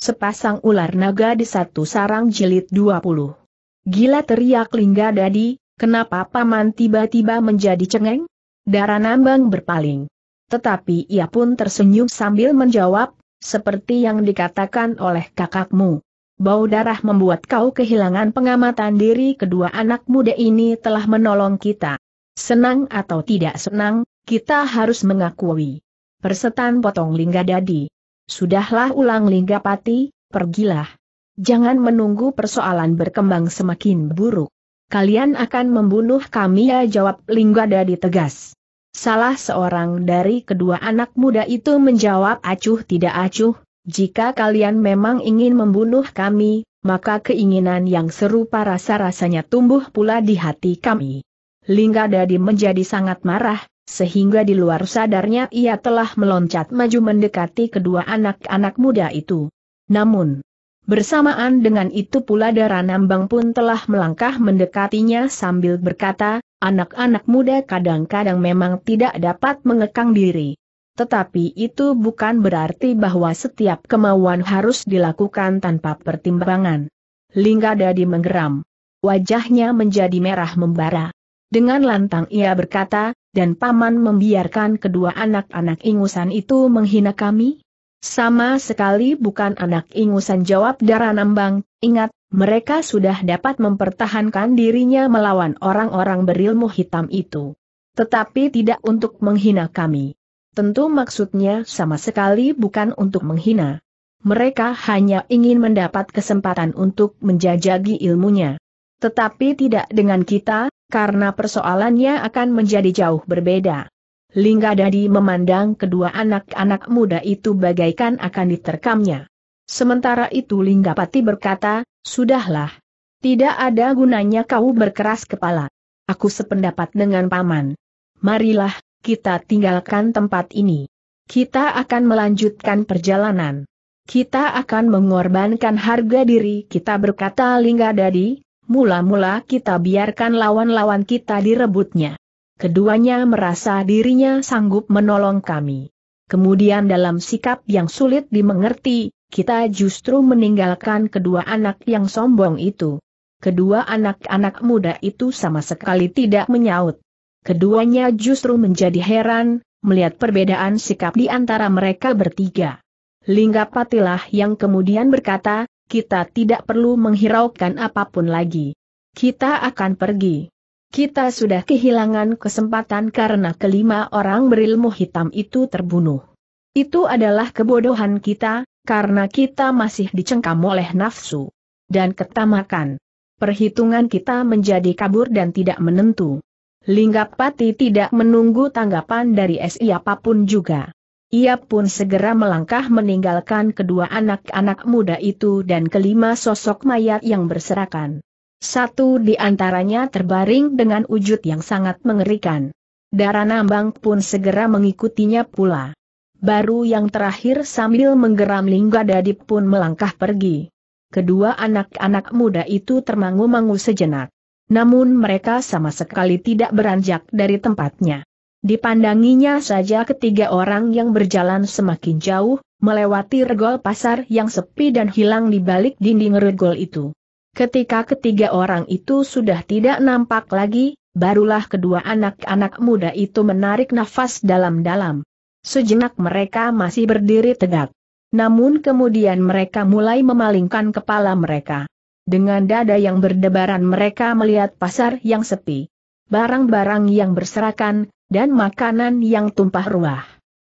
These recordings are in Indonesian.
Sepasang ular naga di satu sarang jilid 20. Gila teriak Lingga Dadi, kenapa paman tiba-tiba menjadi cengeng? Darah nambang berpaling. Tetapi ia pun tersenyum sambil menjawab, seperti yang dikatakan oleh kakakmu. Bau darah membuat kau kehilangan pengamatan diri kedua anak muda ini telah menolong kita. Senang atau tidak senang, kita harus mengakui. Persetan potong Lingga Dadi. Sudahlah ulang Linggapati, pergilah. Jangan menunggu persoalan berkembang semakin buruk. Kalian akan membunuh kami ya jawab Linggadadi tegas. Salah seorang dari kedua anak muda itu menjawab acuh tidak acuh, jika kalian memang ingin membunuh kami, maka keinginan yang serupa rasa-rasanya tumbuh pula di hati kami. Linggadadi menjadi sangat marah, sehingga di luar sadarnya ia telah meloncat maju mendekati kedua anak-anak muda itu. Namun, bersamaan dengan itu pula darah nambang pun telah melangkah mendekatinya sambil berkata, anak-anak muda kadang-kadang memang tidak dapat mengekang diri. Tetapi itu bukan berarti bahwa setiap kemauan harus dilakukan tanpa pertimbangan. Lingga Dadi menggeram. Wajahnya menjadi merah membara. Dengan lantang ia berkata, dan paman membiarkan kedua anak-anak ingusan itu menghina kami? Sama sekali bukan anak ingusan jawab darah nambang, ingat, mereka sudah dapat mempertahankan dirinya melawan orang-orang berilmu hitam itu. Tetapi tidak untuk menghina kami. Tentu maksudnya sama sekali bukan untuk menghina. Mereka hanya ingin mendapat kesempatan untuk menjajagi ilmunya. Tetapi tidak dengan kita, karena persoalannya akan menjadi jauh berbeda. Lingga Dadi memandang kedua anak-anak muda itu bagaikan akan diterkamnya. Sementara itu Linggapati berkata, Sudahlah. Tidak ada gunanya kau berkeras kepala. Aku sependapat dengan Paman. Marilah, kita tinggalkan tempat ini. Kita akan melanjutkan perjalanan. Kita akan mengorbankan harga diri kita berkata Lingga Dadi, mula-mula kita biarkan lawan-lawan kita direbutnya. Keduanya merasa dirinya sanggup menolong kami. Kemudian dalam sikap yang sulit dimengerti, kita justru meninggalkan kedua anak yang sombong itu. Kedua anak-anak muda itu sama sekali tidak menyaut. Keduanya justru menjadi heran, melihat perbedaan sikap di antara mereka bertiga. Lingga Patilah yang kemudian berkata, kita tidak perlu menghiraukan apapun lagi. Kita akan pergi. Kita sudah kehilangan kesempatan karena kelima orang berilmu hitam itu terbunuh. Itu adalah kebodohan kita, karena kita masih dicengkam oleh nafsu dan ketamakan. Perhitungan kita menjadi kabur dan tidak menentu. Linggapati tidak menunggu tanggapan dari siapapun juga. Ia pun segera melangkah meninggalkan kedua anak-anak muda itu dan kelima sosok mayat yang berserakan. Satu di antaranya terbaring dengan wujud yang sangat mengerikan. Darah Nambang pun segera mengikutinya pula. Baru yang terakhir sambil menggeram Lingga Dadip pun melangkah pergi. Kedua anak-anak muda itu termangu-mangu sejenak. Namun mereka sama sekali tidak beranjak dari tempatnya. Dipandanginya saja ketiga orang yang berjalan semakin jauh, melewati regol pasar yang sepi dan hilang di balik dinding regol itu. Ketika ketiga orang itu sudah tidak nampak lagi, barulah kedua anak-anak muda itu menarik nafas dalam-dalam. Sejenak mereka masih berdiri tegak. Namun kemudian mereka mulai memalingkan kepala mereka. Dengan dada yang berdebaran mereka melihat pasar yang sepi. Barang-barang yang berserakan, dan makanan yang tumpah ruah.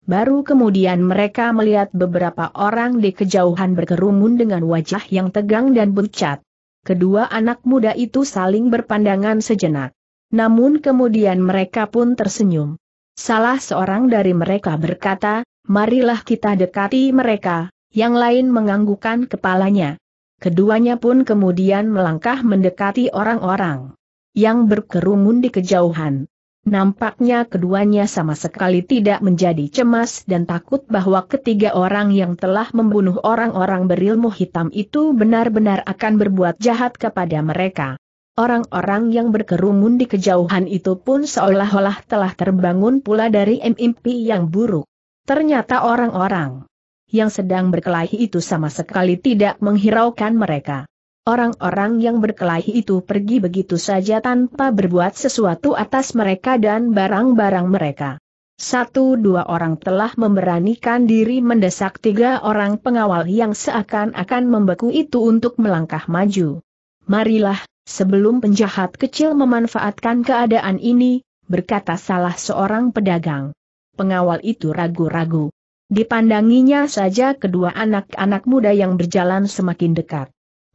Baru kemudian mereka melihat beberapa orang di kejauhan berkerumun dengan wajah yang tegang dan pucat. Kedua anak muda itu saling berpandangan sejenak. Namun kemudian mereka pun tersenyum. Salah seorang dari mereka berkata, marilah kita dekati mereka, yang lain menganggukkan kepalanya. Keduanya pun kemudian melangkah mendekati orang-orang yang berkerumun di kejauhan. Nampaknya keduanya sama sekali tidak menjadi cemas dan takut bahwa ketiga orang yang telah membunuh orang-orang berilmu hitam itu benar-benar akan berbuat jahat kepada mereka. Orang-orang yang berkerumun di kejauhan itu pun seolah-olah telah terbangun pula dari mimpi yang buruk. Ternyata orang-orang yang sedang berkelahi itu sama sekali tidak menghiraukan mereka. Orang-orang yang berkelahi itu pergi begitu saja tanpa berbuat sesuatu atas mereka dan barang-barang mereka. Satu dua orang telah memberanikan diri mendesak tiga orang pengawal yang seakan-akan membeku itu untuk melangkah maju. Marilah, sebelum penjahat kecil memanfaatkan keadaan ini, berkata salah seorang pedagang. Pengawal itu ragu-ragu. Dipandanginya saja kedua anak-anak muda yang berjalan semakin dekat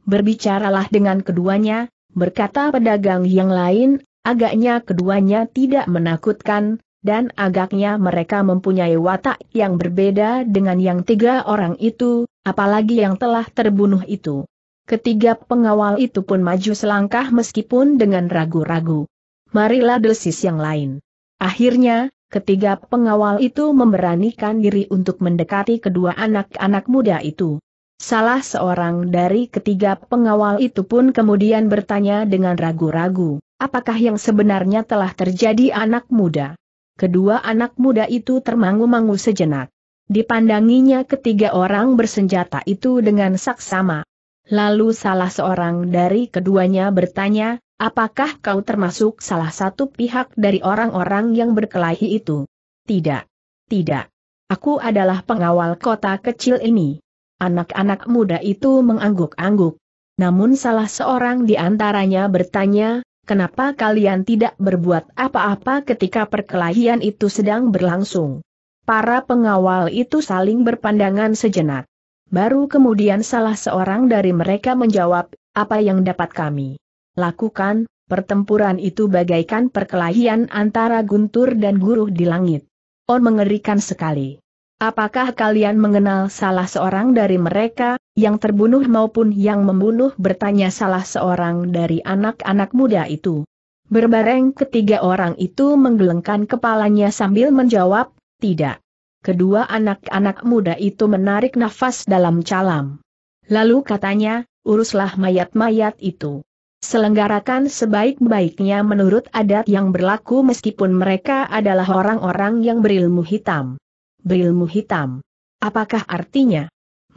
berbicaralah dengan keduanya, berkata pedagang yang lain, agaknya keduanya tidak menakutkan, dan agaknya mereka mempunyai watak yang berbeda dengan yang tiga orang itu, apalagi yang telah terbunuh itu. Ketiga pengawal itu pun maju selangkah meskipun dengan ragu-ragu. Marilah desis yang lain. Akhirnya, ketiga pengawal itu memberanikan diri untuk mendekati kedua anak-anak muda itu. Salah seorang dari ketiga pengawal itu pun kemudian bertanya dengan ragu-ragu, apakah yang sebenarnya telah terjadi anak muda? Kedua anak muda itu termangu-mangu sejenak. Dipandanginya ketiga orang bersenjata itu dengan saksama. Lalu salah seorang dari keduanya bertanya, apakah kau termasuk salah satu pihak dari orang-orang yang berkelahi itu? Tidak. Tidak. Aku adalah pengawal kota kecil ini. Anak-anak muda itu mengangguk-angguk. Namun salah seorang di antaranya bertanya, kenapa kalian tidak berbuat apa-apa ketika perkelahian itu sedang berlangsung? Para pengawal itu saling berpandangan sejenak. Baru kemudian salah seorang dari mereka menjawab, apa yang dapat kami lakukan, pertempuran itu bagaikan perkelahian antara guntur dan guruh di langit. On mengerikan sekali. Apakah kalian mengenal salah seorang dari mereka, yang terbunuh maupun yang membunuh bertanya salah seorang dari anak-anak muda itu. Berbareng ketiga orang itu menggelengkan kepalanya sambil menjawab, tidak. Kedua anak-anak muda itu menarik nafas dalam calam. Lalu katanya, uruslah mayat-mayat itu. Selenggarakan sebaik-baiknya menurut adat yang berlaku meskipun mereka adalah orang-orang yang berilmu hitam berilmu hitam. Apakah artinya?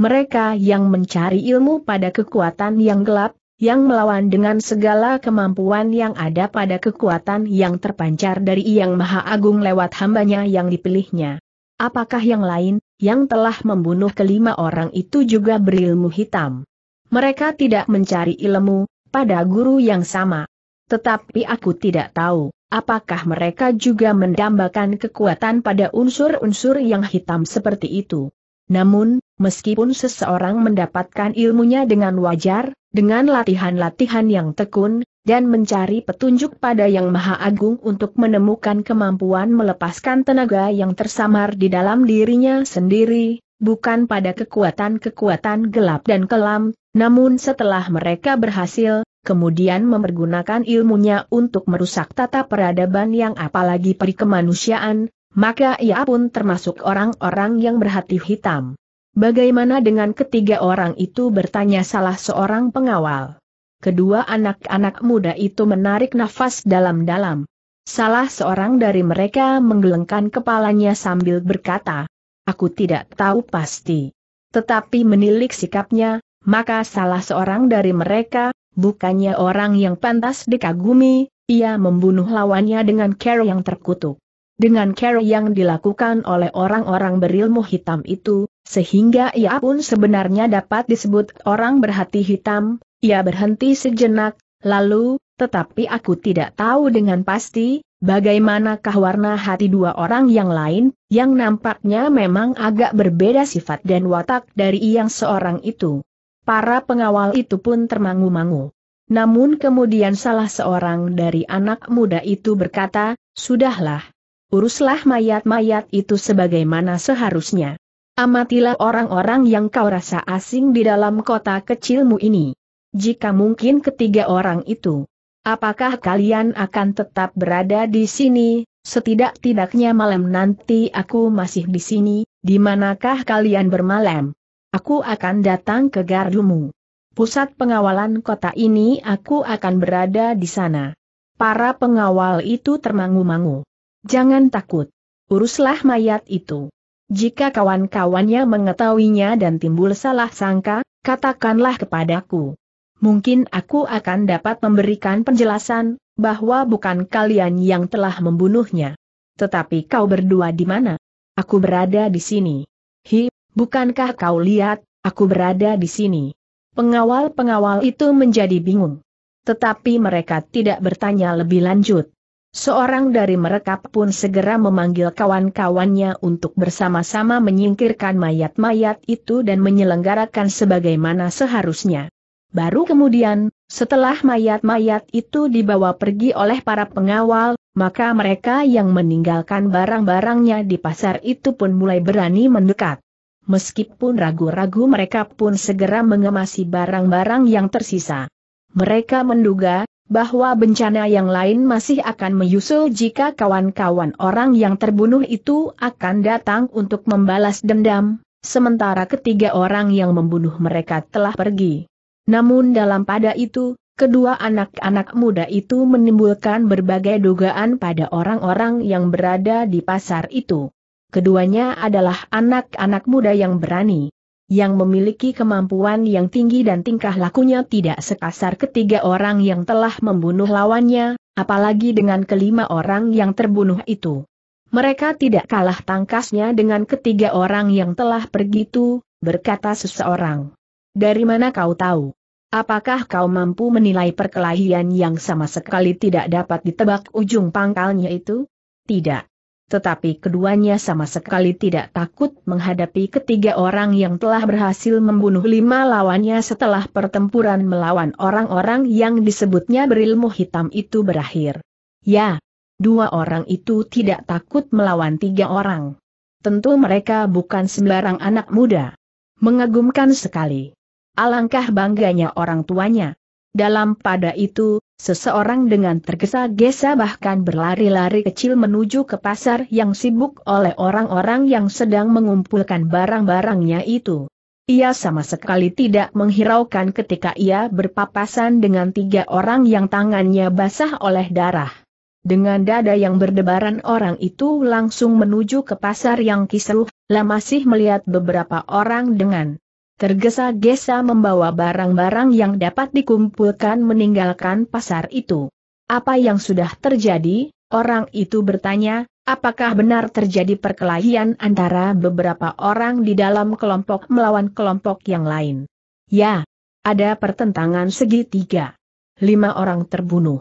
Mereka yang mencari ilmu pada kekuatan yang gelap, yang melawan dengan segala kemampuan yang ada pada kekuatan yang terpancar dari Yang Maha Agung lewat hambanya yang dipilihnya. Apakah yang lain, yang telah membunuh kelima orang itu juga berilmu hitam? Mereka tidak mencari ilmu, pada guru yang sama. Tetapi aku tidak tahu. Apakah mereka juga mendambakan kekuatan pada unsur-unsur yang hitam seperti itu? Namun, meskipun seseorang mendapatkan ilmunya dengan wajar, dengan latihan-latihan yang tekun, dan mencari petunjuk pada Yang Maha Agung untuk menemukan kemampuan melepaskan tenaga yang tersamar di dalam dirinya sendiri, bukan pada kekuatan-kekuatan gelap dan kelam, namun setelah mereka berhasil, kemudian mempergunakan ilmunya untuk merusak tata peradaban yang apalagi perikemanusiaan, maka ia pun termasuk orang-orang yang berhati hitam. Bagaimana dengan ketiga orang itu bertanya salah seorang pengawal. Kedua anak-anak muda itu menarik nafas dalam-dalam. Salah seorang dari mereka menggelengkan kepalanya sambil berkata, Aku tidak tahu pasti. Tetapi menilik sikapnya, maka salah seorang dari mereka, bukannya orang yang pantas dikagumi, ia membunuh lawannya dengan cara yang terkutuk. Dengan cara yang dilakukan oleh orang-orang berilmu hitam itu, sehingga ia pun sebenarnya dapat disebut orang berhati hitam, ia berhenti sejenak, lalu, tetapi aku tidak tahu dengan pasti, bagaimanakah warna hati dua orang yang lain, yang nampaknya memang agak berbeda sifat dan watak dari yang seorang itu. Para pengawal itu pun termangu-mangu. Namun kemudian salah seorang dari anak muda itu berkata, Sudahlah. Uruslah mayat-mayat itu sebagaimana seharusnya. Amatilah orang-orang yang kau rasa asing di dalam kota kecilmu ini. Jika mungkin ketiga orang itu, apakah kalian akan tetap berada di sini? Setidak-tidaknya malam nanti aku masih di sini, di manakah kalian bermalam? Aku akan datang ke gardumu. Pusat pengawalan kota ini aku akan berada di sana. Para pengawal itu termangu-mangu. Jangan takut. Uruslah mayat itu. Jika kawan-kawannya mengetahuinya dan timbul salah sangka, katakanlah kepadaku. Mungkin aku akan dapat memberikan penjelasan, bahwa bukan kalian yang telah membunuhnya. Tetapi kau berdua di mana? Aku berada di sini. Hi, Bukankah kau lihat, aku berada di sini? Pengawal-pengawal itu menjadi bingung. Tetapi mereka tidak bertanya lebih lanjut. Seorang dari mereka pun segera memanggil kawan-kawannya untuk bersama-sama menyingkirkan mayat-mayat itu dan menyelenggarakan sebagaimana seharusnya. Baru kemudian, setelah mayat-mayat itu dibawa pergi oleh para pengawal, maka mereka yang meninggalkan barang-barangnya di pasar itu pun mulai berani mendekat. Meskipun ragu-ragu mereka pun segera mengemasi barang-barang yang tersisa. Mereka menduga, bahwa bencana yang lain masih akan menyusul jika kawan-kawan orang yang terbunuh itu akan datang untuk membalas dendam, sementara ketiga orang yang membunuh mereka telah pergi. Namun dalam pada itu, kedua anak-anak muda itu menimbulkan berbagai dugaan pada orang-orang yang berada di pasar itu keduanya adalah anak-anak muda yang berani, yang memiliki kemampuan yang tinggi dan tingkah lakunya tidak sekasar ketiga orang yang telah membunuh lawannya, apalagi dengan kelima orang yang terbunuh itu. Mereka tidak kalah tangkasnya dengan ketiga orang yang telah pergi itu, berkata seseorang. Dari mana kau tahu? Apakah kau mampu menilai perkelahian yang sama sekali tidak dapat ditebak ujung pangkalnya itu? Tidak tetapi keduanya sama sekali tidak takut menghadapi ketiga orang yang telah berhasil membunuh lima lawannya setelah pertempuran melawan orang-orang yang disebutnya berilmu hitam itu berakhir. Ya, dua orang itu tidak takut melawan tiga orang. Tentu mereka bukan sembarang anak muda. Mengagumkan sekali. Alangkah bangganya orang tuanya. Dalam pada itu, Seseorang dengan tergesa-gesa bahkan berlari-lari kecil menuju ke pasar yang sibuk oleh orang-orang yang sedang mengumpulkan barang-barangnya itu. Ia sama sekali tidak menghiraukan ketika ia berpapasan dengan tiga orang yang tangannya basah oleh darah. Dengan dada yang berdebaran orang itu langsung menuju ke pasar yang kisruh, lah masih melihat beberapa orang dengan tergesa-gesa membawa barang-barang yang dapat dikumpulkan meninggalkan pasar itu. Apa yang sudah terjadi? Orang itu bertanya, apakah benar terjadi perkelahian antara beberapa orang di dalam kelompok melawan kelompok yang lain? Ya, ada pertentangan segitiga. Lima orang terbunuh.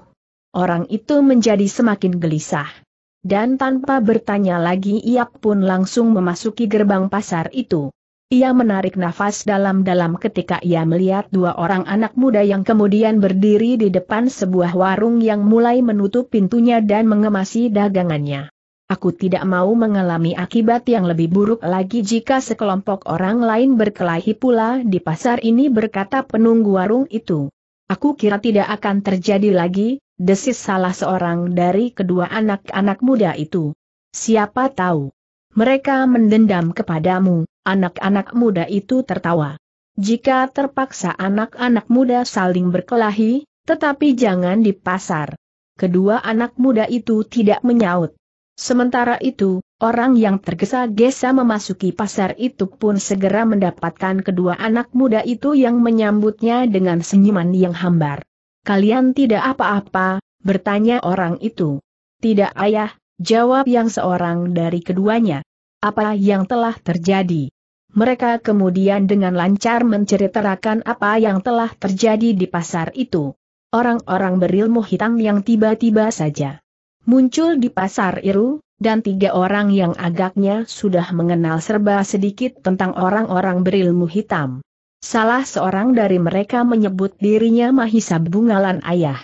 Orang itu menjadi semakin gelisah. Dan tanpa bertanya lagi ia pun langsung memasuki gerbang pasar itu. Ia menarik nafas dalam-dalam ketika ia melihat dua orang anak muda yang kemudian berdiri di depan sebuah warung yang mulai menutup pintunya dan mengemasi dagangannya. Aku tidak mau mengalami akibat yang lebih buruk lagi jika sekelompok orang lain berkelahi pula di pasar ini berkata penunggu warung itu. Aku kira tidak akan terjadi lagi, desis salah seorang dari kedua anak-anak muda itu. Siapa tahu? Mereka mendendam kepadamu, anak-anak muda itu tertawa. Jika terpaksa anak-anak muda saling berkelahi, tetapi jangan di pasar. Kedua anak muda itu tidak menyaut. Sementara itu, orang yang tergesa-gesa memasuki pasar itu pun segera mendapatkan kedua anak muda itu yang menyambutnya dengan senyuman yang hambar. Kalian tidak apa-apa, bertanya orang itu. Tidak ayah, jawab yang seorang dari keduanya. Apa yang telah terjadi? Mereka kemudian dengan lancar menceritakan apa yang telah terjadi di pasar itu. Orang-orang berilmu hitam yang tiba-tiba saja muncul di pasar Iru, dan tiga orang yang agaknya sudah mengenal serba sedikit tentang orang-orang berilmu hitam. Salah seorang dari mereka menyebut dirinya Mahisa Bungalan ayah.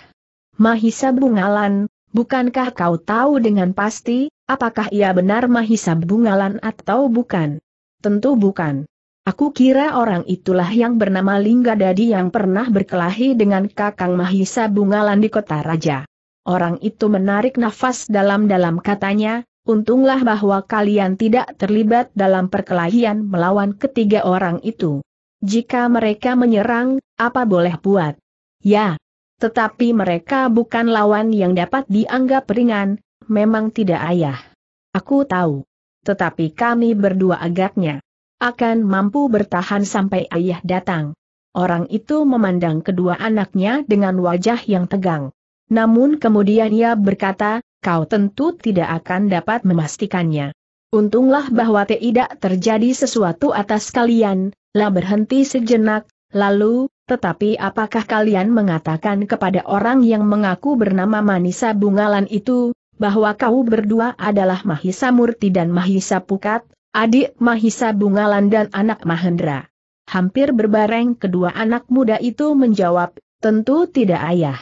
Mahisa Bungalan, bukankah kau tahu dengan pasti, apakah ia benar Mahisa Bungalan atau bukan? Tentu bukan. Aku kira orang itulah yang bernama Lingga Dadi yang pernah berkelahi dengan Kakang Mahisa Bungalan di kota Raja. Orang itu menarik nafas dalam-dalam katanya, untunglah bahwa kalian tidak terlibat dalam perkelahian melawan ketiga orang itu. Jika mereka menyerang, apa boleh buat? Ya, tetapi mereka bukan lawan yang dapat dianggap ringan, memang tidak ayah. Aku tahu tetapi kami berdua agaknya akan mampu bertahan sampai ayah datang. Orang itu memandang kedua anaknya dengan wajah yang tegang. Namun kemudian ia berkata, kau tentu tidak akan dapat memastikannya. Untunglah bahwa tidak terjadi sesuatu atas kalian, lah berhenti sejenak, lalu, tetapi apakah kalian mengatakan kepada orang yang mengaku bernama Manisa Bungalan itu, bahwa kau berdua adalah Mahisa Murti dan Mahisa Pukat, adik Mahisa Bungalan dan anak Mahendra. Hampir berbareng kedua anak muda itu menjawab, tentu tidak ayah.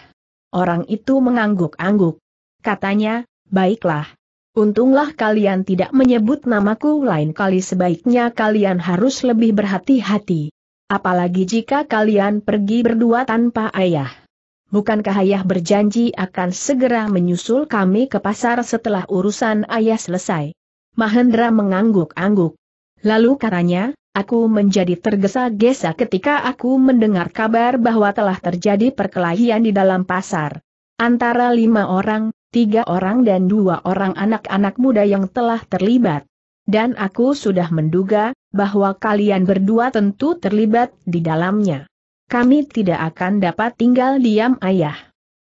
Orang itu mengangguk-angguk. Katanya, baiklah. Untunglah kalian tidak menyebut namaku lain kali sebaiknya kalian harus lebih berhati-hati. Apalagi jika kalian pergi berdua tanpa ayah bukankah ayah berjanji akan segera menyusul kami ke pasar setelah urusan ayah selesai? Mahendra mengangguk-angguk. Lalu katanya, aku menjadi tergesa-gesa ketika aku mendengar kabar bahwa telah terjadi perkelahian di dalam pasar. Antara lima orang, tiga orang dan dua orang anak-anak muda yang telah terlibat. Dan aku sudah menduga, bahwa kalian berdua tentu terlibat di dalamnya. Kami tidak akan dapat tinggal diam ayah.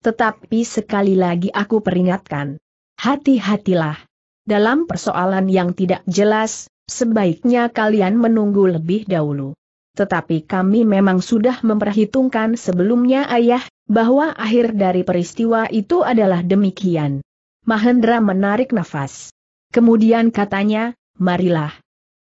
Tetapi sekali lagi aku peringatkan. Hati-hatilah. Dalam persoalan yang tidak jelas, sebaiknya kalian menunggu lebih dahulu. Tetapi kami memang sudah memperhitungkan sebelumnya ayah, bahwa akhir dari peristiwa itu adalah demikian. Mahendra menarik nafas. Kemudian katanya, marilah.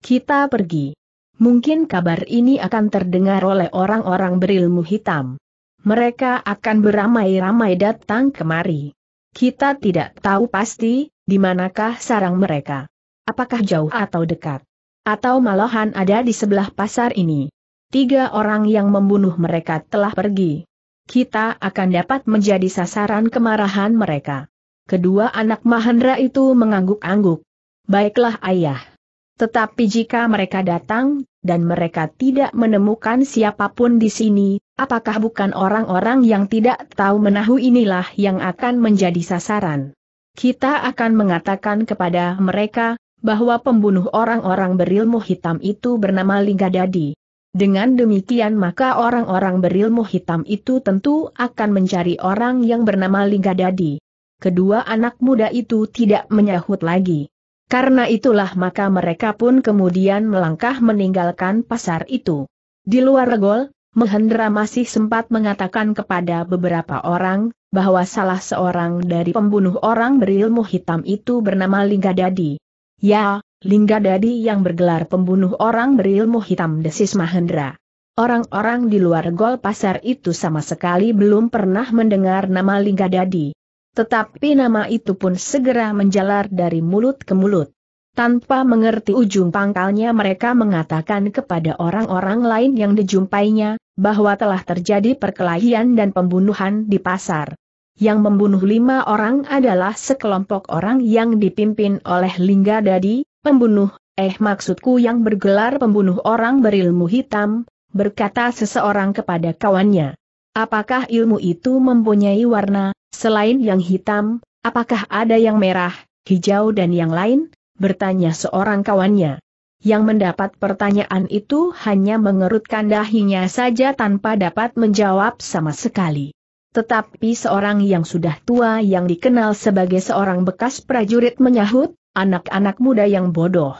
Kita pergi. Mungkin kabar ini akan terdengar oleh orang-orang berilmu hitam. Mereka akan beramai-ramai datang kemari. Kita tidak tahu pasti, di manakah sarang mereka. Apakah jauh atau dekat? Atau malahan ada di sebelah pasar ini? Tiga orang yang membunuh mereka telah pergi. Kita akan dapat menjadi sasaran kemarahan mereka. Kedua anak Mahendra itu mengangguk-angguk. Baiklah ayah. Tetapi jika mereka datang, dan mereka tidak menemukan siapapun di sini, apakah bukan orang-orang yang tidak tahu menahu inilah yang akan menjadi sasaran? Kita akan mengatakan kepada mereka, bahwa pembunuh orang-orang berilmu hitam itu bernama Linggadadi. Dengan demikian maka orang-orang berilmu hitam itu tentu akan mencari orang yang bernama Linggadadi. Kedua anak muda itu tidak menyahut lagi. Karena itulah maka mereka pun kemudian melangkah meninggalkan pasar itu. Di luar regol, Mahendra masih sempat mengatakan kepada beberapa orang, bahwa salah seorang dari pembunuh orang berilmu hitam itu bernama Linggadadi. Ya, Linggadadi yang bergelar pembunuh orang berilmu hitam desis Mahendra. Orang-orang di luar gol pasar itu sama sekali belum pernah mendengar nama Linggadadi. Tetapi nama itu pun segera menjalar dari mulut ke mulut. Tanpa mengerti ujung pangkalnya mereka mengatakan kepada orang-orang lain yang dijumpainya, bahwa telah terjadi perkelahian dan pembunuhan di pasar. Yang membunuh lima orang adalah sekelompok orang yang dipimpin oleh Lingga Dadi, pembunuh, eh maksudku yang bergelar pembunuh orang berilmu hitam, berkata seseorang kepada kawannya. Apakah ilmu itu mempunyai warna, Selain yang hitam, apakah ada yang merah, hijau dan yang lain? Bertanya seorang kawannya. Yang mendapat pertanyaan itu hanya mengerutkan dahinya saja tanpa dapat menjawab sama sekali. Tetapi seorang yang sudah tua yang dikenal sebagai seorang bekas prajurit menyahut, anak-anak muda yang bodoh.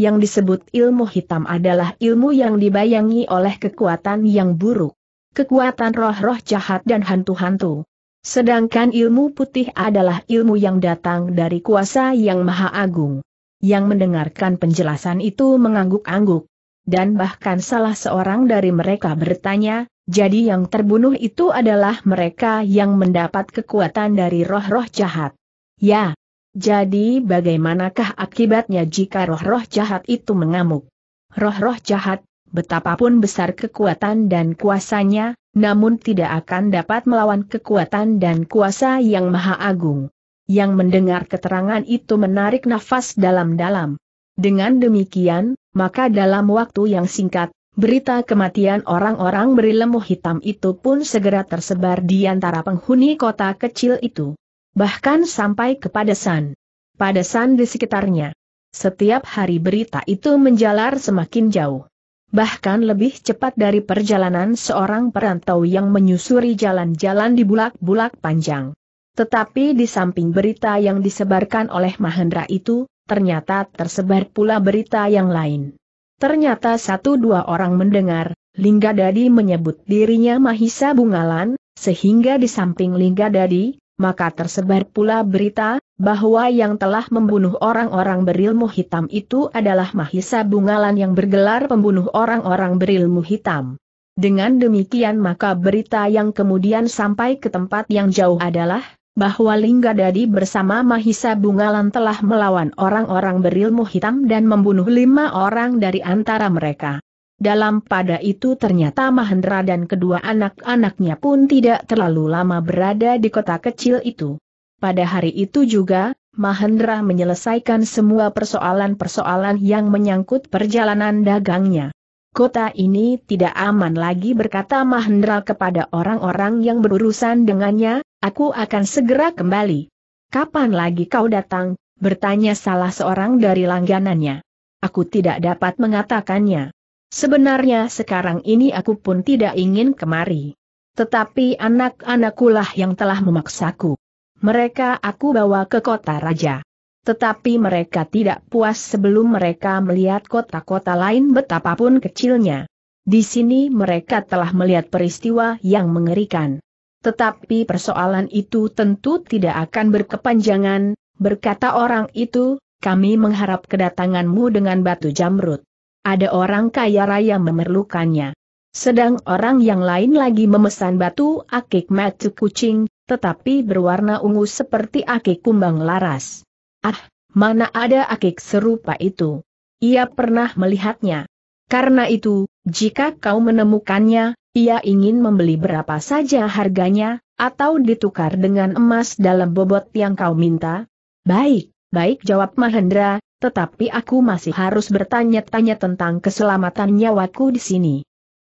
Yang disebut ilmu hitam adalah ilmu yang dibayangi oleh kekuatan yang buruk. Kekuatan roh-roh jahat dan hantu-hantu. Sedangkan ilmu putih adalah ilmu yang datang dari kuasa yang maha agung. Yang mendengarkan penjelasan itu mengangguk-angguk. Dan bahkan salah seorang dari mereka bertanya, jadi yang terbunuh itu adalah mereka yang mendapat kekuatan dari roh-roh jahat. Ya. Jadi bagaimanakah akibatnya jika roh-roh jahat itu mengamuk? Roh-roh jahat Betapapun besar kekuatan dan kuasanya, namun tidak akan dapat melawan kekuatan dan kuasa yang maha agung. Yang mendengar keterangan itu menarik nafas dalam-dalam. Dengan demikian, maka dalam waktu yang singkat, berita kematian orang-orang berilmu hitam itu pun segera tersebar di antara penghuni kota kecil itu. Bahkan sampai ke Padasan. Padasan di sekitarnya. Setiap hari berita itu menjalar semakin jauh bahkan lebih cepat dari perjalanan seorang perantau yang menyusuri jalan-jalan di bulak-bulak panjang. Tetapi di samping berita yang disebarkan oleh Mahendra itu, ternyata tersebar pula berita yang lain. Ternyata satu dua orang mendengar, Lingga Dadi menyebut dirinya Mahisa Bungalan, sehingga di samping Lingga Dadi, maka tersebar pula berita, bahwa yang telah membunuh orang-orang berilmu hitam itu adalah Mahisa Bungalan yang bergelar pembunuh orang-orang berilmu hitam. Dengan demikian maka berita yang kemudian sampai ke tempat yang jauh adalah, bahwa Lingga Dadi bersama Mahisa Bungalan telah melawan orang-orang berilmu hitam dan membunuh lima orang dari antara mereka. Dalam pada itu ternyata Mahendra dan kedua anak-anaknya pun tidak terlalu lama berada di kota kecil itu. Pada hari itu juga, Mahendra menyelesaikan semua persoalan-persoalan yang menyangkut perjalanan dagangnya. Kota ini tidak aman lagi berkata Mahendra kepada orang-orang yang berurusan dengannya, aku akan segera kembali. Kapan lagi kau datang? bertanya salah seorang dari langganannya. Aku tidak dapat mengatakannya. Sebenarnya sekarang ini aku pun tidak ingin kemari. Tetapi anak lah yang telah memaksaku. Mereka aku bawa ke kota raja. Tetapi mereka tidak puas sebelum mereka melihat kota-kota lain betapapun kecilnya. Di sini mereka telah melihat peristiwa yang mengerikan. Tetapi persoalan itu tentu tidak akan berkepanjangan, berkata orang itu, kami mengharap kedatanganmu dengan batu jamrut. Ada orang kaya raya memerlukannya. Sedang orang yang lain lagi memesan batu akik matu kucing, tetapi berwarna ungu seperti akik kumbang laras. Ah, mana ada akik serupa itu? Ia pernah melihatnya. Karena itu, jika kau menemukannya, ia ingin membeli berapa saja harganya, atau ditukar dengan emas dalam bobot yang kau minta? Baik, Baik jawab Mahendra, tetapi aku masih harus bertanya-tanya tentang keselamatan nyawaku di sini.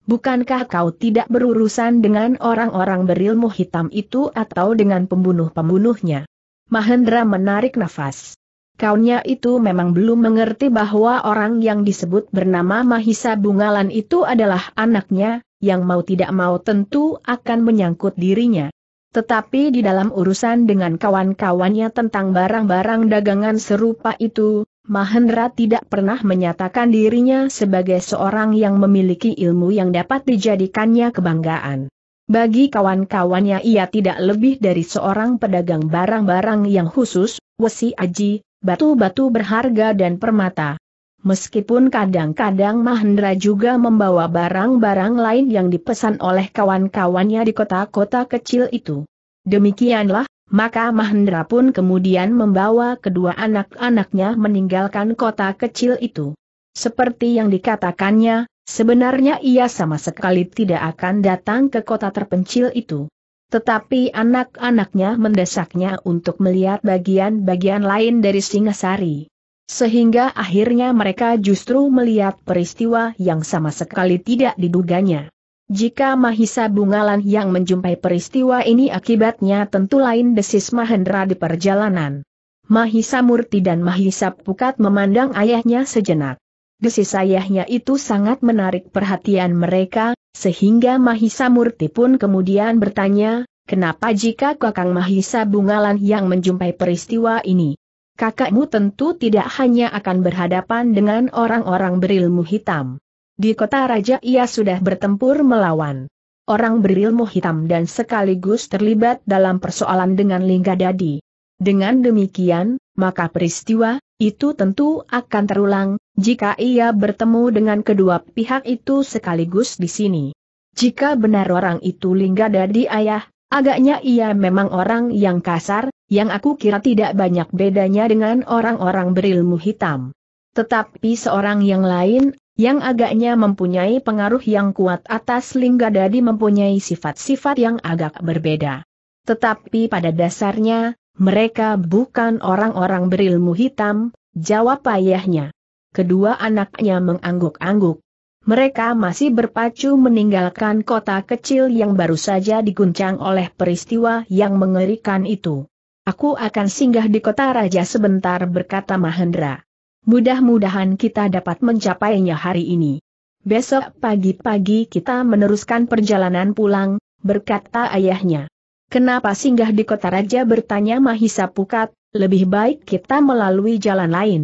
Bukankah kau tidak berurusan dengan orang-orang berilmu hitam itu atau dengan pembunuh-pembunuhnya? Mahendra menarik nafas. Kaunya itu memang belum mengerti bahwa orang yang disebut bernama Mahisa Bungalan itu adalah anaknya, yang mau tidak mau tentu akan menyangkut dirinya. Tetapi di dalam urusan dengan kawan-kawannya tentang barang-barang dagangan serupa itu, Mahendra tidak pernah menyatakan dirinya sebagai seorang yang memiliki ilmu yang dapat dijadikannya kebanggaan. Bagi kawan-kawannya ia tidak lebih dari seorang pedagang barang-barang yang khusus, wesi aji, batu-batu berharga dan permata meskipun kadang-kadang Mahendra juga membawa barang-barang lain yang dipesan oleh kawan-kawannya di kota-kota kecil itu. Demikianlah, maka Mahendra pun kemudian membawa kedua anak-anaknya meninggalkan kota kecil itu. Seperti yang dikatakannya, sebenarnya ia sama sekali tidak akan datang ke kota terpencil itu. Tetapi anak-anaknya mendesaknya untuk melihat bagian-bagian lain dari Singasari. Sehingga akhirnya mereka justru melihat peristiwa yang sama sekali tidak diduganya. Jika Mahisa Bungalan yang menjumpai peristiwa ini akibatnya tentu lain desis Mahendra di perjalanan. Mahisa Murti dan Mahisa Pukat memandang ayahnya sejenak. Desis ayahnya itu sangat menarik perhatian mereka, sehingga Mahisa Murti pun kemudian bertanya, kenapa jika Kakang Mahisa Bungalan yang menjumpai peristiwa ini? kakakmu tentu tidak hanya akan berhadapan dengan orang-orang berilmu hitam. Di kota raja ia sudah bertempur melawan orang berilmu hitam dan sekaligus terlibat dalam persoalan dengan Lingga Dadi. Dengan demikian, maka peristiwa itu tentu akan terulang jika ia bertemu dengan kedua pihak itu sekaligus di sini. Jika benar orang itu Lingga Dadi ayah, agaknya ia memang orang yang kasar, yang aku kira tidak banyak bedanya dengan orang-orang berilmu hitam. Tetapi seorang yang lain, yang agaknya mempunyai pengaruh yang kuat atas Linggadadi mempunyai sifat-sifat yang agak berbeda. Tetapi pada dasarnya, mereka bukan orang-orang berilmu hitam, jawab ayahnya. Kedua anaknya mengangguk-angguk. Mereka masih berpacu meninggalkan kota kecil yang baru saja diguncang oleh peristiwa yang mengerikan itu. Aku akan singgah di kota raja sebentar berkata Mahendra. Mudah-mudahan kita dapat mencapainya hari ini. Besok pagi-pagi kita meneruskan perjalanan pulang, berkata ayahnya. Kenapa singgah di kota raja bertanya Mahisa Pukat, lebih baik kita melalui jalan lain.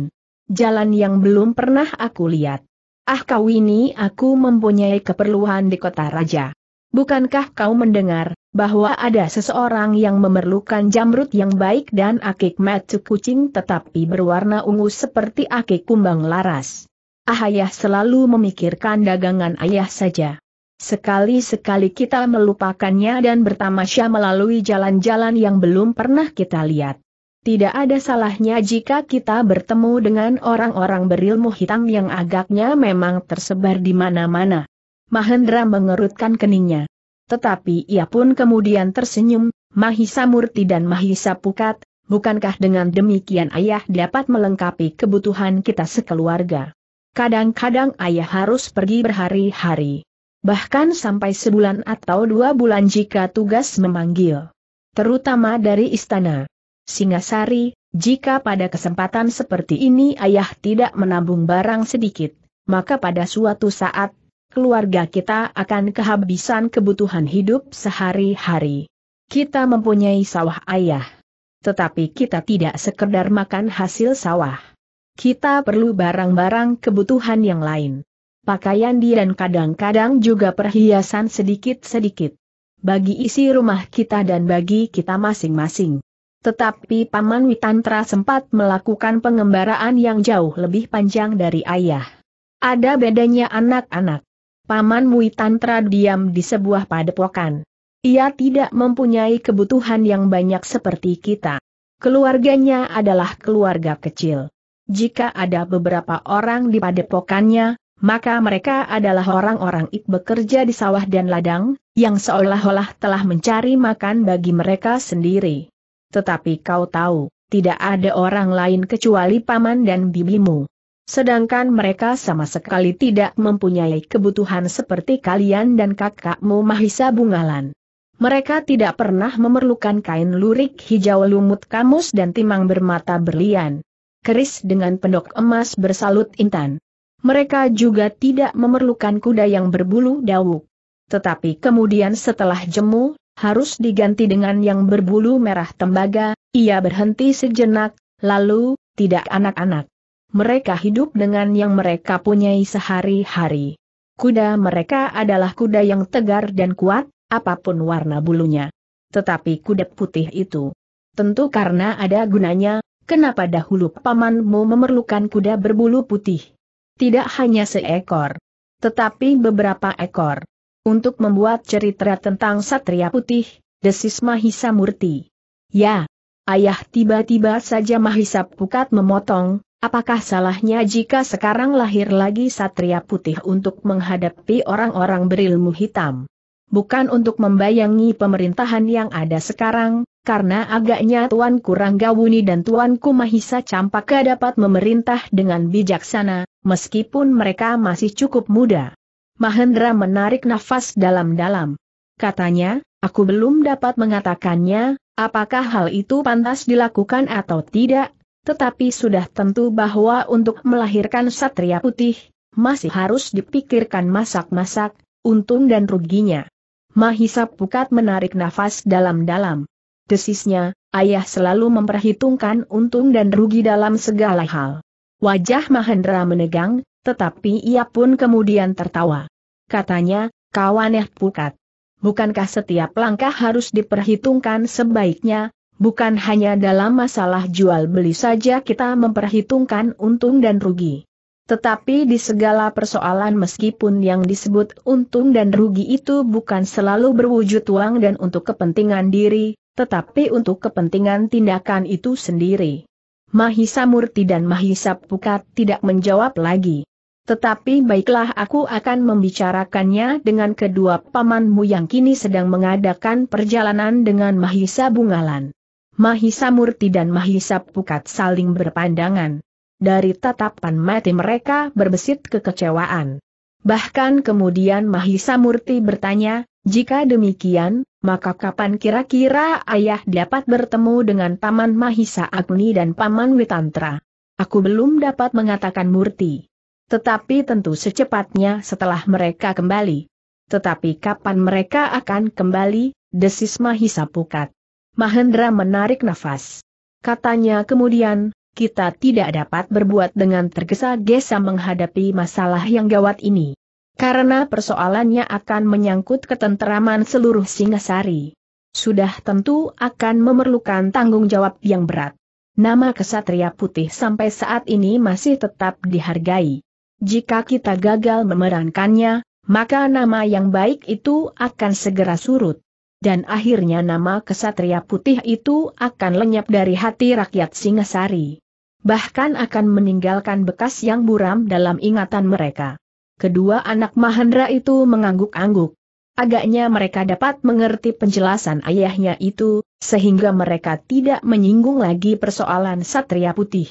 Jalan yang belum pernah aku lihat. Ah kau ini aku mempunyai keperluan di kota raja. Bukankah kau mendengar bahwa ada seseorang yang memerlukan jamrut yang baik dan akik matu kucing tetapi berwarna ungu seperti akik kumbang laras? Ahayah selalu memikirkan dagangan ayah saja. Sekali-sekali kita melupakannya dan bertamasya melalui jalan-jalan yang belum pernah kita lihat. Tidak ada salahnya jika kita bertemu dengan orang-orang berilmu hitam yang agaknya memang tersebar di mana-mana. Mahendra mengerutkan keningnya. Tetapi ia pun kemudian tersenyum, Mahisa Murti dan Mahisa Pukat, bukankah dengan demikian ayah dapat melengkapi kebutuhan kita sekeluarga? Kadang-kadang ayah harus pergi berhari-hari. Bahkan sampai sebulan atau dua bulan jika tugas memanggil. Terutama dari istana. Singasari, jika pada kesempatan seperti ini ayah tidak menabung barang sedikit, maka pada suatu saat keluarga kita akan kehabisan kebutuhan hidup sehari-hari. Kita mempunyai sawah ayah. Tetapi kita tidak sekedar makan hasil sawah. Kita perlu barang-barang kebutuhan yang lain. Pakaian di dan kadang-kadang juga perhiasan sedikit-sedikit. Bagi isi rumah kita dan bagi kita masing-masing. Tetapi Paman Witantra sempat melakukan pengembaraan yang jauh lebih panjang dari ayah. Ada bedanya anak-anak. Paman Mui Tantra diam di sebuah padepokan. Ia tidak mempunyai kebutuhan yang banyak seperti kita. Keluarganya adalah keluarga kecil. Jika ada beberapa orang di padepokannya, maka mereka adalah orang-orang ik bekerja di sawah dan ladang, yang seolah-olah telah mencari makan bagi mereka sendiri. Tetapi kau tahu, tidak ada orang lain kecuali paman dan bibimu. Sedangkan mereka sama sekali tidak mempunyai kebutuhan seperti kalian dan kakakmu Mahisa Bungalan. Mereka tidak pernah memerlukan kain lurik hijau lumut kamus dan timang bermata berlian. Keris dengan pendok emas bersalut intan. Mereka juga tidak memerlukan kuda yang berbulu dawu. Tetapi kemudian setelah jemu, harus diganti dengan yang berbulu merah tembaga, ia berhenti sejenak, lalu, tidak anak-anak mereka hidup dengan yang mereka punyai sehari-hari. Kuda mereka adalah kuda yang tegar dan kuat, apapun warna bulunya. Tetapi kuda putih itu, tentu karena ada gunanya, kenapa dahulu pamanmu memerlukan kuda berbulu putih? Tidak hanya seekor, tetapi beberapa ekor. Untuk membuat cerita tentang Satria Putih, desis Mahisa Murti. Ya, ayah tiba-tiba saja Mahisa Pukat memotong, Apakah salahnya jika sekarang lahir lagi Satria Putih untuk menghadapi orang-orang berilmu hitam? Bukan untuk membayangi pemerintahan yang ada sekarang, karena agaknya Tuan Kuranggawuni dan Tuan Kumahisa Campaka dapat memerintah dengan bijaksana, meskipun mereka masih cukup muda. Mahendra menarik nafas dalam-dalam. Katanya, aku belum dapat mengatakannya, apakah hal itu pantas dilakukan atau tidak, tetapi sudah tentu bahwa untuk melahirkan satria putih, masih harus dipikirkan masak-masak, untung dan ruginya. Mahisa Pukat menarik nafas dalam-dalam. Desisnya, ayah selalu memperhitungkan untung dan rugi dalam segala hal. Wajah Mahendra menegang, tetapi ia pun kemudian tertawa. Katanya, kawaneh Pukat. Bukankah setiap langkah harus diperhitungkan sebaiknya, Bukan hanya dalam masalah jual beli saja kita memperhitungkan untung dan rugi. Tetapi di segala persoalan meskipun yang disebut untung dan rugi itu bukan selalu berwujud uang dan untuk kepentingan diri, tetapi untuk kepentingan tindakan itu sendiri. Mahisa Murti dan Mahisa Pukat tidak menjawab lagi. Tetapi baiklah aku akan membicarakannya dengan kedua pamanmu yang kini sedang mengadakan perjalanan dengan Mahisa Bungalan. Mahisa Murti dan Mahisa Pukat saling berpandangan. Dari tatapan mati mereka berbesit kekecewaan. Bahkan kemudian Mahisa Murti bertanya, jika demikian, maka kapan kira-kira ayah dapat bertemu dengan Paman Mahisa Agni dan Paman Witantra? Aku belum dapat mengatakan Murti. Tetapi tentu secepatnya setelah mereka kembali. Tetapi kapan mereka akan kembali, desis Mahisa Pukat. Mahendra menarik nafas. Katanya kemudian, kita tidak dapat berbuat dengan tergesa-gesa menghadapi masalah yang gawat ini. Karena persoalannya akan menyangkut ketenteraman seluruh Singasari. Sudah tentu akan memerlukan tanggung jawab yang berat. Nama kesatria putih sampai saat ini masih tetap dihargai. Jika kita gagal memerankannya, maka nama yang baik itu akan segera surut dan akhirnya nama kesatria putih itu akan lenyap dari hati rakyat Singasari. Bahkan akan meninggalkan bekas yang buram dalam ingatan mereka. Kedua anak Mahendra itu mengangguk-angguk. Agaknya mereka dapat mengerti penjelasan ayahnya itu, sehingga mereka tidak menyinggung lagi persoalan Satria Putih.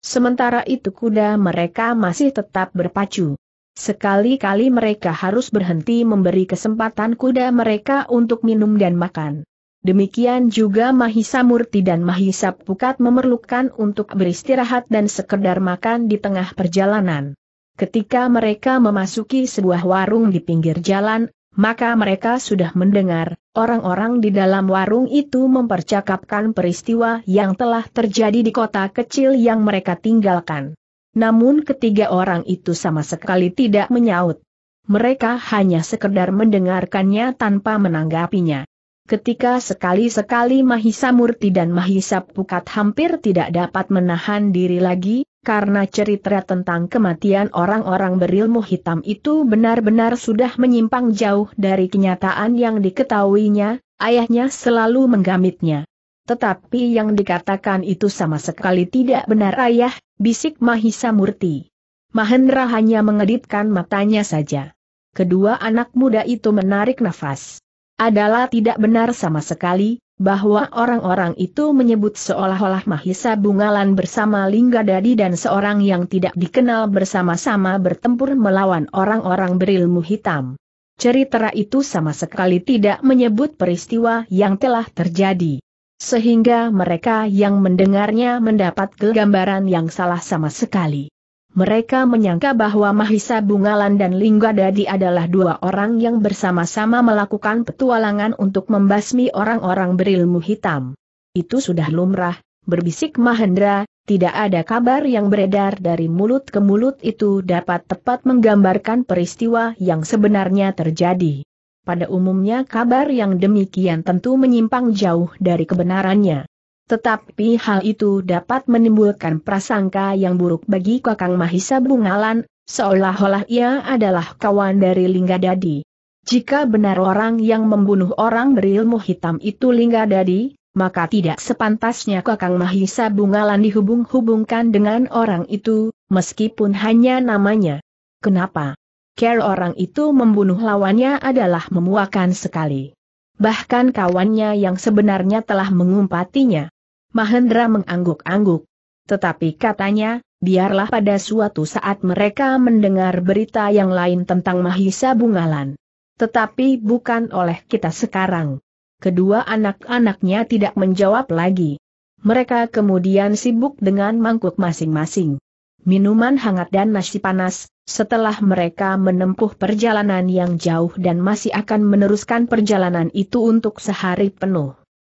Sementara itu kuda mereka masih tetap berpacu. Sekali-kali mereka harus berhenti memberi kesempatan kuda mereka untuk minum dan makan. Demikian juga Mahisa Murti dan Mahisa Pukat memerlukan untuk beristirahat dan sekedar makan di tengah perjalanan. Ketika mereka memasuki sebuah warung di pinggir jalan, maka mereka sudah mendengar, orang-orang di dalam warung itu mempercakapkan peristiwa yang telah terjadi di kota kecil yang mereka tinggalkan. Namun ketiga orang itu sama sekali tidak menyaut. Mereka hanya sekedar mendengarkannya tanpa menanggapinya. Ketika sekali-sekali Mahisa Murti dan Mahisa Pukat hampir tidak dapat menahan diri lagi, karena cerita tentang kematian orang-orang berilmu hitam itu benar-benar sudah menyimpang jauh dari kenyataan yang diketahuinya, ayahnya selalu menggamitnya. Tetapi yang dikatakan itu sama sekali tidak benar ayah, bisik Mahisa Murti. Mahendra hanya mengedipkan matanya saja. Kedua anak muda itu menarik nafas. Adalah tidak benar sama sekali, bahwa orang-orang itu menyebut seolah-olah Mahisa Bungalan bersama Linggadadi dan seorang yang tidak dikenal bersama-sama bertempur melawan orang-orang berilmu hitam. Cerita itu sama sekali tidak menyebut peristiwa yang telah terjadi sehingga mereka yang mendengarnya mendapat gambaran yang salah sama sekali. Mereka menyangka bahwa Mahisa Bungalan dan Lingga Dadi adalah dua orang yang bersama-sama melakukan petualangan untuk membasmi orang-orang berilmu hitam. Itu sudah lumrah, berbisik Mahendra, tidak ada kabar yang beredar dari mulut ke mulut itu dapat tepat menggambarkan peristiwa yang sebenarnya terjadi. Pada umumnya kabar yang demikian tentu menyimpang jauh dari kebenarannya. Tetapi hal itu dapat menimbulkan prasangka yang buruk bagi Kakang Mahisa Bungalan, seolah-olah ia adalah kawan dari Linggadadi. Jika benar orang yang membunuh orang berilmu hitam itu Linggadadi, maka tidak sepantasnya Kakang Mahisa Bungalan dihubung-hubungkan dengan orang itu, meskipun hanya namanya. Kenapa? care orang itu membunuh lawannya adalah memuakan sekali. Bahkan kawannya yang sebenarnya telah mengumpatinya. Mahendra mengangguk-angguk. Tetapi katanya, biarlah pada suatu saat mereka mendengar berita yang lain tentang Mahisa Bungalan. Tetapi bukan oleh kita sekarang. Kedua anak-anaknya tidak menjawab lagi. Mereka kemudian sibuk dengan mangkuk masing-masing minuman hangat dan nasi panas, setelah mereka menempuh perjalanan yang jauh dan masih akan meneruskan perjalanan itu untuk sehari penuh.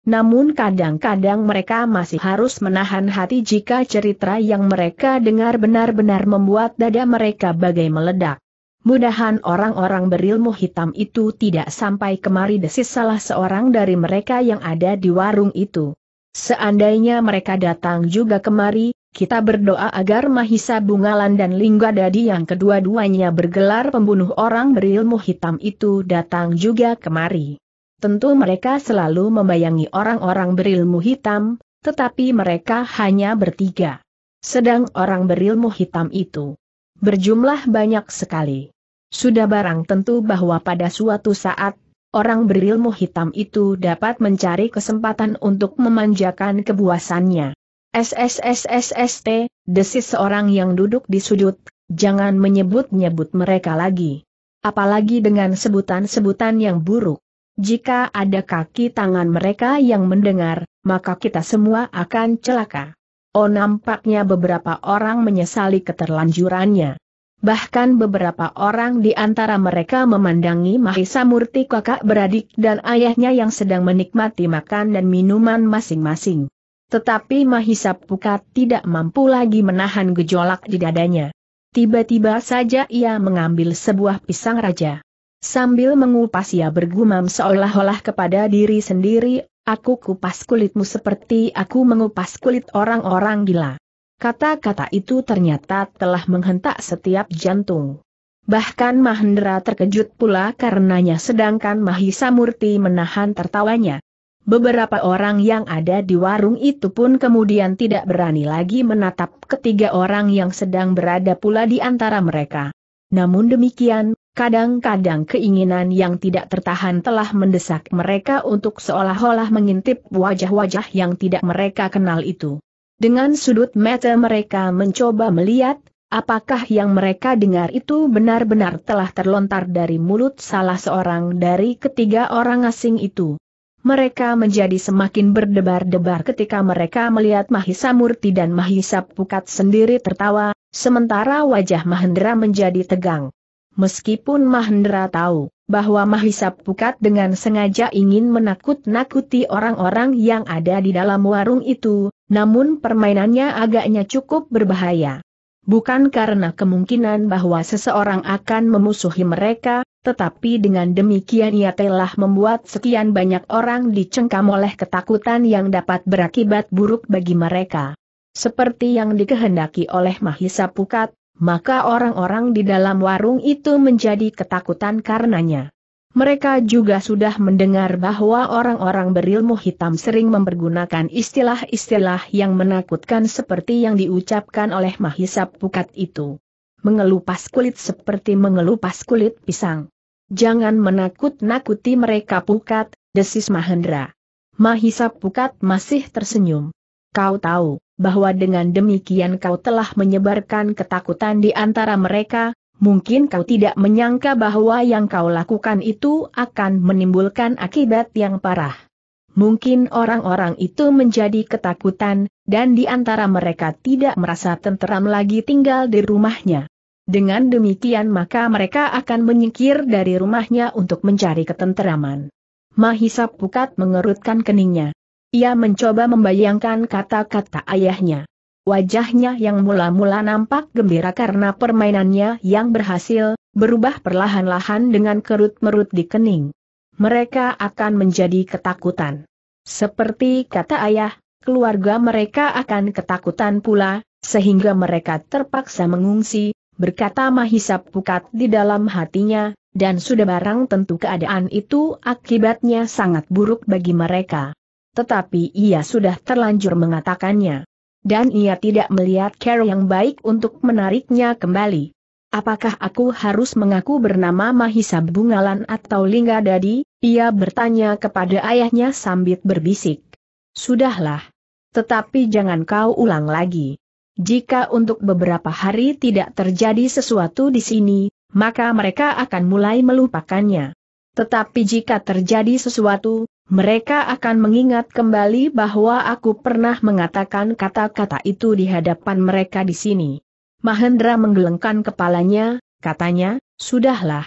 Namun kadang-kadang mereka masih harus menahan hati jika cerita yang mereka dengar benar-benar membuat dada mereka bagai meledak. Mudahan orang-orang berilmu hitam itu tidak sampai kemari desis salah seorang dari mereka yang ada di warung itu. Seandainya mereka datang juga kemari, kita berdoa agar Mahisa Bungalan dan Lingga Dadi yang kedua-duanya bergelar pembunuh orang berilmu hitam itu datang juga kemari. Tentu mereka selalu membayangi orang-orang berilmu hitam, tetapi mereka hanya bertiga. Sedang orang berilmu hitam itu berjumlah banyak sekali. Sudah barang tentu bahwa pada suatu saat, orang berilmu hitam itu dapat mencari kesempatan untuk memanjakan kebuasannya. SSSSST, desis seorang yang duduk di sudut, jangan menyebut-nyebut mereka lagi. Apalagi dengan sebutan-sebutan yang buruk. Jika ada kaki tangan mereka yang mendengar, maka kita semua akan celaka. Oh nampaknya beberapa orang menyesali keterlanjurannya. Bahkan beberapa orang di antara mereka memandangi Mahisa Murti kakak beradik dan ayahnya yang sedang menikmati makan dan minuman masing-masing. Tetapi Mahisa Pukat tidak mampu lagi menahan gejolak di dadanya. Tiba-tiba saja ia mengambil sebuah pisang raja. Sambil mengupas ia bergumam seolah-olah kepada diri sendiri, aku kupas kulitmu seperti aku mengupas kulit orang-orang gila. Kata-kata itu ternyata telah menghentak setiap jantung. Bahkan Mahendra terkejut pula karenanya sedangkan Mahisa Murti menahan tertawanya. Beberapa orang yang ada di warung itu pun kemudian tidak berani lagi menatap ketiga orang yang sedang berada pula di antara mereka. Namun demikian, kadang-kadang keinginan yang tidak tertahan telah mendesak mereka untuk seolah-olah mengintip wajah-wajah yang tidak mereka kenal itu. Dengan sudut mata mereka mencoba melihat, apakah yang mereka dengar itu benar-benar telah terlontar dari mulut salah seorang dari ketiga orang asing itu mereka menjadi semakin berdebar-debar ketika mereka melihat Mahisa Murti dan Mahisa Pukat sendiri tertawa, sementara wajah Mahendra menjadi tegang. Meskipun Mahendra tahu bahwa Mahisa Pukat dengan sengaja ingin menakut-nakuti orang-orang yang ada di dalam warung itu, namun permainannya agaknya cukup berbahaya. Bukan karena kemungkinan bahwa seseorang akan memusuhi mereka, tetapi dengan demikian ia telah membuat sekian banyak orang dicengkam oleh ketakutan yang dapat berakibat buruk bagi mereka. Seperti yang dikehendaki oleh Mahisa Pukat, maka orang-orang di dalam warung itu menjadi ketakutan karenanya. Mereka juga sudah mendengar bahwa orang-orang berilmu hitam sering mempergunakan istilah-istilah yang menakutkan seperti yang diucapkan oleh Mahisa Pukat itu. Mengelupas kulit seperti mengelupas kulit pisang. Jangan menakut-nakuti mereka Pukat, desis Mahendra. Mahisa Pukat masih tersenyum. Kau tahu, bahwa dengan demikian kau telah menyebarkan ketakutan di antara mereka, mungkin kau tidak menyangka bahwa yang kau lakukan itu akan menimbulkan akibat yang parah. Mungkin orang-orang itu menjadi ketakutan, dan di antara mereka tidak merasa tenteram lagi tinggal di rumahnya. Dengan demikian maka mereka akan menyingkir dari rumahnya untuk mencari ketenteraman. Mahisa Pukat mengerutkan keningnya. Ia mencoba membayangkan kata-kata ayahnya. Wajahnya yang mula-mula nampak gembira karena permainannya yang berhasil, berubah perlahan-lahan dengan kerut-merut di kening. Mereka akan menjadi ketakutan. Seperti kata ayah, keluarga mereka akan ketakutan pula, sehingga mereka terpaksa mengungsi, berkata Mahisa Pukat di dalam hatinya, dan sudah barang tentu keadaan itu akibatnya sangat buruk bagi mereka. Tetapi ia sudah terlanjur mengatakannya. Dan ia tidak melihat cara yang baik untuk menariknya kembali. Apakah aku harus mengaku bernama Mahisa Bungalan atau Lingga Dadi? Ia bertanya kepada ayahnya sambil berbisik. Sudahlah. Tetapi jangan kau ulang lagi. Jika untuk beberapa hari tidak terjadi sesuatu di sini, maka mereka akan mulai melupakannya. Tetapi jika terjadi sesuatu, mereka akan mengingat kembali bahwa aku pernah mengatakan kata-kata itu di hadapan mereka di sini. Mahendra menggelengkan kepalanya, katanya, sudahlah.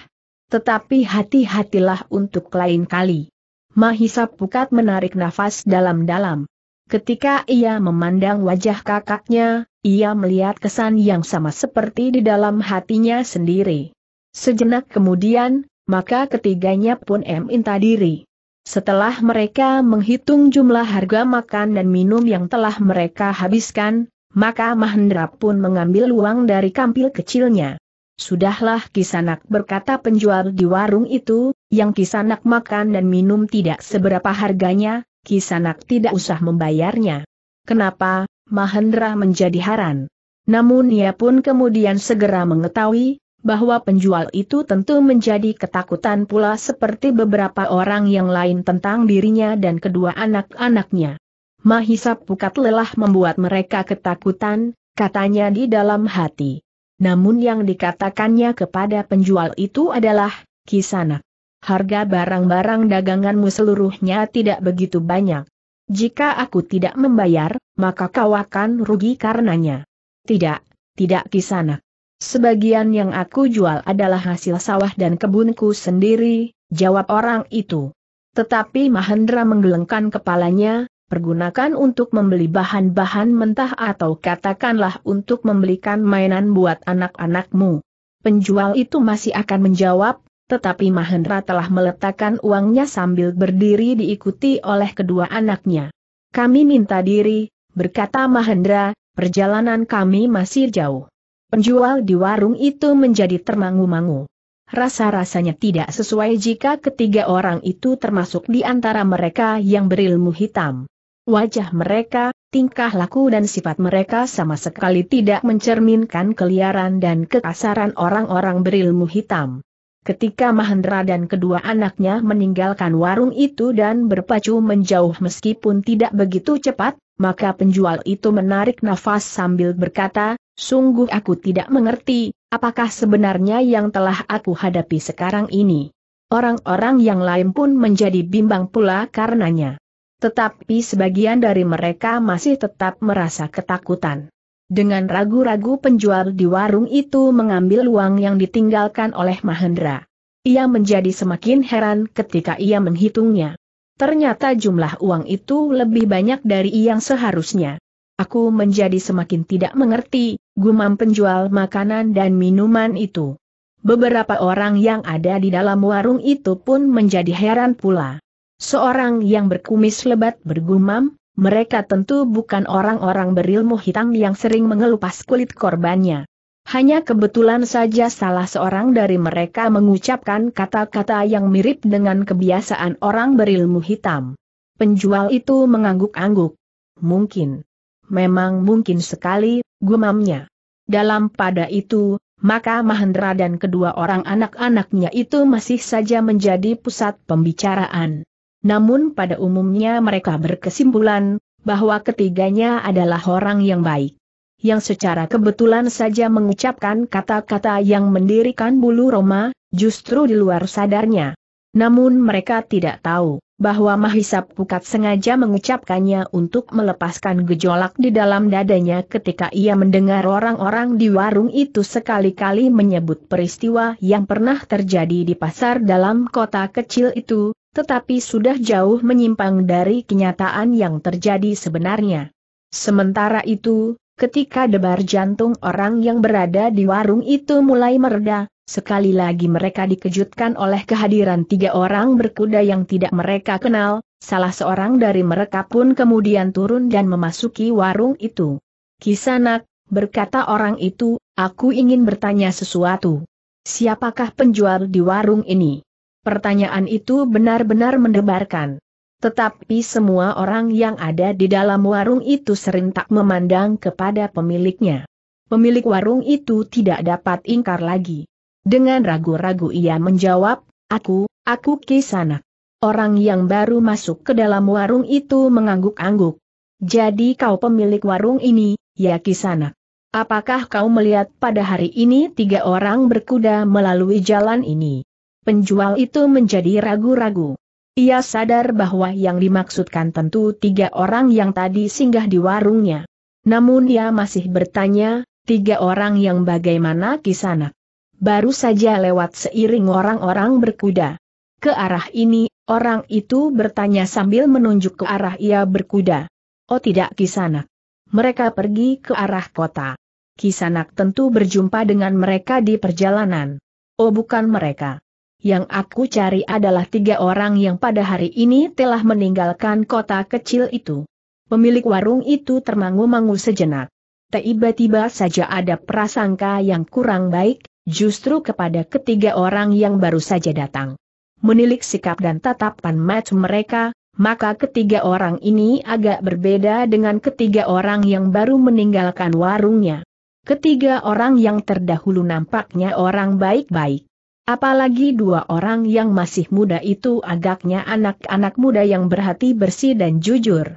Tetapi hati-hatilah untuk lain kali. Mahisa Pukat menarik nafas dalam-dalam. Ketika ia memandang wajah kakaknya, ia melihat kesan yang sama seperti di dalam hatinya sendiri. Sejenak kemudian, maka ketiganya pun minta diri. Setelah mereka menghitung jumlah harga makan dan minum yang telah mereka habiskan, maka Mahendra pun mengambil uang dari kampil kecilnya. Sudahlah Kisanak berkata penjual di warung itu, yang Kisanak makan dan minum tidak seberapa harganya, Kisanak tidak usah membayarnya. Kenapa, Mahendra menjadi haran. Namun ia pun kemudian segera mengetahui, bahwa penjual itu tentu menjadi ketakutan pula seperti beberapa orang yang lain tentang dirinya dan kedua anak-anaknya. Mahisa Pukat lelah membuat mereka ketakutan, katanya di dalam hati. Namun yang dikatakannya kepada penjual itu adalah, kisanak harga barang-barang daganganmu seluruhnya tidak begitu banyak. Jika aku tidak membayar, maka kau akan rugi karenanya. Tidak, tidak sana. Sebagian yang aku jual adalah hasil sawah dan kebunku sendiri, jawab orang itu. Tetapi Mahendra menggelengkan kepalanya, pergunakan untuk membeli bahan-bahan mentah atau katakanlah untuk membelikan mainan buat anak-anakmu. Penjual itu masih akan menjawab, tetapi Mahendra telah meletakkan uangnya sambil berdiri diikuti oleh kedua anaknya. Kami minta diri, berkata Mahendra, perjalanan kami masih jauh. Penjual di warung itu menjadi termangu-mangu. Rasa-rasanya tidak sesuai jika ketiga orang itu termasuk di antara mereka yang berilmu hitam. Wajah mereka, tingkah laku dan sifat mereka sama sekali tidak mencerminkan keliaran dan kekasaran orang-orang berilmu hitam. Ketika Mahendra dan kedua anaknya meninggalkan warung itu dan berpacu menjauh meskipun tidak begitu cepat, maka penjual itu menarik nafas sambil berkata, sungguh aku tidak mengerti, apakah sebenarnya yang telah aku hadapi sekarang ini. Orang-orang yang lain pun menjadi bimbang pula karenanya. Tetapi sebagian dari mereka masih tetap merasa ketakutan. Dengan ragu-ragu penjual di warung itu mengambil uang yang ditinggalkan oleh Mahendra. Ia menjadi semakin heran ketika ia menghitungnya. Ternyata jumlah uang itu lebih banyak dari yang seharusnya. Aku menjadi semakin tidak mengerti, gumam penjual makanan dan minuman itu. Beberapa orang yang ada di dalam warung itu pun menjadi heran pula. Seorang yang berkumis lebat bergumam, mereka tentu bukan orang-orang berilmu hitam yang sering mengelupas kulit korbannya. Hanya kebetulan saja salah seorang dari mereka mengucapkan kata-kata yang mirip dengan kebiasaan orang berilmu hitam. Penjual itu mengangguk-angguk. Mungkin. Memang mungkin sekali, gumamnya. Dalam pada itu, maka Mahendra dan kedua orang anak-anaknya itu masih saja menjadi pusat pembicaraan. Namun pada umumnya mereka berkesimpulan, bahwa ketiganya adalah orang yang baik. Yang secara kebetulan saja mengucapkan kata-kata yang mendirikan bulu Roma, justru di luar sadarnya. Namun mereka tidak tahu, bahwa Mahisa Pukat sengaja mengucapkannya untuk melepaskan gejolak di dalam dadanya ketika ia mendengar orang-orang di warung itu sekali-kali menyebut peristiwa yang pernah terjadi di pasar dalam kota kecil itu, tetapi sudah jauh menyimpang dari kenyataan yang terjadi sebenarnya. Sementara itu, ketika debar jantung orang yang berada di warung itu mulai mereda, sekali lagi mereka dikejutkan oleh kehadiran tiga orang berkuda yang tidak mereka kenal, salah seorang dari mereka pun kemudian turun dan memasuki warung itu. Kisanak, berkata orang itu, aku ingin bertanya sesuatu. Siapakah penjual di warung ini? Pertanyaan itu benar-benar mendebarkan. Tetapi semua orang yang ada di dalam warung itu serentak memandang kepada pemiliknya. Pemilik warung itu tidak dapat ingkar lagi. Dengan ragu-ragu ia menjawab, aku, aku kisana. Orang yang baru masuk ke dalam warung itu mengangguk-angguk. Jadi kau pemilik warung ini, ya kisana. Apakah kau melihat pada hari ini tiga orang berkuda melalui jalan ini? penjual itu menjadi ragu-ragu. Ia sadar bahwa yang dimaksudkan tentu tiga orang yang tadi singgah di warungnya. Namun ia masih bertanya, tiga orang yang bagaimana kisanak? Baru saja lewat seiring orang-orang berkuda. Ke arah ini, orang itu bertanya sambil menunjuk ke arah ia berkuda. Oh tidak kisanak. Mereka pergi ke arah kota. Kisanak tentu berjumpa dengan mereka di perjalanan. Oh bukan mereka. Yang aku cari adalah tiga orang yang pada hari ini telah meninggalkan kota kecil itu. Pemilik warung itu termangu-mangu sejenak. Tiba-tiba saja ada prasangka yang kurang baik, justru kepada ketiga orang yang baru saja datang. Menilik sikap dan tatapan match mereka, maka ketiga orang ini agak berbeda dengan ketiga orang yang baru meninggalkan warungnya. Ketiga orang yang terdahulu nampaknya orang baik-baik. Apalagi dua orang yang masih muda itu agaknya anak-anak muda yang berhati bersih dan jujur.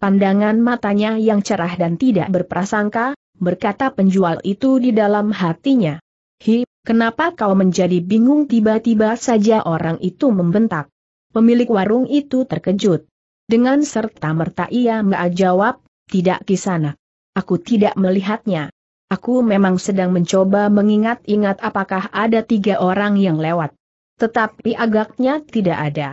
Pandangan matanya yang cerah dan tidak berprasangka, berkata penjual itu di dalam hatinya. Hi, kenapa kau menjadi bingung tiba-tiba saja orang itu membentak. Pemilik warung itu terkejut. Dengan serta merta ia menjawab, tidak sana. Aku tidak melihatnya. Aku memang sedang mencoba mengingat-ingat apakah ada tiga orang yang lewat. Tetapi agaknya tidak ada.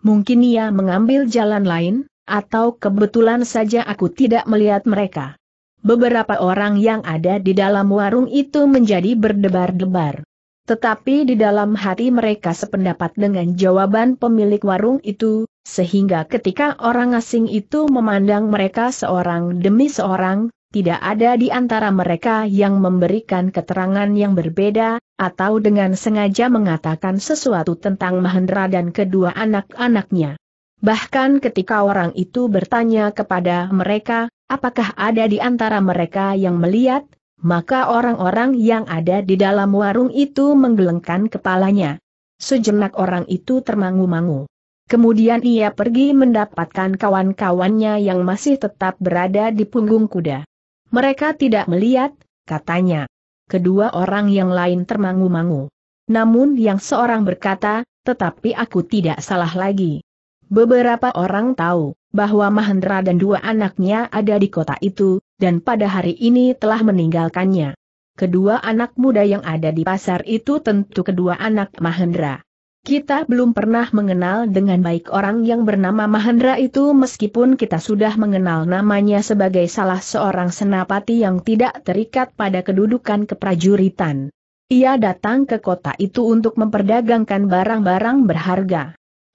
Mungkin ia mengambil jalan lain, atau kebetulan saja aku tidak melihat mereka. Beberapa orang yang ada di dalam warung itu menjadi berdebar-debar. Tetapi di dalam hati mereka sependapat dengan jawaban pemilik warung itu, sehingga ketika orang asing itu memandang mereka seorang demi seorang, tidak ada di antara mereka yang memberikan keterangan yang berbeda, atau dengan sengaja mengatakan sesuatu tentang Mahendra dan kedua anak-anaknya. Bahkan ketika orang itu bertanya kepada mereka, apakah ada di antara mereka yang melihat, maka orang-orang yang ada di dalam warung itu menggelengkan kepalanya. Sejenak orang itu termangu-mangu. Kemudian ia pergi mendapatkan kawan-kawannya yang masih tetap berada di punggung kuda. Mereka tidak melihat, katanya. Kedua orang yang lain termangu-mangu. Namun yang seorang berkata, tetapi aku tidak salah lagi. Beberapa orang tahu bahwa Mahendra dan dua anaknya ada di kota itu, dan pada hari ini telah meninggalkannya. Kedua anak muda yang ada di pasar itu tentu kedua anak Mahendra. Kita belum pernah mengenal dengan baik orang yang bernama Mahendra itu meskipun kita sudah mengenal namanya sebagai salah seorang senapati yang tidak terikat pada kedudukan keprajuritan. Ia datang ke kota itu untuk memperdagangkan barang-barang berharga.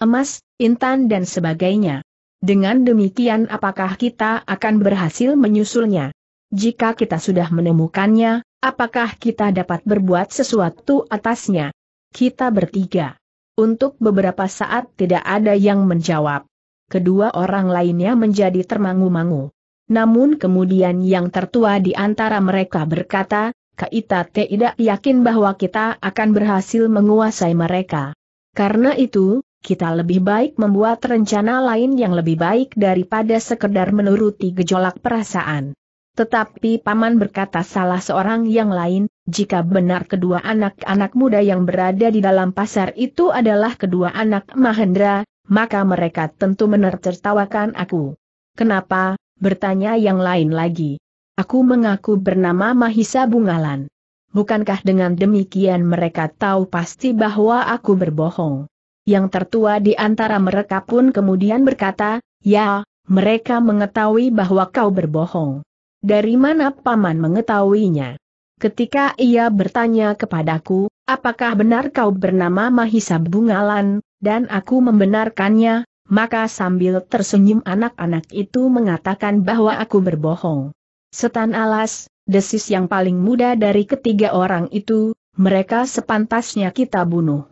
Emas, intan dan sebagainya. Dengan demikian apakah kita akan berhasil menyusulnya? Jika kita sudah menemukannya, apakah kita dapat berbuat sesuatu atasnya? Kita bertiga. Untuk beberapa saat tidak ada yang menjawab. Kedua orang lainnya menjadi termangu-mangu. Namun kemudian yang tertua di antara mereka berkata, Kaita tidak yakin bahwa kita akan berhasil menguasai mereka. Karena itu, kita lebih baik membuat rencana lain yang lebih baik daripada sekedar menuruti gejolak perasaan. Tetapi Paman berkata salah seorang yang lain, jika benar kedua anak-anak muda yang berada di dalam pasar itu adalah kedua anak Mahendra, maka mereka tentu menertertawakan aku. Kenapa? bertanya yang lain lagi. Aku mengaku bernama Mahisa Bungalan. Bukankah dengan demikian mereka tahu pasti bahwa aku berbohong? Yang tertua di antara mereka pun kemudian berkata, Ya, mereka mengetahui bahwa kau berbohong. Dari mana paman mengetahuinya? Ketika ia bertanya kepadaku, apakah benar kau bernama Mahisa Bungalan, dan aku membenarkannya, maka sambil tersenyum anak-anak itu mengatakan bahwa aku berbohong. Setan alas, desis yang paling muda dari ketiga orang itu, mereka sepantasnya kita bunuh.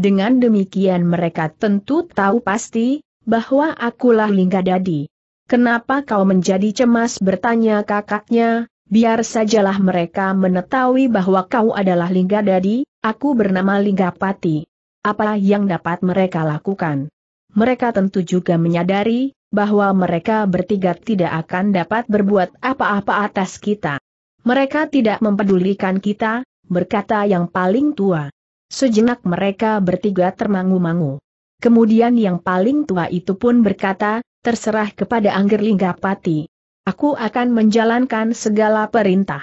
Dengan demikian mereka tentu tahu pasti, bahwa akulah Lingga Dadi. Kenapa kau menjadi cemas bertanya kakaknya, Biar sajalah mereka mengetahui bahwa kau adalah Lingga Dadi, aku bernama Lingga Pati. Apa yang dapat mereka lakukan? Mereka tentu juga menyadari, bahwa mereka bertiga tidak akan dapat berbuat apa-apa atas kita. Mereka tidak mempedulikan kita, berkata yang paling tua. Sejenak mereka bertiga termangu-mangu. Kemudian yang paling tua itu pun berkata, terserah kepada Angger Lingga Pati. Aku akan menjalankan segala perintah.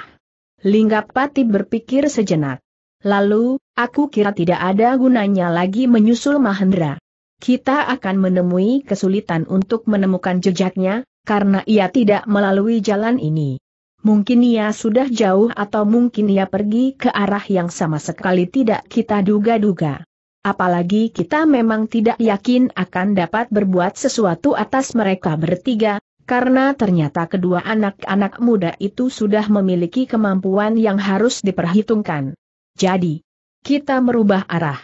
Linggapati berpikir sejenak. Lalu, aku kira tidak ada gunanya lagi menyusul Mahendra. Kita akan menemui kesulitan untuk menemukan jejaknya, karena ia tidak melalui jalan ini. Mungkin ia sudah jauh atau mungkin ia pergi ke arah yang sama sekali tidak kita duga-duga. Apalagi kita memang tidak yakin akan dapat berbuat sesuatu atas mereka bertiga, karena ternyata kedua anak-anak muda itu sudah memiliki kemampuan yang harus diperhitungkan. Jadi, kita merubah arah.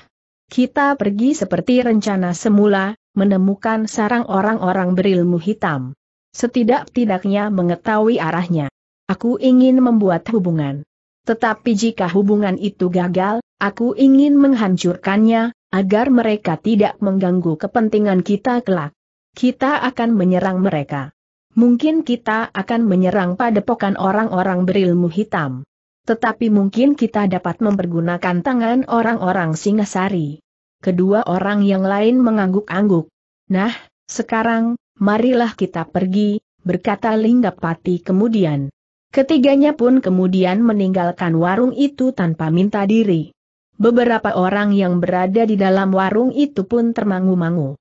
Kita pergi seperti rencana semula, menemukan sarang orang-orang berilmu hitam. Setidak-tidaknya mengetahui arahnya. Aku ingin membuat hubungan. Tetapi jika hubungan itu gagal, aku ingin menghancurkannya, agar mereka tidak mengganggu kepentingan kita kelak. Kita akan menyerang mereka mungkin kita akan menyerang padepokan orang-orang berilmu hitam. Tetapi mungkin kita dapat mempergunakan tangan orang-orang Singasari. Kedua orang yang lain mengangguk-angguk. Nah, sekarang, marilah kita pergi, berkata Linggapati kemudian. Ketiganya pun kemudian meninggalkan warung itu tanpa minta diri. Beberapa orang yang berada di dalam warung itu pun termangu-mangu.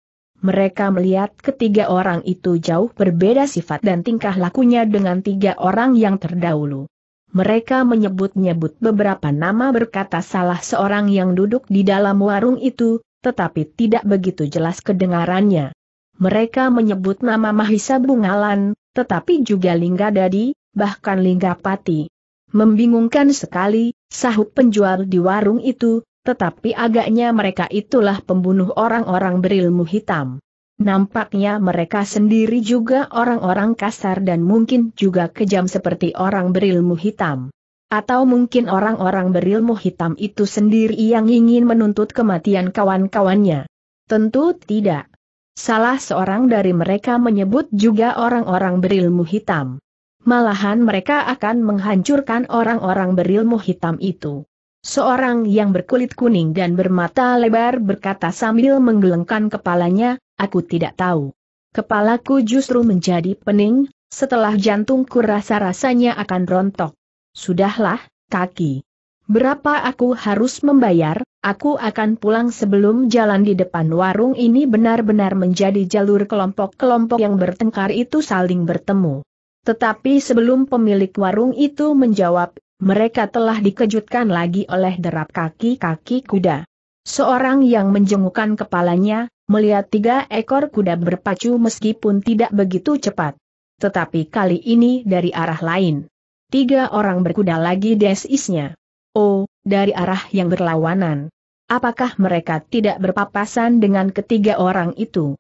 Mereka melihat ketiga orang itu jauh berbeda sifat dan tingkah lakunya dengan tiga orang yang terdahulu. Mereka menyebut-nyebut beberapa nama berkata salah seorang yang duduk di dalam warung itu, tetapi tidak begitu jelas kedengarannya. Mereka menyebut nama Mahisa Bungalan, tetapi juga Lingga Dadi, bahkan Lingga Pati. Membingungkan sekali, sahut penjual di warung itu, tetapi agaknya mereka itulah pembunuh orang-orang berilmu hitam. Nampaknya mereka sendiri juga orang-orang kasar dan mungkin juga kejam seperti orang berilmu hitam. Atau mungkin orang-orang berilmu hitam itu sendiri yang ingin menuntut kematian kawan-kawannya. Tentu tidak. Salah seorang dari mereka menyebut juga orang-orang berilmu hitam. Malahan mereka akan menghancurkan orang-orang berilmu hitam itu. Seorang yang berkulit kuning dan bermata lebar berkata sambil menggelengkan kepalanya, aku tidak tahu. Kepalaku justru menjadi pening, setelah jantungku rasa-rasanya akan rontok. Sudahlah, kaki. Berapa aku harus membayar, aku akan pulang sebelum jalan di depan warung ini benar-benar menjadi jalur kelompok-kelompok yang bertengkar itu saling bertemu. Tetapi sebelum pemilik warung itu menjawab, mereka telah dikejutkan lagi oleh derap kaki-kaki kuda. Seorang yang menjengukkan kepalanya, melihat tiga ekor kuda berpacu meskipun tidak begitu cepat. Tetapi kali ini dari arah lain. Tiga orang berkuda lagi desisnya. Oh, dari arah yang berlawanan. Apakah mereka tidak berpapasan dengan ketiga orang itu?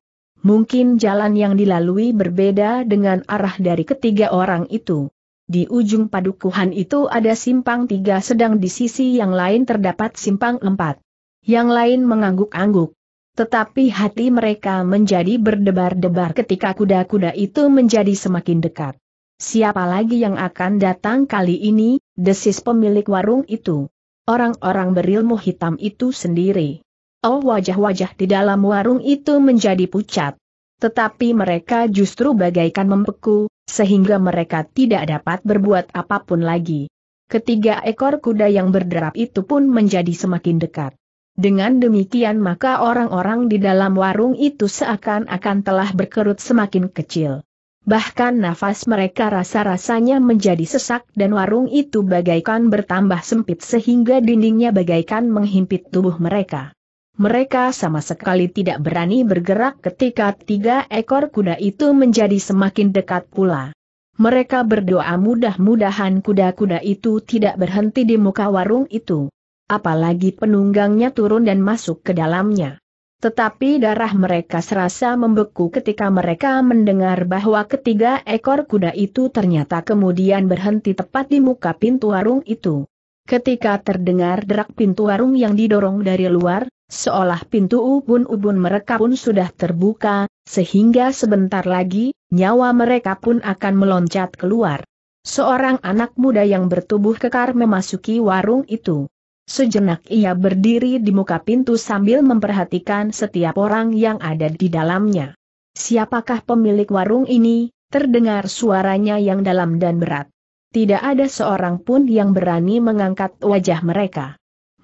Mungkin jalan yang dilalui berbeda dengan arah dari ketiga orang itu. Di ujung padukuhan itu ada simpang tiga sedang di sisi yang lain terdapat simpang empat. Yang lain mengangguk-angguk. Tetapi hati mereka menjadi berdebar-debar ketika kuda-kuda itu menjadi semakin dekat. Siapa lagi yang akan datang kali ini, desis pemilik warung itu. Orang-orang berilmu hitam itu sendiri. Oh wajah-wajah di dalam warung itu menjadi pucat. Tetapi mereka justru bagaikan membeku, sehingga mereka tidak dapat berbuat apapun lagi. Ketiga ekor kuda yang berderap itu pun menjadi semakin dekat. Dengan demikian maka orang-orang di dalam warung itu seakan-akan telah berkerut semakin kecil. Bahkan nafas mereka rasa-rasanya menjadi sesak dan warung itu bagaikan bertambah sempit sehingga dindingnya bagaikan menghimpit tubuh mereka mereka sama sekali tidak berani bergerak ketika tiga ekor kuda itu menjadi semakin dekat pula. Mereka berdoa mudah-mudahan kuda-kuda itu tidak berhenti di muka warung itu. Apalagi penunggangnya turun dan masuk ke dalamnya. Tetapi darah mereka serasa membeku ketika mereka mendengar bahwa ketiga ekor kuda itu ternyata kemudian berhenti tepat di muka pintu warung itu. Ketika terdengar derak pintu warung yang didorong dari luar, Seolah pintu ubun-ubun mereka pun sudah terbuka, sehingga sebentar lagi, nyawa mereka pun akan meloncat keluar. Seorang anak muda yang bertubuh kekar memasuki warung itu. Sejenak ia berdiri di muka pintu sambil memperhatikan setiap orang yang ada di dalamnya. Siapakah pemilik warung ini? Terdengar suaranya yang dalam dan berat. Tidak ada seorang pun yang berani mengangkat wajah mereka.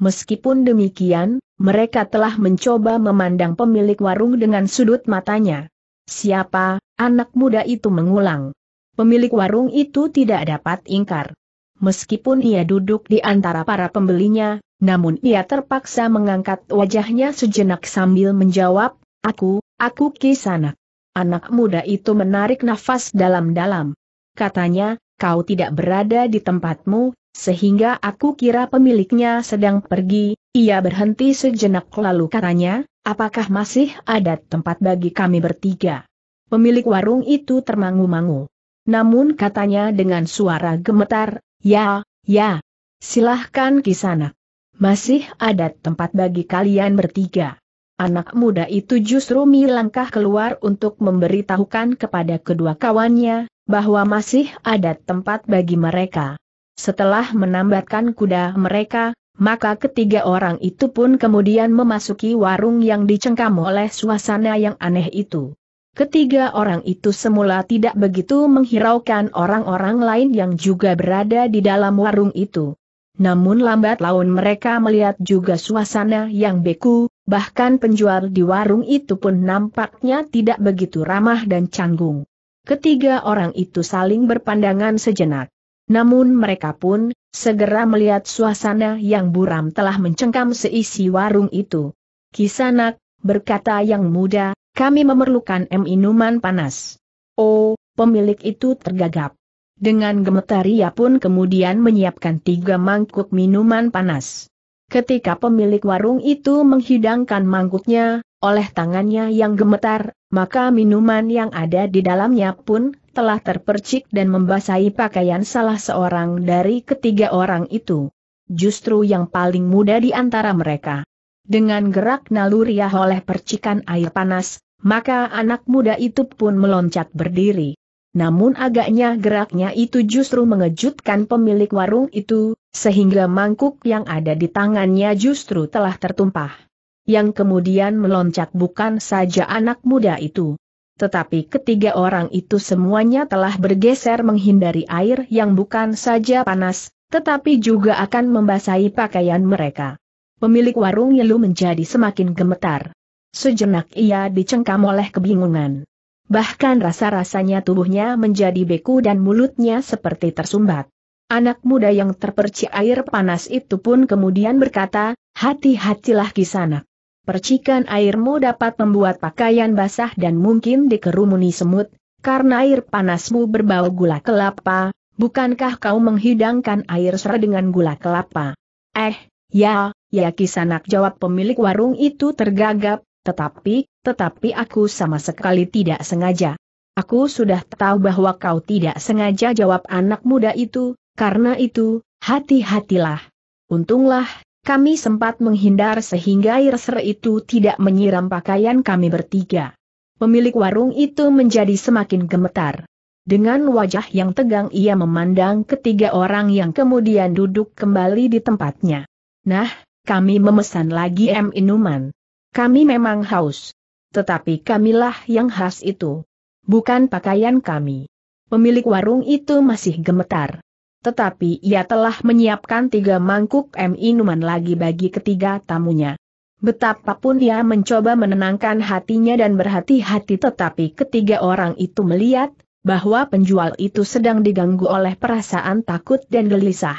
Meskipun demikian, mereka telah mencoba memandang pemilik warung dengan sudut matanya. Siapa, anak muda itu mengulang. Pemilik warung itu tidak dapat ingkar. Meskipun ia duduk di antara para pembelinya, namun ia terpaksa mengangkat wajahnya sejenak sambil menjawab, Aku, aku kisanak. Anak muda itu menarik nafas dalam-dalam. Katanya, kau tidak berada di tempatmu, sehingga aku kira pemiliknya sedang pergi, ia berhenti sejenak lalu katanya, apakah masih ada tempat bagi kami bertiga? Pemilik warung itu termangu-mangu. Namun katanya dengan suara gemetar, ya, ya, silahkan sana. Masih ada tempat bagi kalian bertiga. Anak muda itu justru melangkah keluar untuk memberitahukan kepada kedua kawannya, bahwa masih ada tempat bagi mereka. Setelah menambatkan kuda mereka, maka ketiga orang itu pun kemudian memasuki warung yang dicengkam oleh suasana yang aneh itu. Ketiga orang itu semula tidak begitu menghiraukan orang-orang lain yang juga berada di dalam warung itu. Namun lambat laun mereka melihat juga suasana yang beku, bahkan penjual di warung itu pun nampaknya tidak begitu ramah dan canggung. Ketiga orang itu saling berpandangan sejenak. Namun mereka pun, segera melihat suasana yang buram telah mencengkam seisi warung itu. Kisanak, berkata yang muda, kami memerlukan M minuman panas. Oh, pemilik itu tergagap. Dengan gemetar ia pun kemudian menyiapkan tiga mangkuk minuman panas. Ketika pemilik warung itu menghidangkan mangkuknya, oleh tangannya yang gemetar, maka minuman yang ada di dalamnya pun telah terpercik dan membasahi pakaian salah seorang dari ketiga orang itu. Justru yang paling muda di antara mereka. Dengan gerak naluriah oleh percikan air panas, maka anak muda itu pun meloncat berdiri. Namun agaknya geraknya itu justru mengejutkan pemilik warung itu, sehingga mangkuk yang ada di tangannya justru telah tertumpah yang kemudian meloncat bukan saja anak muda itu. Tetapi ketiga orang itu semuanya telah bergeser menghindari air yang bukan saja panas, tetapi juga akan membasahi pakaian mereka. Pemilik warung Yelu menjadi semakin gemetar. Sejenak ia dicengkam oleh kebingungan. Bahkan rasa-rasanya tubuhnya menjadi beku dan mulutnya seperti tersumbat. Anak muda yang terpercik air panas itu pun kemudian berkata, hati-hatilah kisanak. Percikan airmu dapat membuat pakaian basah dan mungkin dikerumuni semut, karena air panasmu berbau gula kelapa, bukankah kau menghidangkan air sera dengan gula kelapa? Eh, ya, ya kisanak jawab pemilik warung itu tergagap, tetapi, tetapi aku sama sekali tidak sengaja. Aku sudah tahu bahwa kau tidak sengaja jawab anak muda itu, karena itu, hati-hatilah. Untunglah, kami sempat menghindar sehingga air ser itu tidak menyiram pakaian kami bertiga. Pemilik warung itu menjadi semakin gemetar. Dengan wajah yang tegang ia memandang ketiga orang yang kemudian duduk kembali di tempatnya. Nah, kami memesan lagi M inuman. Kami memang haus. Tetapi kamilah yang khas itu. Bukan pakaian kami. Pemilik warung itu masih gemetar tetapi ia telah menyiapkan tiga mangkuk minuman lagi bagi ketiga tamunya. Betapapun ia mencoba menenangkan hatinya dan berhati-hati tetapi ketiga orang itu melihat, bahwa penjual itu sedang diganggu oleh perasaan takut dan gelisah.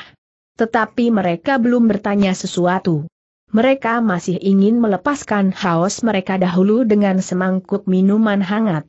Tetapi mereka belum bertanya sesuatu. Mereka masih ingin melepaskan haus mereka dahulu dengan semangkuk minuman hangat.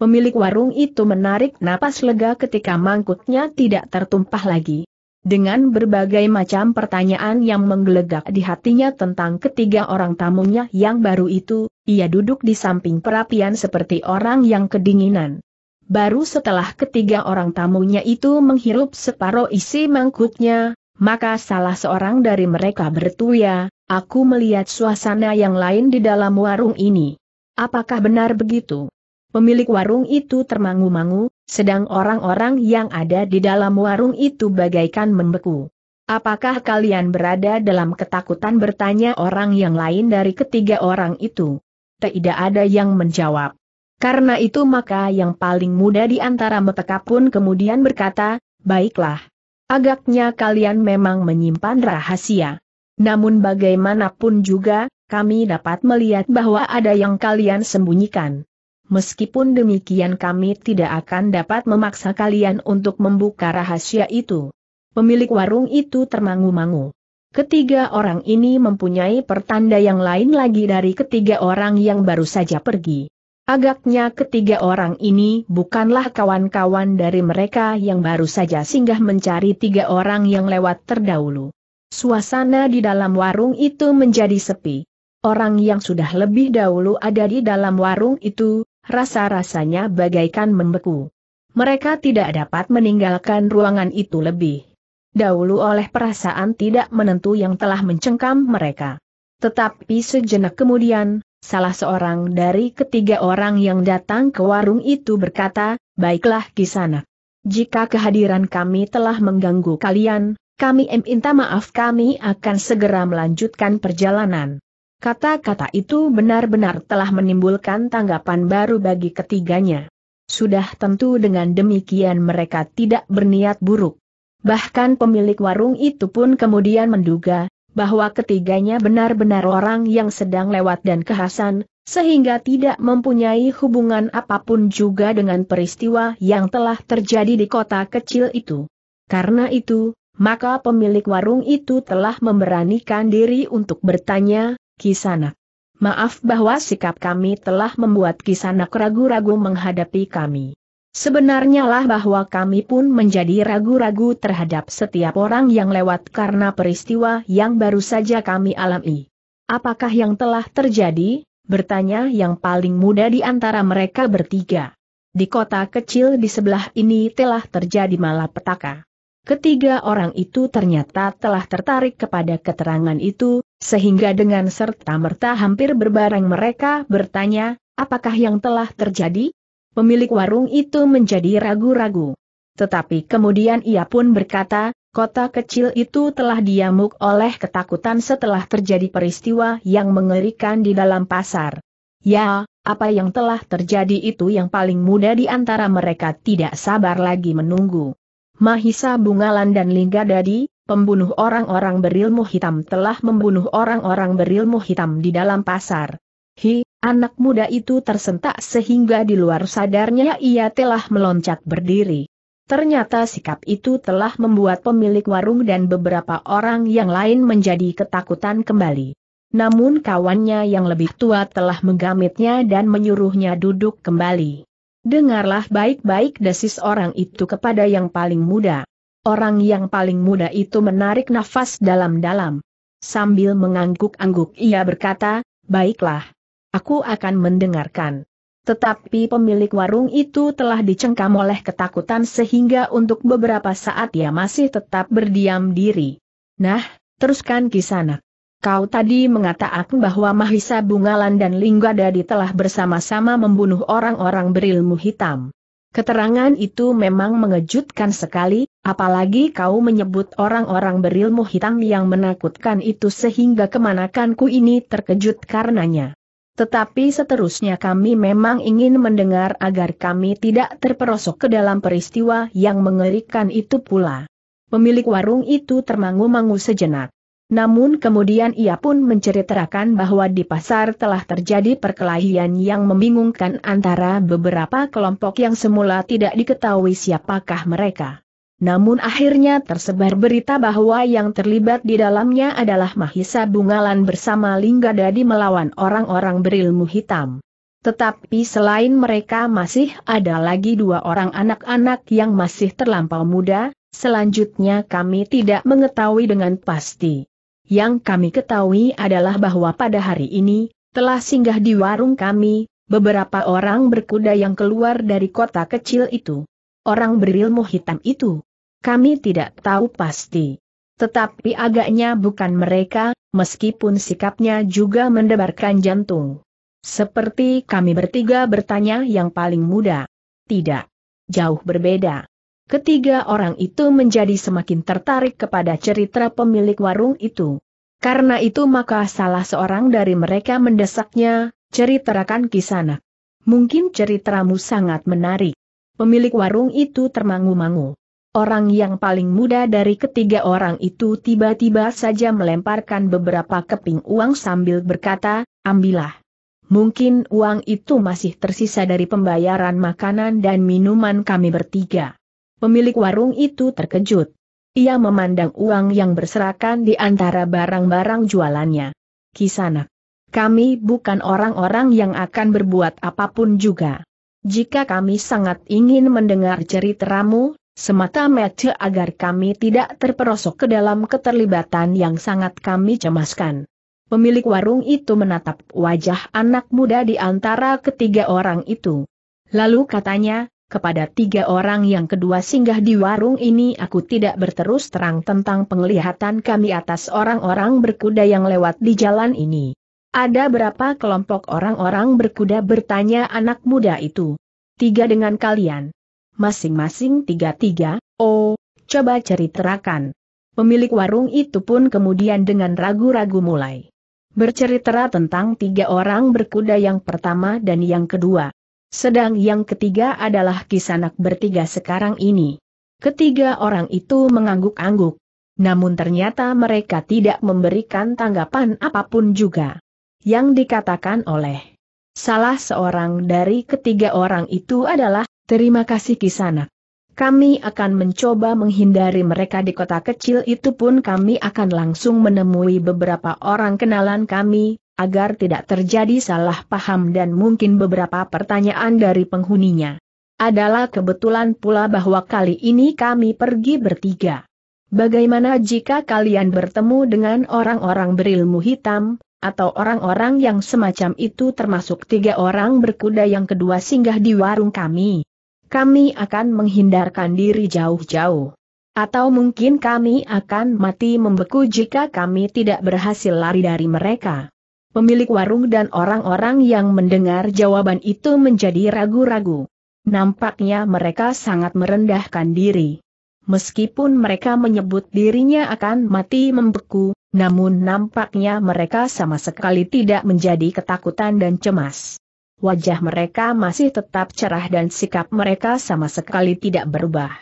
Pemilik warung itu menarik napas lega ketika mangkutnya tidak tertumpah lagi. Dengan berbagai macam pertanyaan yang menggelegak di hatinya tentang ketiga orang tamunya yang baru itu, ia duduk di samping perapian seperti orang yang kedinginan. Baru setelah ketiga orang tamunya itu menghirup separuh isi mangkutnya, maka salah seorang dari mereka bertuya, aku melihat suasana yang lain di dalam warung ini. Apakah benar begitu? Pemilik warung itu termangu-mangu, sedang orang-orang yang ada di dalam warung itu bagaikan membeku. Apakah kalian berada dalam ketakutan bertanya orang yang lain dari ketiga orang itu? Tidak ada yang menjawab. Karena itu maka yang paling muda di antara mereka pun kemudian berkata, baiklah. Agaknya kalian memang menyimpan rahasia. Namun bagaimanapun juga, kami dapat melihat bahwa ada yang kalian sembunyikan. Meskipun demikian kami tidak akan dapat memaksa kalian untuk membuka rahasia itu. Pemilik warung itu termangu-mangu. Ketiga orang ini mempunyai pertanda yang lain lagi dari ketiga orang yang baru saja pergi. Agaknya ketiga orang ini bukanlah kawan-kawan dari mereka yang baru saja singgah mencari tiga orang yang lewat terdahulu. Suasana di dalam warung itu menjadi sepi. Orang yang sudah lebih dahulu ada di dalam warung itu, rasa-rasanya bagaikan membeku. Mereka tidak dapat meninggalkan ruangan itu lebih dahulu oleh perasaan tidak menentu yang telah mencengkam mereka. Tetapi sejenak kemudian, salah seorang dari ketiga orang yang datang ke warung itu berkata, Baiklah kisana. Jika kehadiran kami telah mengganggu kalian, kami minta maaf kami akan segera melanjutkan perjalanan. Kata-kata itu benar-benar telah menimbulkan tanggapan baru bagi ketiganya. Sudah tentu dengan demikian mereka tidak berniat buruk. Bahkan pemilik warung itu pun kemudian menduga, bahwa ketiganya benar-benar orang yang sedang lewat dan kehasan, sehingga tidak mempunyai hubungan apapun juga dengan peristiwa yang telah terjadi di kota kecil itu. Karena itu, maka pemilik warung itu telah memberanikan diri untuk bertanya, Kisanak. Maaf bahwa sikap kami telah membuat Kisanak ragu-ragu menghadapi kami. Sebenarnya lah bahwa kami pun menjadi ragu-ragu terhadap setiap orang yang lewat karena peristiwa yang baru saja kami alami. Apakah yang telah terjadi? Bertanya yang paling muda di antara mereka bertiga. Di kota kecil di sebelah ini telah terjadi malapetaka. Ketiga orang itu ternyata telah tertarik kepada keterangan itu, sehingga dengan serta-merta hampir berbareng mereka bertanya, apakah yang telah terjadi? Pemilik warung itu menjadi ragu-ragu. Tetapi kemudian ia pun berkata, kota kecil itu telah diamuk oleh ketakutan setelah terjadi peristiwa yang mengerikan di dalam pasar. Ya, apa yang telah terjadi itu yang paling mudah di antara mereka tidak sabar lagi menunggu. Mahisa Bungalan dan Lingga Dadi, pembunuh orang-orang berilmu hitam telah membunuh orang-orang berilmu hitam di dalam pasar. Hi, anak muda itu tersentak sehingga di luar sadarnya ia telah meloncat berdiri. Ternyata sikap itu telah membuat pemilik warung dan beberapa orang yang lain menjadi ketakutan kembali. Namun kawannya yang lebih tua telah menggamitnya dan menyuruhnya duduk kembali. Dengarlah baik-baik desis orang itu kepada yang paling muda. Orang yang paling muda itu menarik nafas dalam-dalam. Sambil mengangguk-angguk ia berkata, baiklah. Aku akan mendengarkan. Tetapi pemilik warung itu telah dicengkam oleh ketakutan sehingga untuk beberapa saat ia masih tetap berdiam diri. Nah, teruskan kisana. Kau tadi mengatakan bahwa Mahisa Bungalan dan Lingga Dadi telah bersama-sama membunuh orang-orang berilmu hitam. Keterangan itu memang mengejutkan sekali, Apalagi kau menyebut orang-orang berilmu hitam yang menakutkan itu sehingga kemanakanku ini terkejut karenanya. Tetapi seterusnya kami memang ingin mendengar agar kami tidak terperosok ke dalam peristiwa yang mengerikan itu pula. Pemilik warung itu termangu-mangu sejenak. Namun kemudian ia pun menceritakan bahwa di pasar telah terjadi perkelahian yang membingungkan antara beberapa kelompok yang semula tidak diketahui siapakah mereka. Namun akhirnya tersebar berita bahwa yang terlibat di dalamnya adalah Mahisa Bungalan bersama Lingga Dadi melawan orang-orang berilmu hitam. Tetapi selain mereka masih ada lagi dua orang anak-anak yang masih terlampau muda, selanjutnya kami tidak mengetahui dengan pasti. Yang kami ketahui adalah bahwa pada hari ini, telah singgah di warung kami, beberapa orang berkuda yang keluar dari kota kecil itu. Orang berilmu hitam itu. Kami tidak tahu pasti. Tetapi agaknya bukan mereka, meskipun sikapnya juga mendebarkan jantung. Seperti kami bertiga bertanya yang paling muda. Tidak. Jauh berbeda. Ketiga orang itu menjadi semakin tertarik kepada cerita pemilik warung itu. Karena itu maka salah seorang dari mereka mendesaknya, ceritakan kisanak. Mungkin ceritamu sangat menarik. Pemilik warung itu termangu-mangu. Orang yang paling muda dari ketiga orang itu tiba-tiba saja melemparkan beberapa keping uang sambil berkata, ambillah. Mungkin uang itu masih tersisa dari pembayaran makanan dan minuman kami bertiga. Pemilik warung itu terkejut. Ia memandang uang yang berserakan di antara barang-barang jualannya. Kisanak. Kami bukan orang-orang yang akan berbuat apapun juga. Jika kami sangat ingin mendengar ceritamu, semata-mata agar kami tidak terperosok ke dalam keterlibatan yang sangat kami cemaskan. Pemilik warung itu menatap wajah anak muda di antara ketiga orang itu. Lalu katanya, kepada tiga orang yang kedua singgah di warung ini aku tidak berterus terang tentang penglihatan kami atas orang-orang berkuda yang lewat di jalan ini. Ada berapa kelompok orang-orang berkuda bertanya anak muda itu. Tiga dengan kalian masing-masing tiga-tiga, oh, coba ceritakan. Pemilik warung itu pun kemudian dengan ragu-ragu mulai bercerita tentang tiga orang berkuda yang pertama dan yang kedua. Sedang yang ketiga adalah kisanak bertiga sekarang ini. Ketiga orang itu mengangguk-angguk. Namun ternyata mereka tidak memberikan tanggapan apapun juga. Yang dikatakan oleh salah seorang dari ketiga orang itu adalah Terima kasih kisana. Kami akan mencoba menghindari mereka di kota kecil itu pun kami akan langsung menemui beberapa orang kenalan kami, agar tidak terjadi salah paham dan mungkin beberapa pertanyaan dari penghuninya. Adalah kebetulan pula bahwa kali ini kami pergi bertiga. Bagaimana jika kalian bertemu dengan orang-orang berilmu hitam, atau orang-orang yang semacam itu termasuk tiga orang berkuda yang kedua singgah di warung kami? kami akan menghindarkan diri jauh-jauh. Atau mungkin kami akan mati membeku jika kami tidak berhasil lari dari mereka. Pemilik warung dan orang-orang yang mendengar jawaban itu menjadi ragu-ragu. Nampaknya mereka sangat merendahkan diri. Meskipun mereka menyebut dirinya akan mati membeku, namun nampaknya mereka sama sekali tidak menjadi ketakutan dan cemas wajah mereka masih tetap cerah dan sikap mereka sama sekali tidak berubah.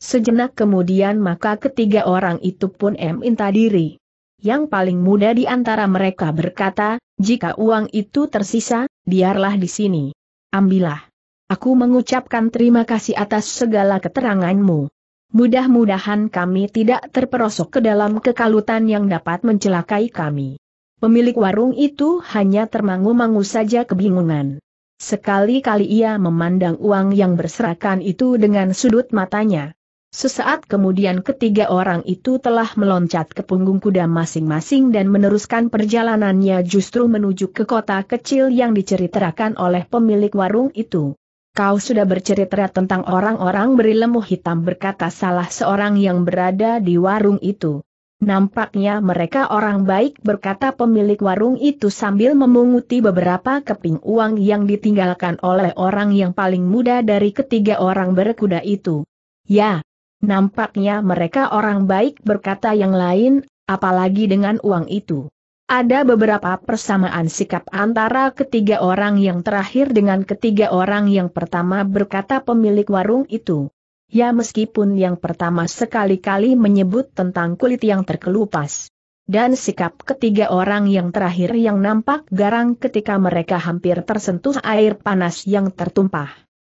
Sejenak kemudian maka ketiga orang itu pun minta diri. Yang paling muda di antara mereka berkata, jika uang itu tersisa, biarlah di sini. Ambillah. Aku mengucapkan terima kasih atas segala keteranganmu. Mudah-mudahan kami tidak terperosok ke dalam kekalutan yang dapat mencelakai kami. Pemilik warung itu hanya termangu-mangu saja kebingungan. Sekali-kali ia memandang uang yang berserakan itu dengan sudut matanya. Sesaat kemudian ketiga orang itu telah meloncat ke punggung kuda masing-masing dan meneruskan perjalanannya justru menuju ke kota kecil yang diceritakan oleh pemilik warung itu. Kau sudah bercerita tentang orang-orang berilmu hitam berkata salah seorang yang berada di warung itu. Nampaknya mereka orang baik berkata pemilik warung itu sambil memunguti beberapa keping uang yang ditinggalkan oleh orang yang paling muda dari ketiga orang berkuda itu. Ya, nampaknya mereka orang baik berkata yang lain, apalagi dengan uang itu. Ada beberapa persamaan sikap antara ketiga orang yang terakhir dengan ketiga orang yang pertama berkata pemilik warung itu. Ya meskipun yang pertama sekali-kali menyebut tentang kulit yang terkelupas. Dan sikap ketiga orang yang terakhir yang nampak garang ketika mereka hampir tersentuh air panas yang tertumpah.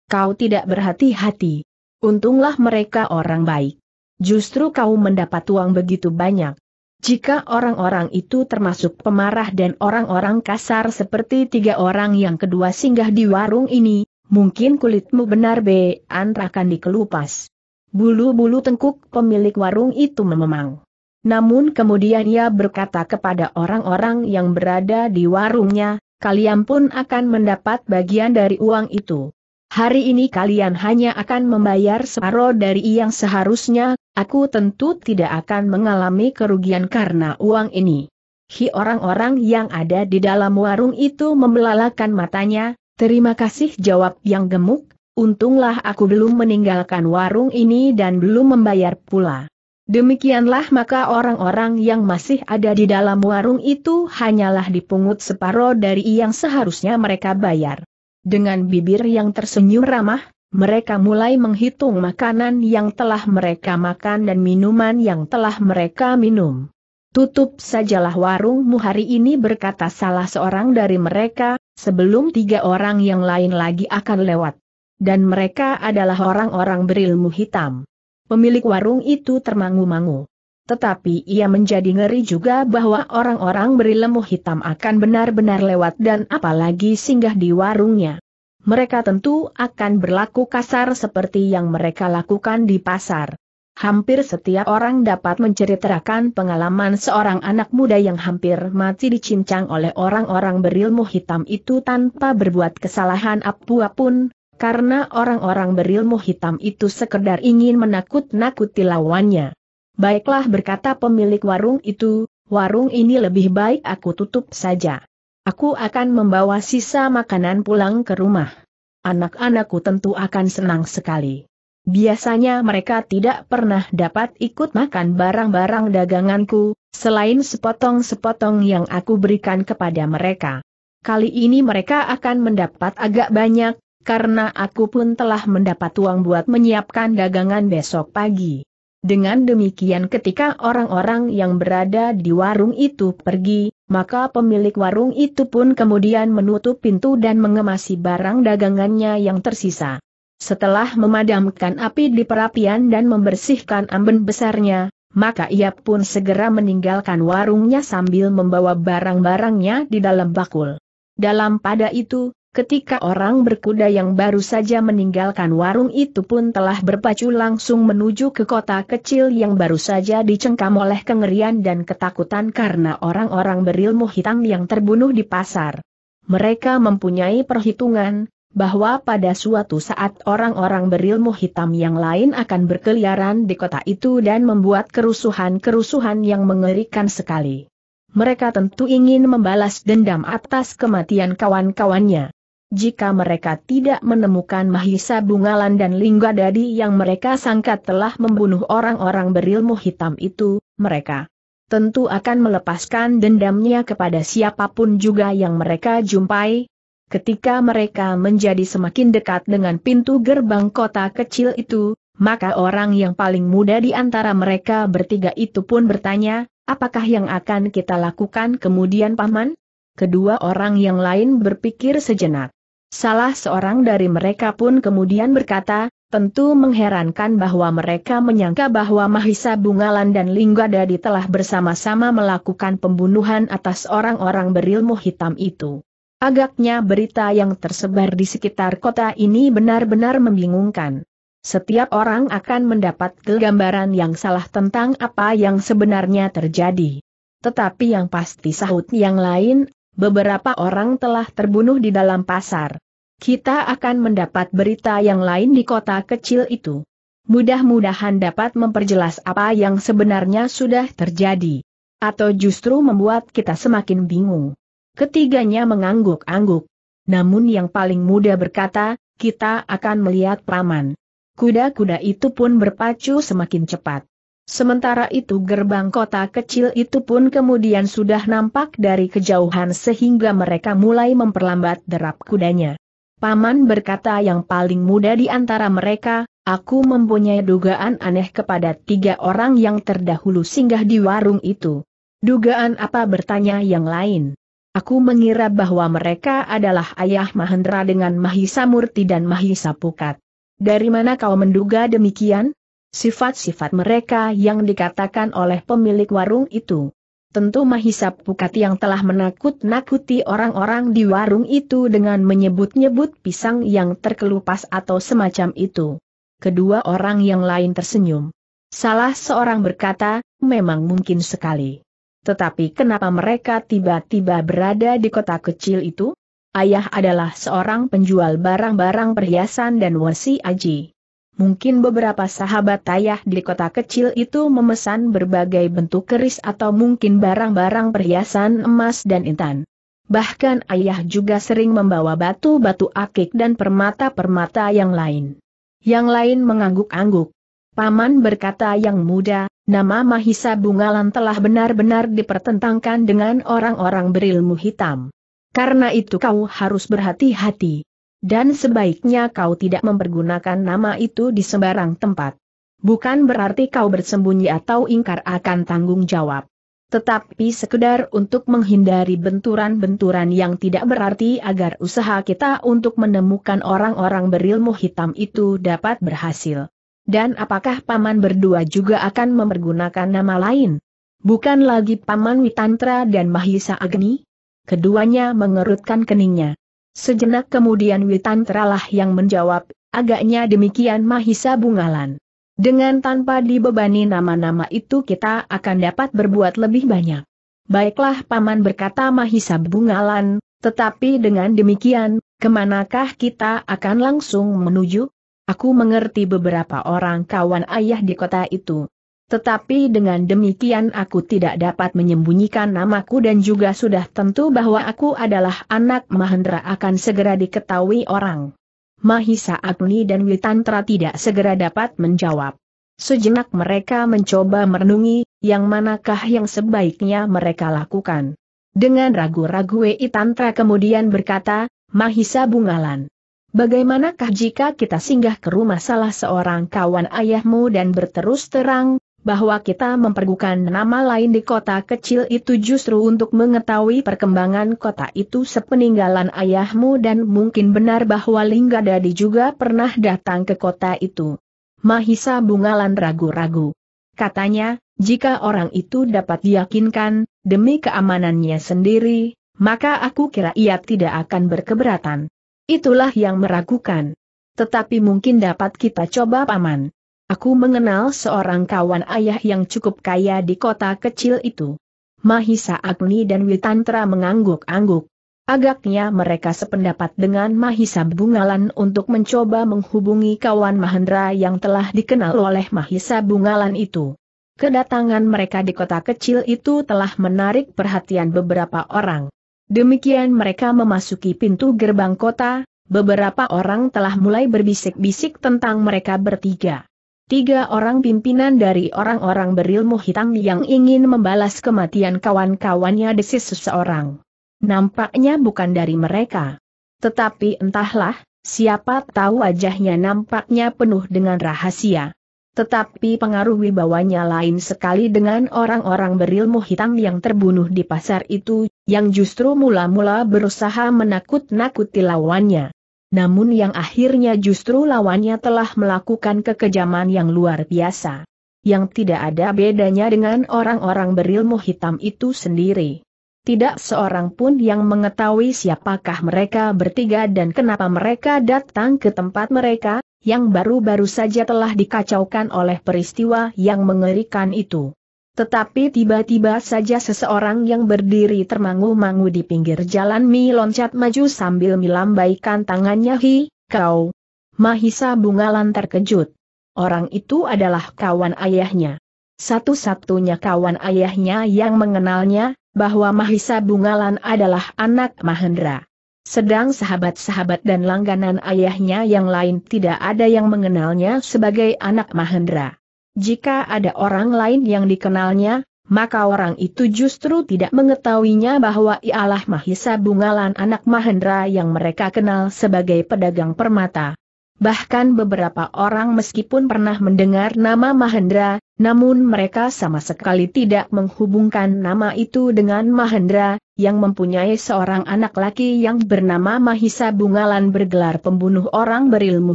Kau tidak berhati-hati. Untunglah mereka orang baik. Justru kau mendapat uang begitu banyak. Jika orang-orang itu termasuk pemarah dan orang-orang kasar seperti tiga orang yang kedua singgah di warung ini, mungkin kulitmu benar be, antrakan dikelupas. Bulu-bulu tengkuk pemilik warung itu memang. Namun kemudian ia berkata kepada orang-orang yang berada di warungnya, kalian pun akan mendapat bagian dari uang itu. Hari ini kalian hanya akan membayar separuh dari yang seharusnya, aku tentu tidak akan mengalami kerugian karena uang ini. Hi orang-orang yang ada di dalam warung itu membelalakan matanya, Terima kasih jawab yang gemuk, untunglah aku belum meninggalkan warung ini dan belum membayar pula. Demikianlah maka orang-orang yang masih ada di dalam warung itu hanyalah dipungut separoh dari yang seharusnya mereka bayar. Dengan bibir yang tersenyum ramah, mereka mulai menghitung makanan yang telah mereka makan dan minuman yang telah mereka minum. Tutup sajalah warungmu hari ini berkata salah seorang dari mereka, sebelum tiga orang yang lain lagi akan lewat. Dan mereka adalah orang-orang berilmu hitam. Pemilik warung itu termangu-mangu. Tetapi ia menjadi ngeri juga bahwa orang-orang berilmu hitam akan benar-benar lewat dan apalagi singgah di warungnya. Mereka tentu akan berlaku kasar seperti yang mereka lakukan di pasar. Hampir setiap orang dapat menceritakan pengalaman seorang anak muda yang hampir mati dicincang oleh orang-orang berilmu hitam itu tanpa berbuat kesalahan apapun, karena orang-orang berilmu hitam itu sekedar ingin menakut-nakuti lawannya. Baiklah berkata pemilik warung itu, warung ini lebih baik aku tutup saja. Aku akan membawa sisa makanan pulang ke rumah. Anak-anakku tentu akan senang sekali. Biasanya mereka tidak pernah dapat ikut makan barang-barang daganganku, selain sepotong-sepotong yang aku berikan kepada mereka. Kali ini mereka akan mendapat agak banyak, karena aku pun telah mendapat uang buat menyiapkan dagangan besok pagi. Dengan demikian ketika orang-orang yang berada di warung itu pergi, maka pemilik warung itu pun kemudian menutup pintu dan mengemasi barang dagangannya yang tersisa. Setelah memadamkan api di perapian dan membersihkan amben besarnya, maka ia pun segera meninggalkan warungnya sambil membawa barang-barangnya di dalam bakul. Dalam pada itu, ketika orang berkuda yang baru saja meninggalkan warung itu pun telah berpacu langsung menuju ke kota kecil yang baru saja dicengkam oleh kengerian dan ketakutan karena orang-orang berilmu hitam yang terbunuh di pasar. Mereka mempunyai perhitungan, bahwa pada suatu saat orang-orang berilmu hitam yang lain akan berkeliaran di kota itu dan membuat kerusuhan-kerusuhan yang mengerikan sekali. Mereka tentu ingin membalas dendam atas kematian kawan-kawannya. Jika mereka tidak menemukan Mahisa Bungalan dan Linggadadi yang mereka sangka telah membunuh orang-orang berilmu hitam itu, mereka tentu akan melepaskan dendamnya kepada siapapun juga yang mereka jumpai, Ketika mereka menjadi semakin dekat dengan pintu gerbang kota kecil itu, maka orang yang paling muda di antara mereka bertiga itu pun bertanya, apakah yang akan kita lakukan kemudian paman? Kedua orang yang lain berpikir sejenak. Salah seorang dari mereka pun kemudian berkata, tentu mengherankan bahwa mereka menyangka bahwa Mahisa Bungalan dan Linggadadi telah bersama-sama melakukan pembunuhan atas orang-orang berilmu hitam itu. Agaknya berita yang tersebar di sekitar kota ini benar-benar membingungkan. Setiap orang akan mendapat gambaran yang salah tentang apa yang sebenarnya terjadi. Tetapi yang pasti sahut yang lain, beberapa orang telah terbunuh di dalam pasar. Kita akan mendapat berita yang lain di kota kecil itu. Mudah-mudahan dapat memperjelas apa yang sebenarnya sudah terjadi. Atau justru membuat kita semakin bingung. Ketiganya mengangguk-angguk. Namun yang paling muda berkata, kita akan melihat paman. Kuda-kuda itu pun berpacu semakin cepat. Sementara itu gerbang kota kecil itu pun kemudian sudah nampak dari kejauhan sehingga mereka mulai memperlambat derap kudanya. Paman berkata yang paling muda di antara mereka, aku mempunyai dugaan aneh kepada tiga orang yang terdahulu singgah di warung itu. Dugaan apa bertanya yang lain? Aku mengira bahwa mereka adalah ayah Mahendra dengan Mahisa Murti dan Mahisa Pukat. Dari mana kau menduga demikian? Sifat-sifat mereka yang dikatakan oleh pemilik warung itu. Tentu Mahisa Pukat yang telah menakut-nakuti orang-orang di warung itu dengan menyebut-nyebut pisang yang terkelupas atau semacam itu. Kedua orang yang lain tersenyum. Salah seorang berkata, memang mungkin sekali. Tetapi kenapa mereka tiba-tiba berada di kota kecil itu? Ayah adalah seorang penjual barang-barang perhiasan dan wasi aji. Mungkin beberapa sahabat ayah di kota kecil itu memesan berbagai bentuk keris atau mungkin barang-barang perhiasan emas dan intan. Bahkan ayah juga sering membawa batu-batu akik dan permata-permata yang lain. Yang lain mengangguk-angguk. Paman berkata yang muda, Nama Mahisa Bungalan telah benar-benar dipertentangkan dengan orang-orang berilmu hitam. Karena itu kau harus berhati-hati. Dan sebaiknya kau tidak mempergunakan nama itu di sembarang tempat. Bukan berarti kau bersembunyi atau ingkar akan tanggung jawab. Tetapi sekedar untuk menghindari benturan-benturan yang tidak berarti agar usaha kita untuk menemukan orang-orang berilmu hitam itu dapat berhasil. Dan apakah paman berdua juga akan mempergunakan nama lain? Bukan lagi paman Witantra dan Mahisa Agni? Keduanya mengerutkan keningnya. Sejenak kemudian Witantra lah yang menjawab, agaknya demikian Mahisa Bungalan. Dengan tanpa dibebani nama-nama itu kita akan dapat berbuat lebih banyak. Baiklah paman berkata Mahisa Bungalan, tetapi dengan demikian, kemanakah kita akan langsung menuju? Aku mengerti beberapa orang kawan ayah di kota itu. Tetapi dengan demikian aku tidak dapat menyembunyikan namaku dan juga sudah tentu bahwa aku adalah anak Mahendra akan segera diketahui orang. Mahisa Agni dan Witantra tidak segera dapat menjawab. Sejenak mereka mencoba merenungi, yang manakah yang sebaiknya mereka lakukan. Dengan ragu-ragu Witantra kemudian berkata, Mahisa Bungalan. Bagaimanakah jika kita singgah ke rumah salah seorang kawan ayahmu dan berterus terang, bahwa kita mempergukan nama lain di kota kecil itu justru untuk mengetahui perkembangan kota itu sepeninggalan ayahmu dan mungkin benar bahwa Linggadadi juga pernah datang ke kota itu. Mahisa Bungalan ragu-ragu. Katanya, jika orang itu dapat diyakinkan, demi keamanannya sendiri, maka aku kira ia tidak akan berkeberatan. Itulah yang meragukan. Tetapi mungkin dapat kita coba paman. Aku mengenal seorang kawan ayah yang cukup kaya di kota kecil itu. Mahisa Agni dan Witantra mengangguk-angguk. Agaknya mereka sependapat dengan Mahisa Bungalan untuk mencoba menghubungi kawan Mahendra yang telah dikenal oleh Mahisa Bungalan itu. Kedatangan mereka di kota kecil itu telah menarik perhatian beberapa orang. Demikian mereka memasuki pintu gerbang kota, beberapa orang telah mulai berbisik-bisik tentang mereka bertiga. Tiga orang pimpinan dari orang-orang berilmu hitam yang ingin membalas kematian kawan-kawannya desis seseorang. Nampaknya bukan dari mereka. Tetapi entahlah, siapa tahu wajahnya nampaknya penuh dengan rahasia. Tetapi pengaruh wibawanya lain sekali dengan orang-orang berilmu hitam yang terbunuh di pasar itu, yang justru mula-mula berusaha menakut-nakuti lawannya. Namun yang akhirnya justru lawannya telah melakukan kekejaman yang luar biasa. Yang tidak ada bedanya dengan orang-orang berilmu hitam itu sendiri. Tidak seorang pun yang mengetahui siapakah mereka bertiga dan kenapa mereka datang ke tempat mereka, yang baru-baru saja telah dikacaukan oleh peristiwa yang mengerikan itu. Tetapi tiba-tiba saja seseorang yang berdiri termangu-mangu di pinggir jalan Mi loncat maju sambil melambaikan tangannya Hi, kau. Mahisa Bungalan terkejut. Orang itu adalah kawan ayahnya. Satu-satunya kawan ayahnya yang mengenalnya, bahwa Mahisa Bungalan adalah anak Mahendra. Sedang sahabat-sahabat dan langganan ayahnya yang lain tidak ada yang mengenalnya sebagai anak Mahendra. Jika ada orang lain yang dikenalnya, maka orang itu justru tidak mengetahuinya bahwa ialah Mahisa Bungalan anak Mahendra yang mereka kenal sebagai pedagang permata. Bahkan beberapa orang meskipun pernah mendengar nama Mahendra, namun mereka sama sekali tidak menghubungkan nama itu dengan Mahendra, yang mempunyai seorang anak laki yang bernama Mahisa Bungalan bergelar pembunuh orang berilmu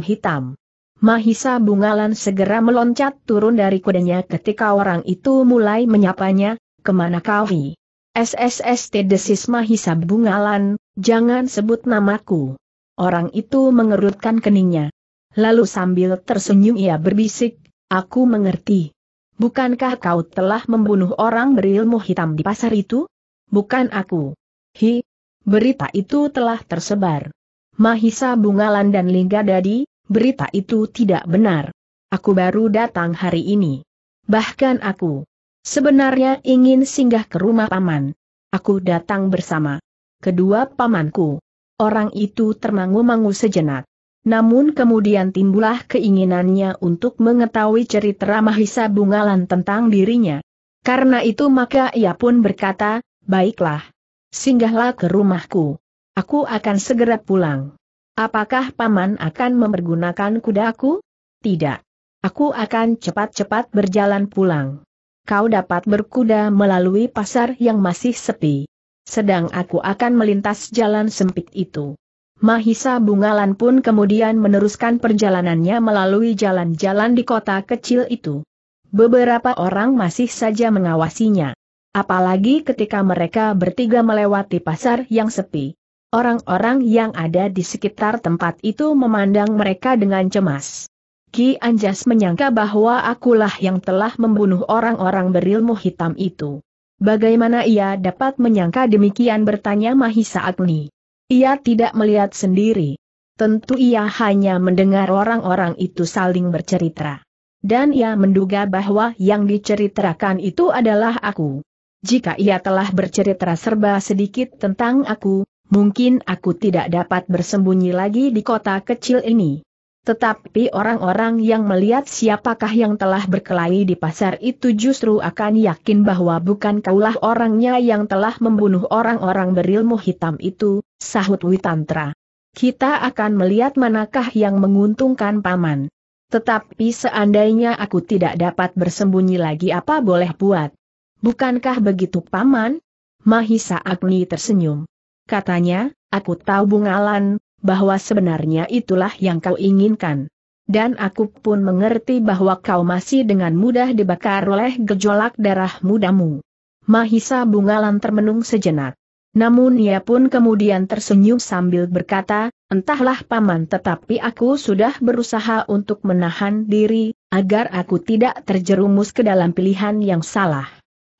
hitam. Mahisa Bungalan segera meloncat turun dari kudanya ketika orang itu mulai menyapanya, kemana kau hi? SSST desis Mahisa Bungalan, jangan sebut namaku. Orang itu mengerutkan keningnya. Lalu sambil tersenyum ia berbisik, aku mengerti. Bukankah kau telah membunuh orang berilmu hitam di pasar itu? Bukan aku. Hi, berita itu telah tersebar. Mahisa Bungalan dan Lingga Dadi, berita itu tidak benar. Aku baru datang hari ini. Bahkan aku sebenarnya ingin singgah ke rumah paman. Aku datang bersama kedua pamanku. Orang itu termangu-mangu sejenak. Namun kemudian timbullah keinginannya untuk mengetahui cerita Mahisa Bungalan tentang dirinya. Karena itu maka ia pun berkata, baiklah. Singgahlah ke rumahku. Aku akan segera pulang. Apakah paman akan mempergunakan kudaku? Tidak. Aku akan cepat-cepat berjalan pulang. Kau dapat berkuda melalui pasar yang masih sepi. Sedang aku akan melintas jalan sempit itu. Mahisa Bungalan pun kemudian meneruskan perjalanannya melalui jalan-jalan di kota kecil itu. Beberapa orang masih saja mengawasinya. Apalagi ketika mereka bertiga melewati pasar yang sepi. Orang-orang yang ada di sekitar tempat itu memandang mereka dengan cemas. Ki Anjas menyangka bahwa akulah yang telah membunuh orang-orang berilmu hitam itu. Bagaimana ia dapat menyangka demikian bertanya Mahisa Agni. Ia tidak melihat sendiri. Tentu ia hanya mendengar orang-orang itu saling bercerita. Dan ia menduga bahwa yang diceritakan itu adalah aku. Jika ia telah bercerita serba sedikit tentang aku, mungkin aku tidak dapat bersembunyi lagi di kota kecil ini. Tetapi orang-orang yang melihat siapakah yang telah berkelahi di pasar itu justru akan yakin bahwa bukan kaulah orangnya yang telah membunuh orang-orang berilmu hitam itu, sahut Witantra. Kita akan melihat manakah yang menguntungkan paman. Tetapi seandainya aku tidak dapat bersembunyi lagi apa boleh buat. Bukankah begitu paman? Mahisa Agni tersenyum. Katanya, aku tahu Bungalan, bahwa sebenarnya itulah yang kau inginkan. Dan aku pun mengerti bahwa kau masih dengan mudah dibakar oleh gejolak darah mudamu. Mahisa Bungalan termenung sejenak. Namun ia pun kemudian tersenyum sambil berkata, entahlah paman tetapi aku sudah berusaha untuk menahan diri, agar aku tidak terjerumus ke dalam pilihan yang salah.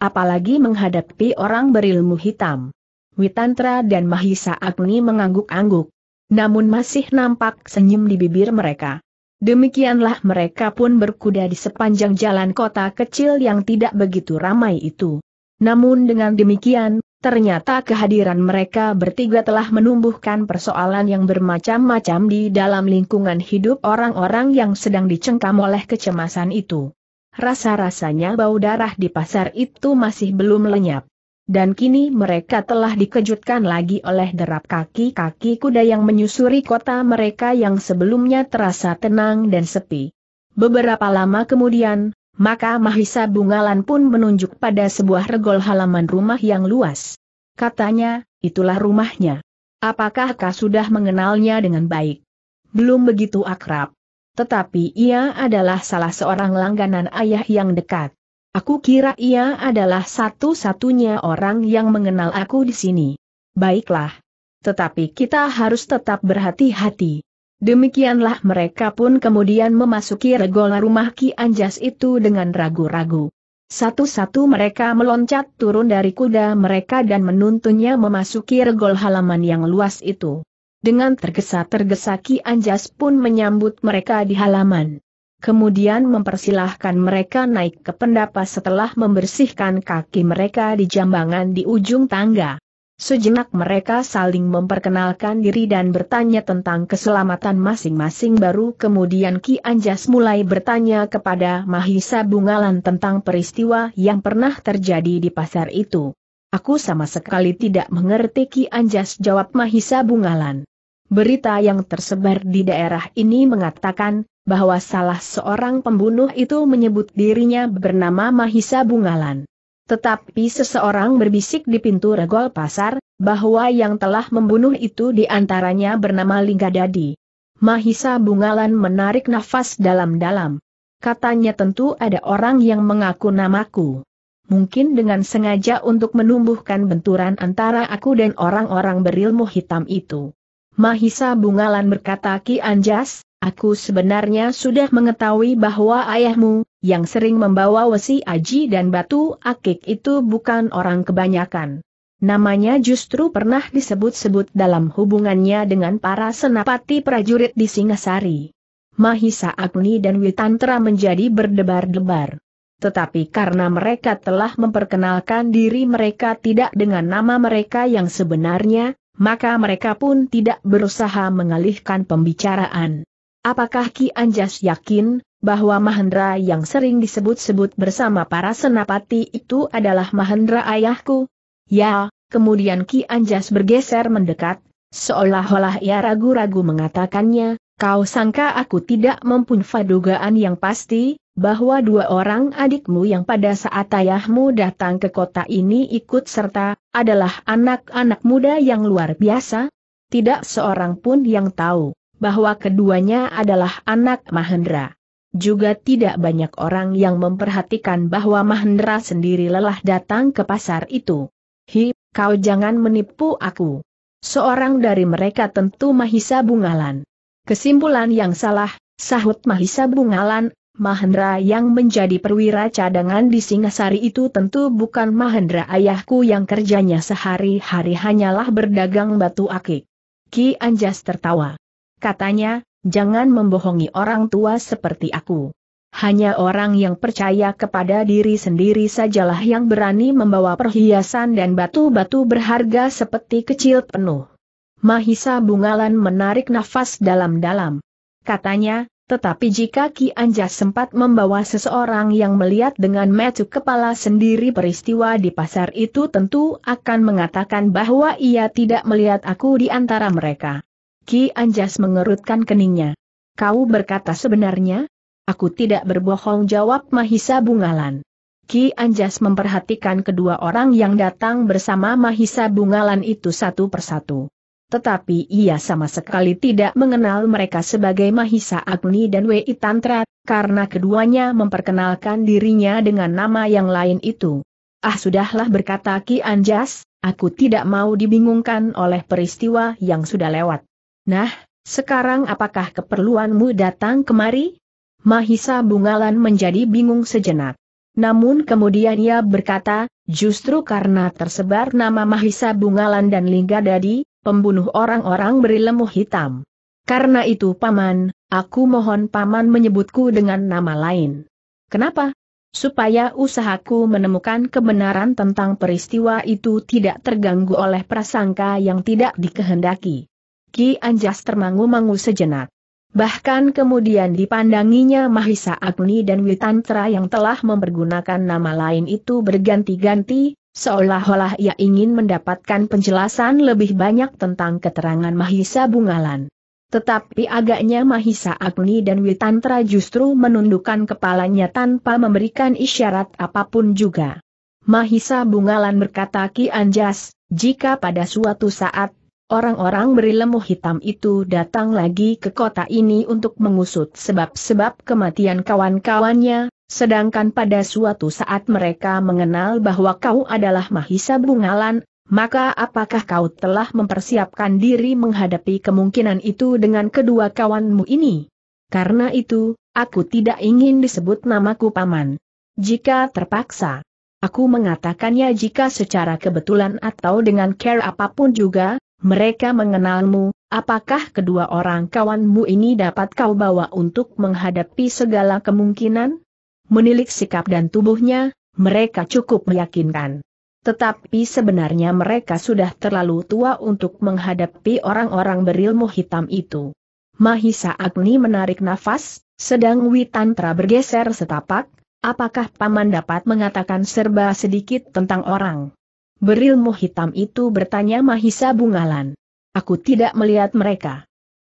Apalagi menghadapi orang berilmu hitam. Witantra dan Mahisa Agni mengangguk-angguk namun masih nampak senyum di bibir mereka. Demikianlah mereka pun berkuda di sepanjang jalan kota kecil yang tidak begitu ramai itu. Namun dengan demikian, ternyata kehadiran mereka bertiga telah menumbuhkan persoalan yang bermacam-macam di dalam lingkungan hidup orang-orang yang sedang dicengkam oleh kecemasan itu. Rasa-rasanya bau darah di pasar itu masih belum lenyap dan kini mereka telah dikejutkan lagi oleh derap kaki-kaki kuda yang menyusuri kota mereka yang sebelumnya terasa tenang dan sepi. Beberapa lama kemudian, maka Mahisa Bungalan pun menunjuk pada sebuah regol halaman rumah yang luas. Katanya, itulah rumahnya. Apakah kau sudah mengenalnya dengan baik? Belum begitu akrab. Tetapi ia adalah salah seorang langganan ayah yang dekat. Aku kira ia adalah satu-satunya orang yang mengenal aku di sini. Baiklah. Tetapi kita harus tetap berhati-hati. Demikianlah mereka pun kemudian memasuki regola rumah Ki Anjas itu dengan ragu-ragu. Satu-satu mereka meloncat turun dari kuda mereka dan menuntunnya memasuki regol halaman yang luas itu. Dengan tergesa-tergesa Ki Anjas pun menyambut mereka di halaman kemudian mempersilahkan mereka naik ke pendapa setelah membersihkan kaki mereka di jambangan di ujung tangga. Sejenak mereka saling memperkenalkan diri dan bertanya tentang keselamatan masing-masing baru kemudian Ki Anjas mulai bertanya kepada Mahisa Bungalan tentang peristiwa yang pernah terjadi di pasar itu. Aku sama sekali tidak mengerti Ki Anjas jawab Mahisa Bungalan. Berita yang tersebar di daerah ini mengatakan, bahwa salah seorang pembunuh itu menyebut dirinya bernama Mahisa Bungalan. Tetapi seseorang berbisik di pintu regol pasar, bahwa yang telah membunuh itu diantaranya bernama Linggadadi. Mahisa Bungalan menarik nafas dalam-dalam. Katanya tentu ada orang yang mengaku namaku. Mungkin dengan sengaja untuk menumbuhkan benturan antara aku dan orang-orang berilmu hitam itu. Mahisa Bungalan berkata Ki Anjas, aku sebenarnya sudah mengetahui bahwa ayahmu, yang sering membawa wesi aji dan batu akik itu bukan orang kebanyakan. Namanya justru pernah disebut-sebut dalam hubungannya dengan para senapati prajurit di Singasari. Mahisa Agni dan Witantra menjadi berdebar-debar. Tetapi karena mereka telah memperkenalkan diri mereka tidak dengan nama mereka yang sebenarnya, maka mereka pun tidak berusaha mengalihkan pembicaraan. Apakah Ki Anjas yakin bahwa Mahendra yang sering disebut-sebut bersama para senapati itu adalah Mahendra ayahku? Ya, kemudian Ki Anjas bergeser mendekat, seolah-olah ia ragu-ragu mengatakannya, kau sangka aku tidak mempunyai dugaan yang pasti, bahwa dua orang adikmu yang pada saat ayahmu datang ke kota ini ikut serta, adalah anak-anak muda yang luar biasa? Tidak seorang pun yang tahu, bahwa keduanya adalah anak Mahendra. Juga tidak banyak orang yang memperhatikan bahwa Mahendra sendiri lelah datang ke pasar itu. Hi, kau jangan menipu aku. Seorang dari mereka tentu Mahisa Bungalan. Kesimpulan yang salah, sahut Mahisa Bungalan, Mahendra yang menjadi perwira cadangan di Singasari itu tentu bukan Mahendra ayahku yang kerjanya sehari-hari hanyalah berdagang batu akik. Ki Anjas tertawa. Katanya, jangan membohongi orang tua seperti aku. Hanya orang yang percaya kepada diri sendiri sajalah yang berani membawa perhiasan dan batu-batu berharga seperti kecil penuh. Mahisa Bungalan menarik nafas dalam-dalam. Katanya, tetapi jika Ki Anjas sempat membawa seseorang yang melihat dengan metu kepala sendiri peristiwa di pasar itu tentu akan mengatakan bahwa ia tidak melihat aku di antara mereka. Ki Anjas mengerutkan keningnya. Kau berkata sebenarnya? Aku tidak berbohong jawab Mahisa Bungalan. Ki Anjas memperhatikan kedua orang yang datang bersama Mahisa Bungalan itu satu persatu. Tetapi ia sama sekali tidak mengenal mereka sebagai Mahisa Agni dan Wei Tantra, karena keduanya memperkenalkan dirinya dengan nama yang lain itu. Ah sudahlah berkata Ki Anjas, aku tidak mau dibingungkan oleh peristiwa yang sudah lewat. Nah, sekarang apakah keperluanmu datang kemari? Mahisa Bungalan menjadi bingung sejenak. Namun kemudian ia berkata, justru karena tersebar nama Mahisa Bungalan dan Lingga Dadi, pembunuh orang-orang berilmu hitam. Karena itu Paman, aku mohon Paman menyebutku dengan nama lain. Kenapa? Supaya usahaku menemukan kebenaran tentang peristiwa itu tidak terganggu oleh prasangka yang tidak dikehendaki. Ki Anjas termangu-mangu sejenak. Bahkan kemudian dipandanginya Mahisa Agni dan Witantra yang telah mempergunakan nama lain itu berganti-ganti, Seolah-olah ia ingin mendapatkan penjelasan lebih banyak tentang keterangan Mahisa Bungalan. Tetapi agaknya Mahisa Agni dan Witantra justru menundukkan kepalanya tanpa memberikan isyarat apapun juga. Mahisa Bungalan berkata Ki Anjas, jika pada suatu saat, orang-orang berilmu hitam itu datang lagi ke kota ini untuk mengusut sebab-sebab kematian kawan-kawannya, Sedangkan pada suatu saat mereka mengenal bahwa kau adalah Mahisa Bungalan, maka apakah kau telah mempersiapkan diri menghadapi kemungkinan itu dengan kedua kawanmu ini? Karena itu, aku tidak ingin disebut namaku paman. Jika terpaksa, aku mengatakannya jika secara kebetulan atau dengan care apapun juga, mereka mengenalmu, apakah kedua orang kawanmu ini dapat kau bawa untuk menghadapi segala kemungkinan? menilik sikap dan tubuhnya, mereka cukup meyakinkan. Tetapi sebenarnya mereka sudah terlalu tua untuk menghadapi orang-orang berilmu hitam itu. Mahisa Agni menarik nafas, sedang Witantra bergeser setapak, apakah Paman dapat mengatakan serba sedikit tentang orang? Berilmu hitam itu bertanya Mahisa Bungalan. Aku tidak melihat mereka.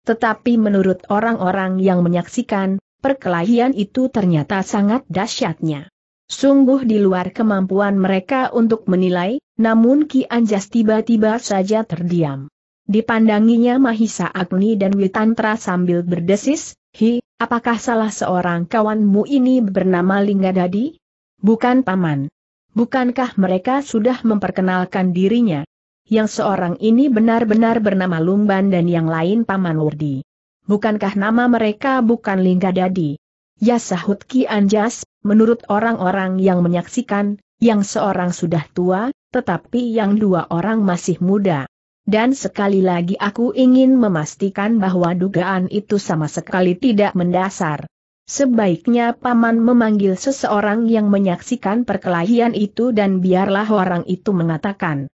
Tetapi menurut orang-orang yang menyaksikan, Perkelahian itu ternyata sangat dahsyatnya. Sungguh di luar kemampuan mereka untuk menilai, namun Ki Anjas tiba-tiba saja terdiam. Dipandanginya Mahisa Agni dan Witantra sambil berdesis, Hi, apakah salah seorang kawanmu ini bernama Linggadadi? Bukan paman. Bukankah mereka sudah memperkenalkan dirinya? Yang seorang ini benar-benar bernama Lumban dan yang lain Paman Wardi bukankah nama mereka bukan Lingga Dadi? Ya sahut Ki Anjas, menurut orang-orang yang menyaksikan, yang seorang sudah tua, tetapi yang dua orang masih muda. Dan sekali lagi aku ingin memastikan bahwa dugaan itu sama sekali tidak mendasar. Sebaiknya paman memanggil seseorang yang menyaksikan perkelahian itu dan biarlah orang itu mengatakan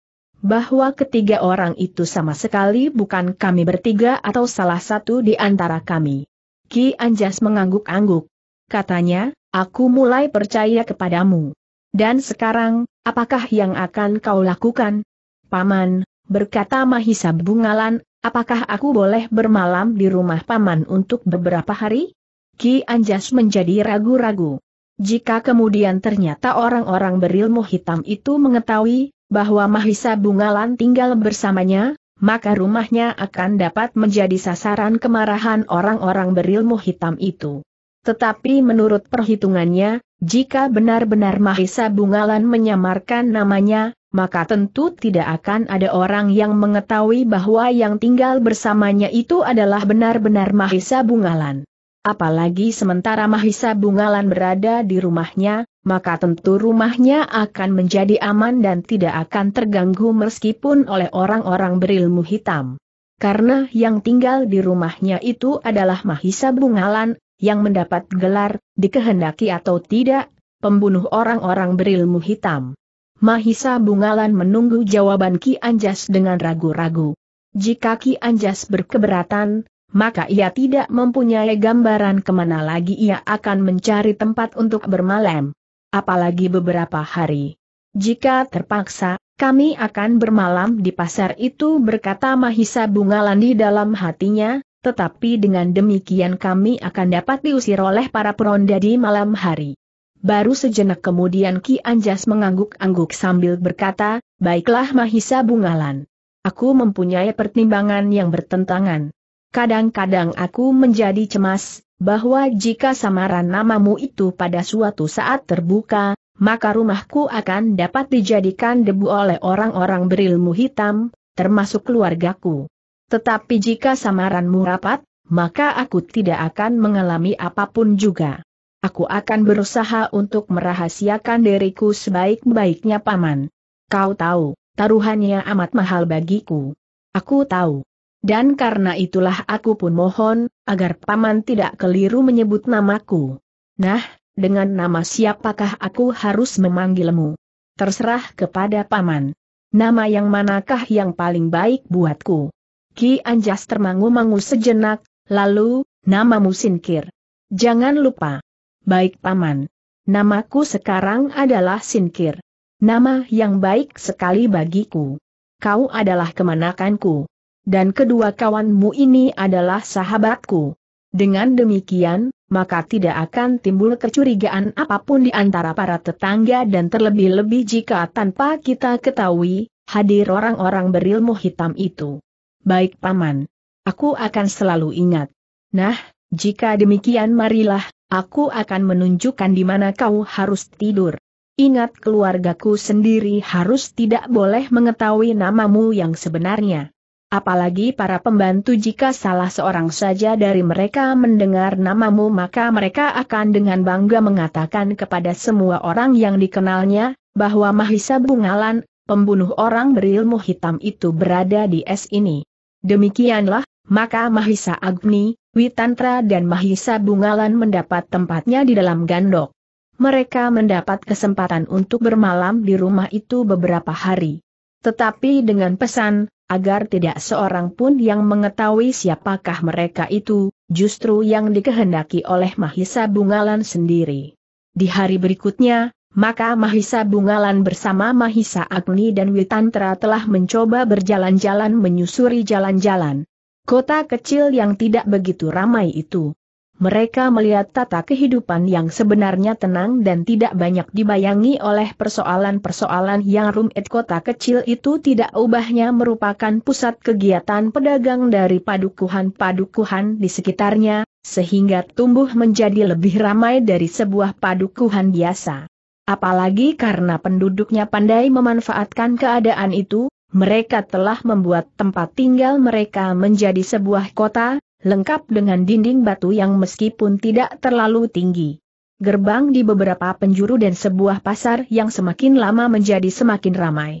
bahwa ketiga orang itu sama sekali bukan kami bertiga atau salah satu di antara kami. Ki Anjas mengangguk-angguk. Katanya, aku mulai percaya kepadamu. Dan sekarang, apakah yang akan kau lakukan? Paman, berkata Mahisa Bungalan, apakah aku boleh bermalam di rumah Paman untuk beberapa hari? Ki Anjas menjadi ragu-ragu. Jika kemudian ternyata orang-orang berilmu hitam itu mengetahui bahwa Mahisa Bungalan tinggal bersamanya, maka rumahnya akan dapat menjadi sasaran kemarahan orang-orang berilmu hitam itu. Tetapi menurut perhitungannya, jika benar-benar Mahisa Bungalan menyamarkan namanya, maka tentu tidak akan ada orang yang mengetahui bahwa yang tinggal bersamanya itu adalah benar-benar Mahisa Bungalan. Apalagi sementara Mahisa Bungalan berada di rumahnya, maka tentu rumahnya akan menjadi aman dan tidak akan terganggu meskipun oleh orang-orang berilmu hitam. Karena yang tinggal di rumahnya itu adalah Mahisa Bungalan, yang mendapat gelar, dikehendaki atau tidak, pembunuh orang-orang berilmu hitam. Mahisa Bungalan menunggu jawaban Ki Anjas dengan ragu-ragu. Jika Ki Anjas berkeberatan, maka ia tidak mempunyai gambaran kemana lagi ia akan mencari tempat untuk bermalam apalagi beberapa hari. Jika terpaksa, kami akan bermalam di pasar itu berkata Mahisa Bungalan di dalam hatinya, tetapi dengan demikian kami akan dapat diusir oleh para peronda di malam hari. Baru sejenak kemudian Ki Anjas mengangguk-angguk sambil berkata, Baiklah Mahisa Bungalan. Aku mempunyai pertimbangan yang bertentangan. Kadang-kadang aku menjadi cemas, bahwa jika samaran namamu itu pada suatu saat terbuka, maka rumahku akan dapat dijadikan debu oleh orang-orang berilmu hitam, termasuk keluargaku. Tetapi jika samaranmu rapat, maka aku tidak akan mengalami apapun juga. Aku akan berusaha untuk merahasiakan diriku sebaik-baiknya paman. Kau tahu, taruhannya amat mahal bagiku. Aku tahu. Dan karena itulah aku pun mohon, agar paman tidak keliru menyebut namaku. Nah, dengan nama siapakah aku harus memanggilmu? Terserah kepada paman. Nama yang manakah yang paling baik buatku? Ki Anjas termangu-mangu sejenak, lalu, namamu Sinkir. Jangan lupa. Baik paman. Namaku sekarang adalah Sinkir. Nama yang baik sekali bagiku. Kau adalah kemanakanku dan kedua kawanmu ini adalah sahabatku. Dengan demikian, maka tidak akan timbul kecurigaan apapun di antara para tetangga dan terlebih-lebih jika tanpa kita ketahui, hadir orang-orang berilmu hitam itu. Baik Paman. Aku akan selalu ingat. Nah, jika demikian marilah, aku akan menunjukkan di mana kau harus tidur. Ingat keluargaku sendiri harus tidak boleh mengetahui namamu yang sebenarnya. Apalagi para pembantu jika salah seorang saja dari mereka mendengar namamu maka mereka akan dengan bangga mengatakan kepada semua orang yang dikenalnya, bahwa Mahisa Bungalan, pembunuh orang berilmu hitam itu berada di es ini. Demikianlah, maka Mahisa Agni, Witantra dan Mahisa Bungalan mendapat tempatnya di dalam gandok. Mereka mendapat kesempatan untuk bermalam di rumah itu beberapa hari. Tetapi dengan pesan, agar tidak seorang pun yang mengetahui siapakah mereka itu, justru yang dikehendaki oleh Mahisa Bungalan sendiri. Di hari berikutnya, maka Mahisa Bungalan bersama Mahisa Agni dan Witantra telah mencoba berjalan-jalan menyusuri jalan-jalan. Kota kecil yang tidak begitu ramai itu, mereka melihat tata kehidupan yang sebenarnya tenang dan tidak banyak dibayangi oleh persoalan-persoalan yang rumit kota kecil itu tidak ubahnya merupakan pusat kegiatan pedagang dari padukuhan-padukuhan di sekitarnya, sehingga tumbuh menjadi lebih ramai dari sebuah padukuhan biasa. Apalagi karena penduduknya pandai memanfaatkan keadaan itu, mereka telah membuat tempat tinggal mereka menjadi sebuah kota, lengkap dengan dinding batu yang meskipun tidak terlalu tinggi. Gerbang di beberapa penjuru dan sebuah pasar yang semakin lama menjadi semakin ramai.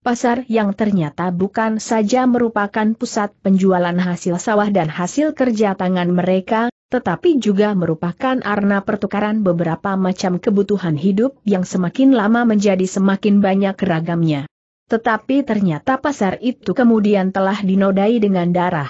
Pasar yang ternyata bukan saja merupakan pusat penjualan hasil sawah dan hasil kerja tangan mereka, tetapi juga merupakan arena pertukaran beberapa macam kebutuhan hidup yang semakin lama menjadi semakin banyak keragamnya. Tetapi ternyata pasar itu kemudian telah dinodai dengan darah.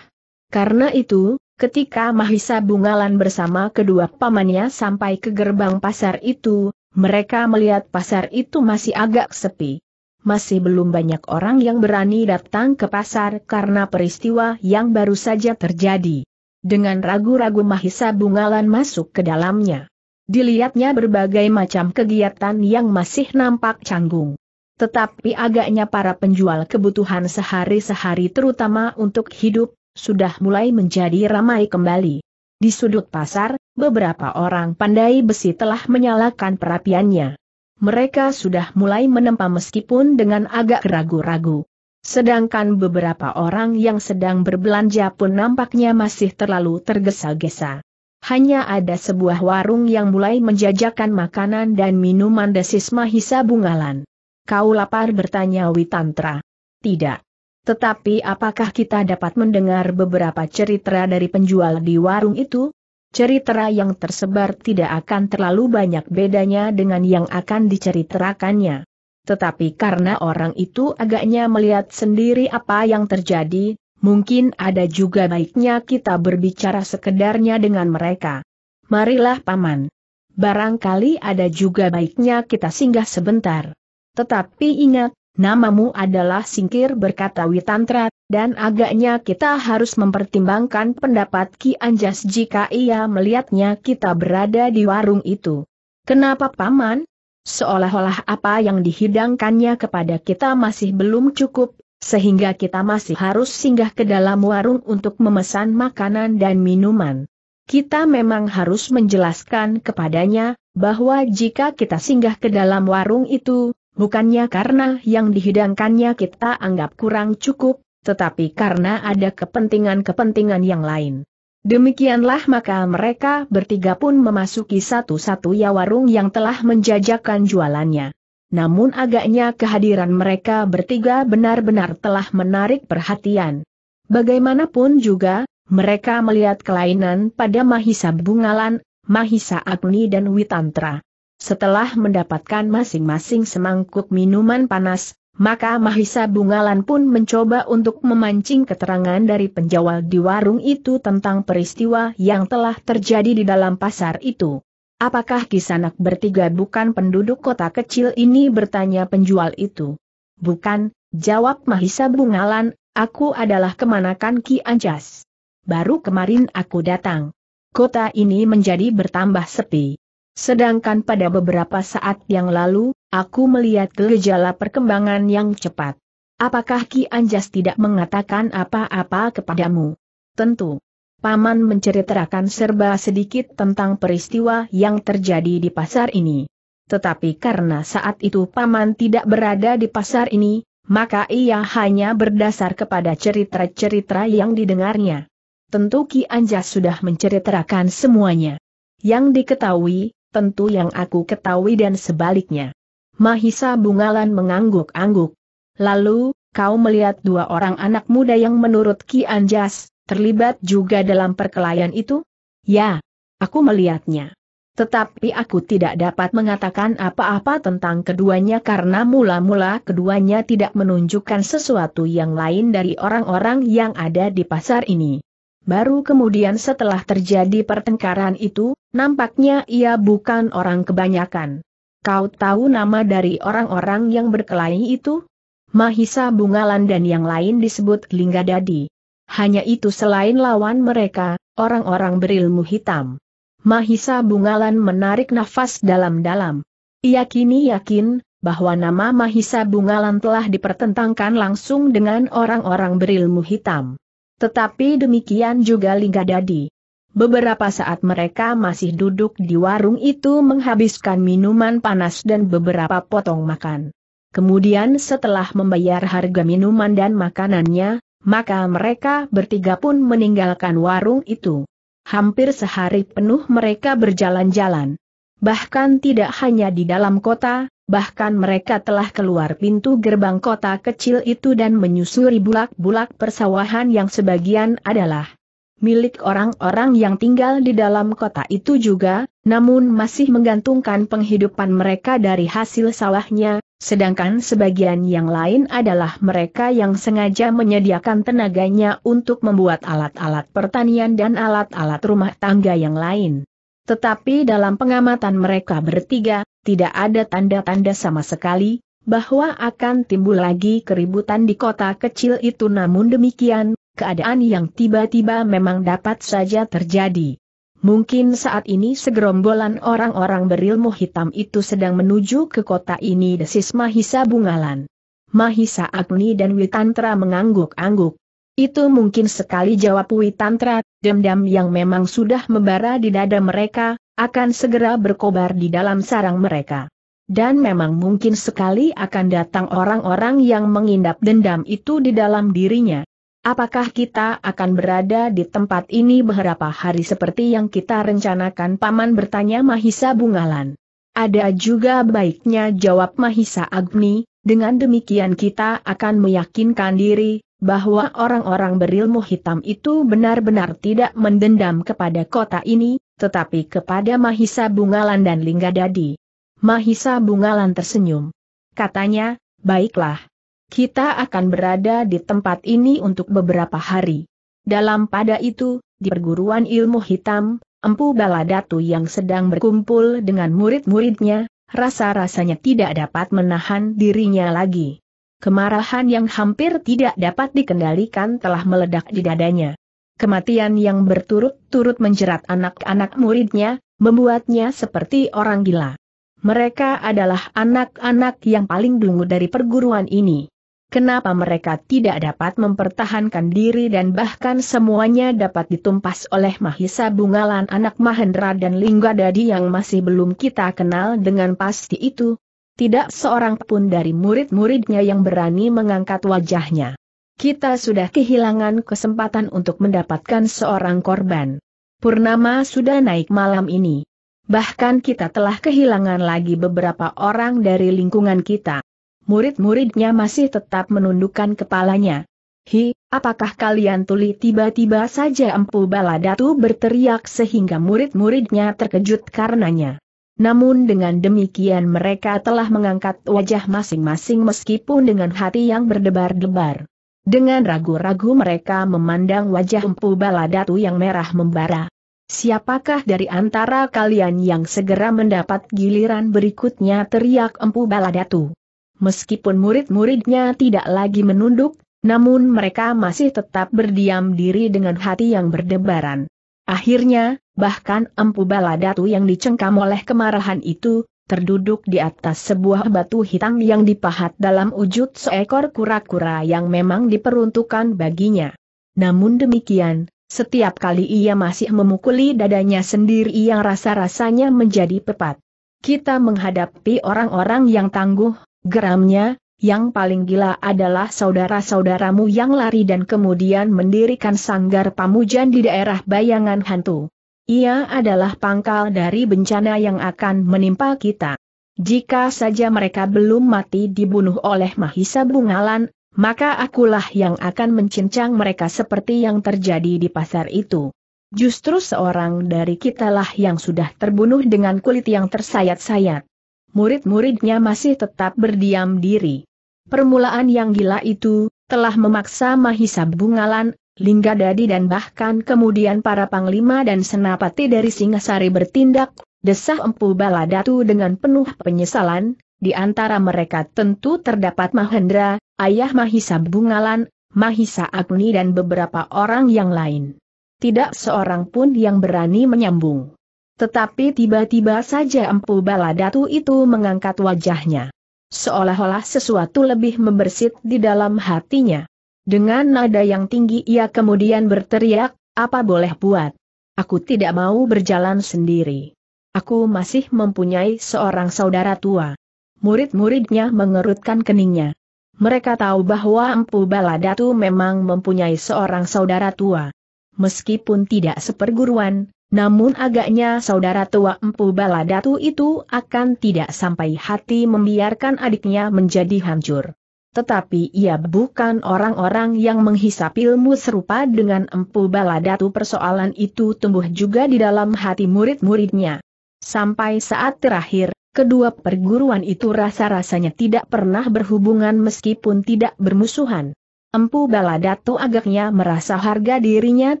Karena itu, ketika Mahisa Bungalan bersama kedua pamannya sampai ke gerbang pasar itu, mereka melihat pasar itu masih agak sepi. Masih belum banyak orang yang berani datang ke pasar karena peristiwa yang baru saja terjadi. Dengan ragu-ragu Mahisa Bungalan masuk ke dalamnya. Dilihatnya berbagai macam kegiatan yang masih nampak canggung. Tetapi agaknya para penjual kebutuhan sehari-sehari terutama untuk hidup, sudah mulai menjadi ramai kembali. Di sudut pasar, beberapa orang pandai besi telah menyalakan perapiannya. Mereka sudah mulai menempa meskipun dengan agak ragu-ragu. Sedangkan beberapa orang yang sedang berbelanja pun nampaknya masih terlalu tergesa-gesa. Hanya ada sebuah warung yang mulai menjajakan makanan dan minuman desis mahisa bungalan. Kau lapar bertanya Witantra. Tidak. Tetapi apakah kita dapat mendengar beberapa cerita dari penjual di warung itu? Cerita yang tersebar tidak akan terlalu banyak bedanya dengan yang akan diceritakannya. Tetapi karena orang itu agaknya melihat sendiri apa yang terjadi, mungkin ada juga baiknya kita berbicara sekedarnya dengan mereka. Marilah paman. Barangkali ada juga baiknya kita singgah sebentar. Tetapi ingat, namamu adalah singkir berkata Witantra, dan agaknya kita harus mempertimbangkan pendapat Ki Anjas jika ia melihatnya kita berada di warung itu. Kenapa paman? Seolah-olah apa yang dihidangkannya kepada kita masih belum cukup, sehingga kita masih harus singgah ke dalam warung untuk memesan makanan dan minuman. Kita memang harus menjelaskan kepadanya, bahwa jika kita singgah ke dalam warung itu, bukannya karena yang dihidangkannya kita anggap kurang cukup, tetapi karena ada kepentingan-kepentingan yang lain. Demikianlah maka mereka bertiga pun memasuki satu ya warung yang telah menjajakan jualannya. Namun agaknya kehadiran mereka bertiga benar-benar telah menarik perhatian. Bagaimanapun juga, mereka melihat kelainan pada Mahisa Bungalan, Mahisa Agni dan Witantra. Setelah mendapatkan masing-masing semangkuk minuman panas, maka Mahisa Bungalan pun mencoba untuk memancing keterangan dari penjawal di warung itu tentang peristiwa yang telah terjadi di dalam pasar itu. Apakah kisanak bertiga bukan penduduk kota kecil ini bertanya penjual itu? Bukan, jawab Mahisa Bungalan, aku adalah kemanakan Ki Anjas. Baru kemarin aku datang. Kota ini menjadi bertambah sepi. Sedangkan pada beberapa saat yang lalu, aku melihat gejala perkembangan yang cepat. Apakah Ki Anjas tidak mengatakan apa-apa kepadamu? Tentu. Paman menceritakan serba sedikit tentang peristiwa yang terjadi di pasar ini. Tetapi karena saat itu Paman tidak berada di pasar ini, maka ia hanya berdasar kepada cerita-cerita yang didengarnya. Tentu Ki Anjas sudah menceritakan semuanya. Yang diketahui, tentu yang aku ketahui dan sebaliknya. Mahisa Bungalan mengangguk-angguk. Lalu, kau melihat dua orang anak muda yang menurut Ki Anjas, terlibat juga dalam perkelahian itu? Ya, aku melihatnya. Tetapi aku tidak dapat mengatakan apa-apa tentang keduanya karena mula-mula keduanya tidak menunjukkan sesuatu yang lain dari orang-orang yang ada di pasar ini. Baru kemudian setelah terjadi pertengkaran itu, nampaknya ia bukan orang kebanyakan. Kau tahu nama dari orang-orang yang berkelahi itu? Mahisa Bungalan dan yang lain disebut Linggadadi. Hanya itu selain lawan mereka, orang-orang berilmu hitam. Mahisa Bungalan menarik nafas dalam-dalam. Ia kini yakin, bahwa nama Mahisa Bungalan telah dipertentangkan langsung dengan orang-orang berilmu hitam. Tetapi demikian juga Lingga Dadi. Beberapa saat mereka masih duduk di warung itu menghabiskan minuman panas dan beberapa potong makan. Kemudian setelah membayar harga minuman dan makanannya, maka mereka bertiga pun meninggalkan warung itu. Hampir sehari penuh mereka berjalan-jalan. Bahkan tidak hanya di dalam kota, bahkan mereka telah keluar pintu gerbang kota kecil itu dan menyusuri bulak-bulak persawahan yang sebagian adalah milik orang-orang yang tinggal di dalam kota itu juga, namun masih menggantungkan penghidupan mereka dari hasil sawahnya, sedangkan sebagian yang lain adalah mereka yang sengaja menyediakan tenaganya untuk membuat alat-alat pertanian dan alat-alat rumah tangga yang lain. Tetapi dalam pengamatan mereka bertiga, tidak ada tanda-tanda sama sekali, bahwa akan timbul lagi keributan di kota kecil itu namun demikian, keadaan yang tiba-tiba memang dapat saja terjadi. Mungkin saat ini segerombolan orang-orang berilmu hitam itu sedang menuju ke kota ini desis Mahisa Bungalan. Mahisa Agni dan Witantra mengangguk-angguk. Itu mungkin sekali jawab Wi Tantra, dendam yang memang sudah membara di dada mereka, akan segera berkobar di dalam sarang mereka. Dan memang mungkin sekali akan datang orang-orang yang mengindap dendam itu di dalam dirinya. Apakah kita akan berada di tempat ini beberapa hari seperti yang kita rencanakan Paman bertanya Mahisa Bungalan. Ada juga baiknya jawab Mahisa Agni, dengan demikian kita akan meyakinkan diri, bahwa orang-orang berilmu hitam itu benar-benar tidak mendendam kepada kota ini, tetapi kepada Mahisa Bungalan dan Linggadadi. Mahisa Bungalan tersenyum. Katanya, baiklah. Kita akan berada di tempat ini untuk beberapa hari. Dalam pada itu, di perguruan ilmu hitam, Empu Baladatu yang sedang berkumpul dengan murid-muridnya, rasa-rasanya tidak dapat menahan dirinya lagi. Kemarahan yang hampir tidak dapat dikendalikan telah meledak di dadanya. Kematian yang berturut-turut menjerat anak-anak muridnya, membuatnya seperti orang gila. Mereka adalah anak-anak yang paling dungu dari perguruan ini. Kenapa mereka tidak dapat mempertahankan diri dan bahkan semuanya dapat ditumpas oleh Mahisa Bungalan anak Mahendra dan Lingga Dadi yang masih belum kita kenal dengan pasti itu, tidak seorang pun dari murid-muridnya yang berani mengangkat wajahnya. Kita sudah kehilangan kesempatan untuk mendapatkan seorang korban. Purnama sudah naik malam ini. Bahkan kita telah kehilangan lagi beberapa orang dari lingkungan kita. Murid-muridnya masih tetap menundukkan kepalanya. Hi, apakah kalian tuli tiba-tiba saja Empu Baladatu berteriak sehingga murid-muridnya terkejut karenanya. Namun dengan demikian mereka telah mengangkat wajah masing-masing meskipun dengan hati yang berdebar-debar. Dengan ragu-ragu mereka memandang wajah Empu Baladatu yang merah membara. Siapakah dari antara kalian yang segera mendapat giliran berikutnya teriak Empu Baladatu. Meskipun murid-muridnya tidak lagi menunduk, namun mereka masih tetap berdiam diri dengan hati yang berdebaran. Akhirnya, bahkan Empu Baladatu yang dicengkam oleh kemarahan itu, terduduk di atas sebuah batu hitam yang dipahat dalam wujud seekor kura-kura yang memang diperuntukkan baginya. Namun demikian, setiap kali ia masih memukuli dadanya sendiri yang rasa-rasanya menjadi pepat. Kita menghadapi orang-orang yang tangguh, geramnya, yang paling gila adalah saudara-saudaramu yang lari dan kemudian mendirikan sanggar pamujan di daerah bayangan hantu. Ia adalah pangkal dari bencana yang akan menimpa kita. Jika saja mereka belum mati dibunuh oleh Mahisa Bungalan, maka akulah yang akan mencincang mereka seperti yang terjadi di pasar itu. Justru seorang dari kitalah yang sudah terbunuh dengan kulit yang tersayat-sayat murid-muridnya masih tetap berdiam diri. Permulaan yang gila itu, telah memaksa Mahisa Bungalan, Lingga Dadi dan bahkan kemudian para panglima dan senapati dari Singasari bertindak, desah Empu Baladatu dengan penuh penyesalan, di antara mereka tentu terdapat Mahendra, ayah Mahisa Bungalan, Mahisa Agni dan beberapa orang yang lain. Tidak seorang pun yang berani menyambung. Tetapi tiba-tiba saja Empu Baladatu itu mengangkat wajahnya seolah-olah sesuatu lebih membersit di dalam hatinya. Dengan nada yang tinggi ia kemudian berteriak, apa boleh buat? Aku tidak mau berjalan sendiri. Aku masih mempunyai seorang saudara tua. Murid-muridnya mengerutkan keningnya. Mereka tahu bahwa Empu Baladatu memang mempunyai seorang saudara tua. Meskipun tidak seperguruan, namun agaknya saudara tua Empu Baladatu itu akan tidak sampai hati membiarkan adiknya menjadi hancur. Tetapi ia bukan orang-orang yang menghisap ilmu serupa dengan Empu Baladatu persoalan itu tumbuh juga di dalam hati murid-muridnya. Sampai saat terakhir, kedua perguruan itu rasa-rasanya tidak pernah berhubungan meskipun tidak bermusuhan. Empu Baladatu agaknya merasa harga dirinya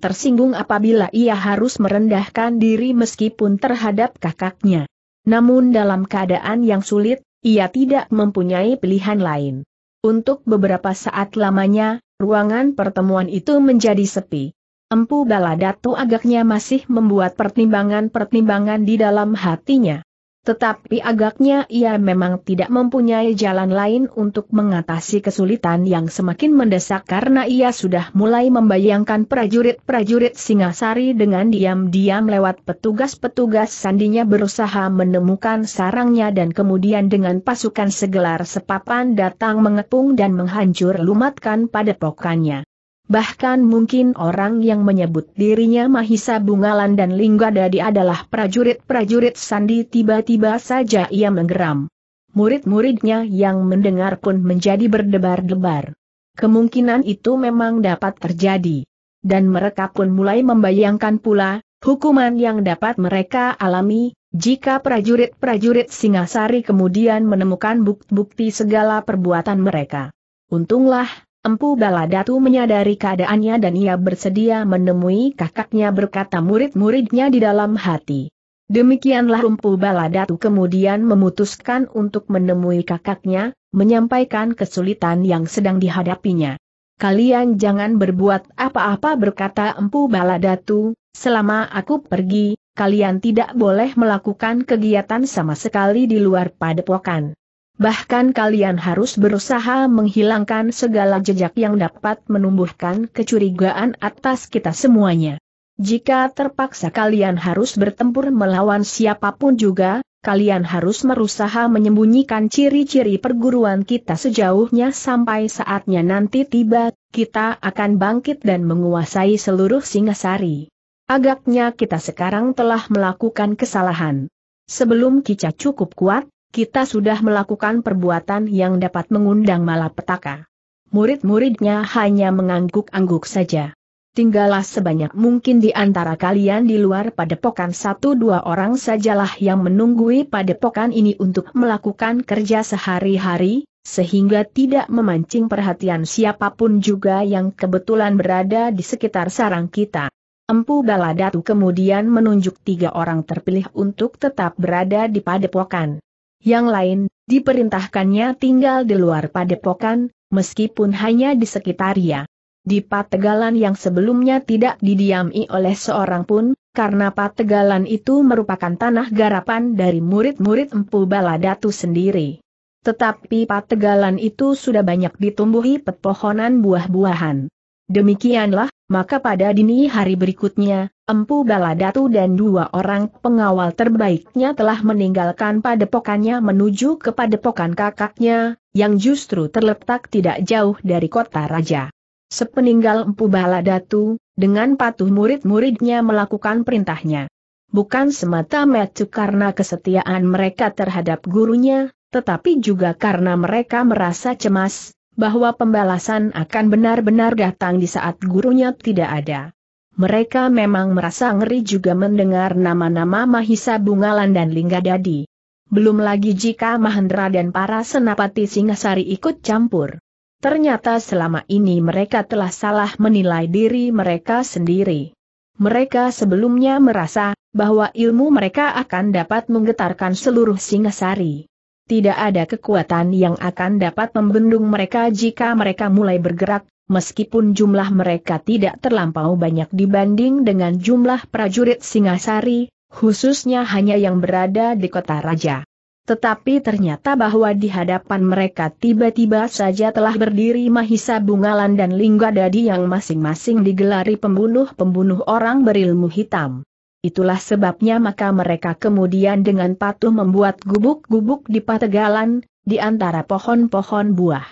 tersinggung apabila ia harus merendahkan diri meskipun terhadap kakaknya. Namun dalam keadaan yang sulit, ia tidak mempunyai pilihan lain. Untuk beberapa saat lamanya, ruangan pertemuan itu menjadi sepi. Empu Baladatu agaknya masih membuat pertimbangan-pertimbangan di dalam hatinya. Tetapi agaknya ia memang tidak mempunyai jalan lain untuk mengatasi kesulitan yang semakin mendesak karena ia sudah mulai membayangkan prajurit-prajurit Singasari dengan diam-diam lewat petugas-petugas sandinya berusaha menemukan sarangnya dan kemudian dengan pasukan segelar sepapan datang mengepung dan menghancur lumatkan pada pokannya. Bahkan mungkin orang yang menyebut dirinya Mahisa Bungalan dan Linggadadi adalah prajurit-prajurit Sandi tiba-tiba saja ia menggeram. Murid-muridnya yang mendengar pun menjadi berdebar-debar. Kemungkinan itu memang dapat terjadi. Dan mereka pun mulai membayangkan pula, hukuman yang dapat mereka alami, jika prajurit-prajurit Singasari kemudian menemukan bukti-bukti segala perbuatan mereka. Untunglah, Empu Baladatu menyadari keadaannya dan ia bersedia menemui kakaknya berkata murid-muridnya di dalam hati. Demikianlah Empu Baladatu kemudian memutuskan untuk menemui kakaknya, menyampaikan kesulitan yang sedang dihadapinya. Kalian jangan berbuat apa-apa berkata Empu Baladatu, selama aku pergi, kalian tidak boleh melakukan kegiatan sama sekali di luar padepokan. Bahkan kalian harus berusaha menghilangkan segala jejak yang dapat menumbuhkan kecurigaan atas kita semuanya. Jika terpaksa kalian harus bertempur melawan siapapun juga, kalian harus berusaha menyembunyikan ciri-ciri perguruan kita sejauhnya sampai saatnya nanti tiba, kita akan bangkit dan menguasai seluruh Singasari. Agaknya kita sekarang telah melakukan kesalahan. Sebelum kita cukup kuat, kita sudah melakukan perbuatan yang dapat mengundang malapetaka. Murid-muridnya hanya mengangguk-angguk saja. Tinggallah sebanyak mungkin di antara kalian di luar padepokan satu dua orang sajalah yang menunggui padepokan ini untuk melakukan kerja sehari-hari, sehingga tidak memancing perhatian siapapun juga yang kebetulan berada di sekitar sarang kita. Empu Baladatu kemudian menunjuk tiga orang terpilih untuk tetap berada di padepokan. Yang lain, diperintahkannya tinggal di luar padepokan, meskipun hanya di sekitar ia. Di Pategalan yang sebelumnya tidak didiami oleh seorang pun, karena Pategalan itu merupakan tanah garapan dari murid-murid Empu Baladatu sendiri. Tetapi Pategalan itu sudah banyak ditumbuhi pepohonan buah-buahan. Demikianlah, maka pada dini hari berikutnya, Empu Baladatu dan dua orang pengawal terbaiknya telah meninggalkan padepokannya menuju ke padepokan kakaknya, yang justru terletak tidak jauh dari kota raja. Sepeninggal Empu Baladatu, dengan patuh murid-muridnya melakukan perintahnya. Bukan semata-mata karena kesetiaan mereka terhadap gurunya, tetapi juga karena mereka merasa cemas, bahwa pembalasan akan benar-benar datang di saat gurunya tidak ada. Mereka memang merasa ngeri juga mendengar nama-nama Mahisa Bungalan dan Lingga Dadi. Belum lagi jika Mahendra dan para senapati Singasari ikut campur. Ternyata selama ini mereka telah salah menilai diri mereka sendiri. Mereka sebelumnya merasa bahwa ilmu mereka akan dapat menggetarkan seluruh Singasari. Tidak ada kekuatan yang akan dapat membendung mereka jika mereka mulai bergerak, meskipun jumlah mereka tidak terlampau banyak dibanding dengan jumlah prajurit Singasari, khususnya hanya yang berada di kota raja. Tetapi ternyata bahwa di hadapan mereka tiba-tiba saja telah berdiri Mahisa Bungalan dan Lingga Dadi yang masing-masing digelari pembunuh-pembunuh orang berilmu hitam. Itulah sebabnya maka mereka kemudian dengan patuh membuat gubuk-gubuk di pategalan, di antara pohon-pohon buah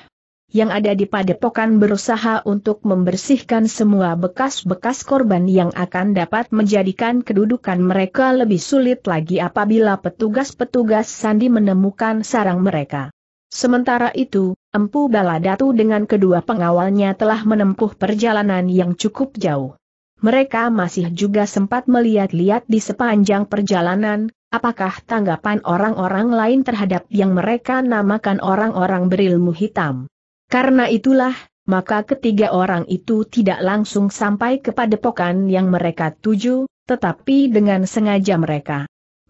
yang ada di padepokan berusaha untuk membersihkan semua bekas-bekas korban yang akan dapat menjadikan kedudukan mereka lebih sulit lagi apabila petugas-petugas Sandi menemukan sarang mereka. Sementara itu, Empu Baladatu dengan kedua pengawalnya telah menempuh perjalanan yang cukup jauh. Mereka masih juga sempat melihat-lihat di sepanjang perjalanan, apakah tanggapan orang-orang lain terhadap yang mereka namakan orang-orang berilmu hitam. Karena itulah, maka ketiga orang itu tidak langsung sampai kepada padepokan yang mereka tuju, tetapi dengan sengaja mereka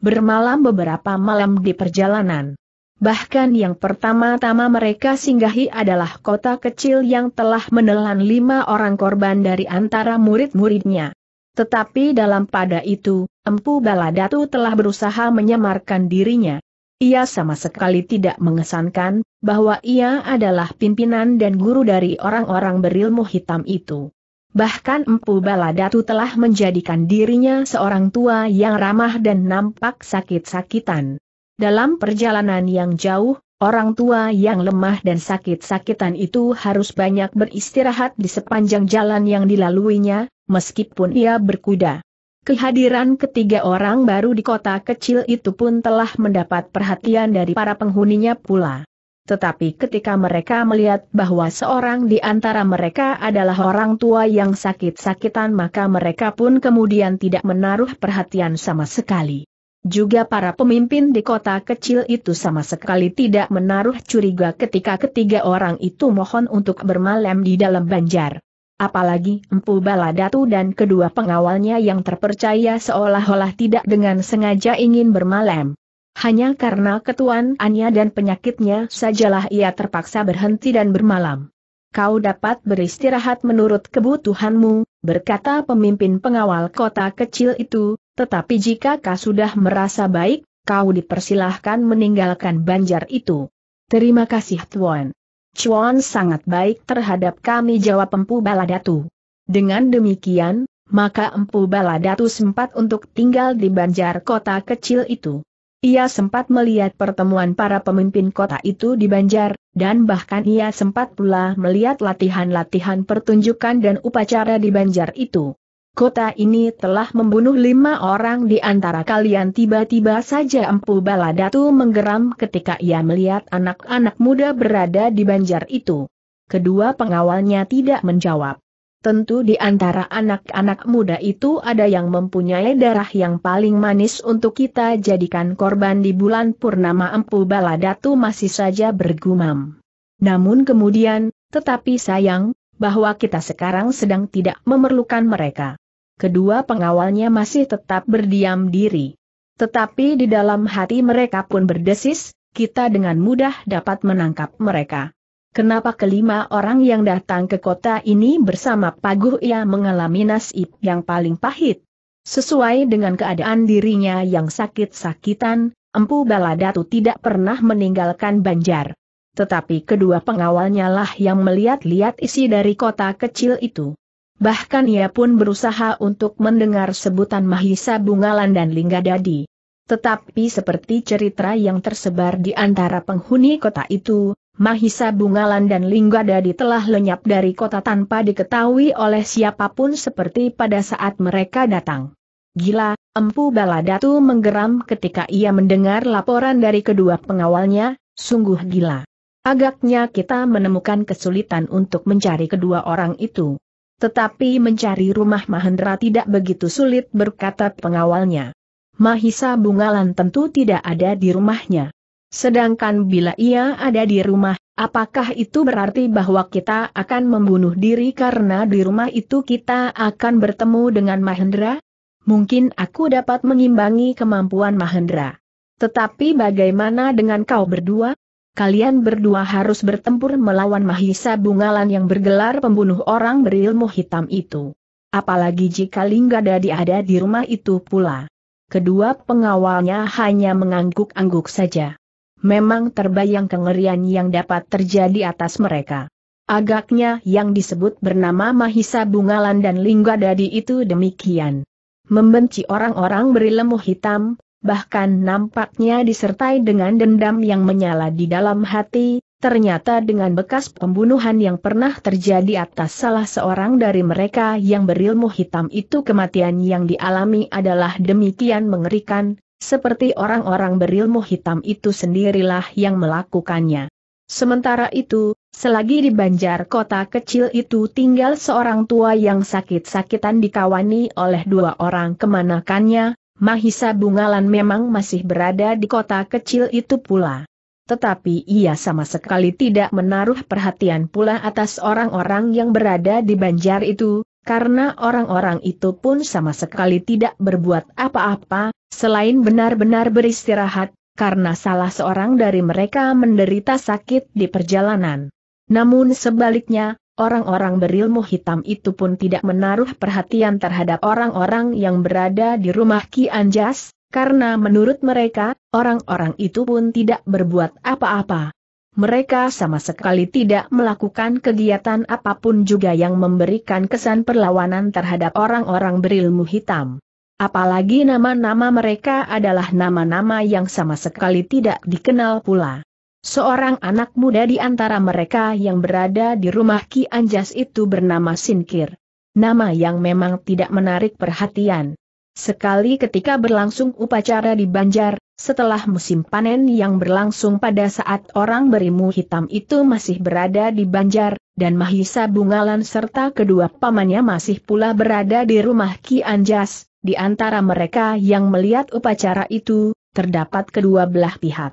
bermalam beberapa malam di perjalanan. Bahkan yang pertama-tama mereka singgahi adalah kota kecil yang telah menelan lima orang korban dari antara murid-muridnya. Tetapi dalam pada itu, Empu Baladatu telah berusaha menyamarkan dirinya ia sama sekali tidak mengesankan, bahwa ia adalah pimpinan dan guru dari orang-orang berilmu hitam itu. Bahkan Empu Baladatu telah menjadikan dirinya seorang tua yang ramah dan nampak sakit-sakitan. Dalam perjalanan yang jauh, orang tua yang lemah dan sakit-sakitan itu harus banyak beristirahat di sepanjang jalan yang dilaluinya, meskipun ia berkuda. Kehadiran ketiga orang baru di kota kecil itu pun telah mendapat perhatian dari para penghuninya pula. Tetapi ketika mereka melihat bahwa seorang di antara mereka adalah orang tua yang sakit-sakitan maka mereka pun kemudian tidak menaruh perhatian sama sekali. Juga para pemimpin di kota kecil itu sama sekali tidak menaruh curiga ketika ketiga orang itu mohon untuk bermalam di dalam banjar. Apalagi Empu Baladatu dan kedua pengawalnya yang terpercaya seolah-olah tidak dengan sengaja ingin bermalam. Hanya karena Ketuan Anya dan penyakitnya sajalah ia terpaksa berhenti dan bermalam. Kau dapat beristirahat menurut kebutuhanmu, berkata pemimpin pengawal kota kecil itu, tetapi jika kau sudah merasa baik, kau dipersilahkan meninggalkan banjar itu. Terima kasih Tuan. Chuan sangat baik terhadap kami jawab Empu Baladatu. Dengan demikian, maka Empu Baladatu sempat untuk tinggal di banjar kota kecil itu. Ia sempat melihat pertemuan para pemimpin kota itu di Banjar, dan bahkan ia sempat pula melihat latihan-latihan pertunjukan dan upacara di Banjar itu. Kota ini telah membunuh lima orang di antara kalian tiba-tiba saja Empu Baladatu menggeram ketika ia melihat anak-anak muda berada di banjar itu. Kedua pengawalnya tidak menjawab. Tentu di antara anak-anak muda itu ada yang mempunyai darah yang paling manis untuk kita jadikan korban di bulan purnama Empu Baladatu masih saja bergumam. Namun kemudian, tetapi sayang, bahwa kita sekarang sedang tidak memerlukan mereka kedua pengawalnya masih tetap berdiam diri. Tetapi di dalam hati mereka pun berdesis, kita dengan mudah dapat menangkap mereka. Kenapa kelima orang yang datang ke kota ini bersama Paguh ia mengalami nasib yang paling pahit? Sesuai dengan keadaan dirinya yang sakit-sakitan, Empu Baladatu tidak pernah meninggalkan Banjar. Tetapi kedua pengawalnya lah yang melihat-lihat isi dari kota kecil itu bahkan ia pun berusaha untuk mendengar sebutan Mahisa Bungalan dan Lingga Dadi. Tetapi seperti cerita yang tersebar di antara penghuni kota itu, Mahisa Bungalan dan Lingga Dadi telah lenyap dari kota tanpa diketahui oleh siapapun seperti pada saat mereka datang. Gila, Empu Baladatu menggeram ketika ia mendengar laporan dari kedua pengawalnya, sungguh gila. Agaknya kita menemukan kesulitan untuk mencari kedua orang itu. Tetapi mencari rumah Mahendra tidak begitu sulit berkata pengawalnya. Mahisa Bungalan tentu tidak ada di rumahnya. Sedangkan bila ia ada di rumah, apakah itu berarti bahwa kita akan membunuh diri karena di rumah itu kita akan bertemu dengan Mahendra? Mungkin aku dapat mengimbangi kemampuan Mahendra. Tetapi bagaimana dengan kau berdua? kalian berdua harus bertempur melawan Mahisa Bungalan yang bergelar pembunuh orang berilmu hitam itu. Apalagi jika Lingga Dadi ada di rumah itu pula. Kedua pengawalnya hanya mengangguk-angguk saja. Memang terbayang kengerian yang dapat terjadi atas mereka. Agaknya yang disebut bernama Mahisa Bungalan dan Lingga Dadi itu demikian. Membenci orang-orang berilmu hitam, bahkan nampaknya disertai dengan dendam yang menyala di dalam hati, ternyata dengan bekas pembunuhan yang pernah terjadi atas salah seorang dari mereka yang berilmu hitam itu kematian yang dialami adalah demikian mengerikan, seperti orang-orang berilmu hitam itu sendirilah yang melakukannya. Sementara itu, selagi di banjar kota kecil itu tinggal seorang tua yang sakit-sakitan dikawani oleh dua orang kemanakannya, Mahisa Bungalan memang masih berada di kota kecil itu pula. Tetapi ia sama sekali tidak menaruh perhatian pula atas orang-orang yang berada di banjar itu, karena orang-orang itu pun sama sekali tidak berbuat apa-apa, selain benar-benar beristirahat, karena salah seorang dari mereka menderita sakit di perjalanan. Namun sebaliknya, Orang-orang berilmu hitam itu pun tidak menaruh perhatian terhadap orang-orang yang berada di rumah Ki Anjas, karena menurut mereka, orang-orang itu pun tidak berbuat apa-apa. Mereka sama sekali tidak melakukan kegiatan apapun juga yang memberikan kesan perlawanan terhadap orang-orang berilmu hitam. Apalagi nama-nama mereka adalah nama-nama yang sama sekali tidak dikenal pula. Seorang anak muda di antara mereka yang berada di rumah Ki Anjas itu bernama Sinkir. Nama yang memang tidak menarik perhatian. Sekali ketika berlangsung upacara di Banjar, setelah musim panen yang berlangsung pada saat orang berimu hitam itu masih berada di Banjar, dan Mahisa Bungalan serta kedua pamannya masih pula berada di rumah Ki Anjas, di antara mereka yang melihat upacara itu, terdapat kedua belah pihak.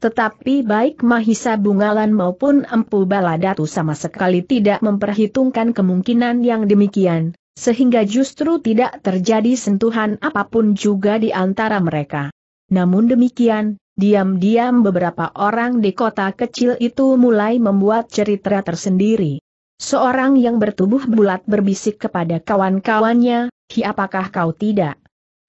Tetapi baik Mahisa Bungalan maupun Empu Baladatu sama sekali tidak memperhitungkan kemungkinan yang demikian, sehingga justru tidak terjadi sentuhan apapun juga di antara mereka. Namun demikian, diam-diam beberapa orang di kota kecil itu mulai membuat cerita tersendiri. Seorang yang bertubuh bulat berbisik kepada kawan-kawannya, Hi apakah kau tidak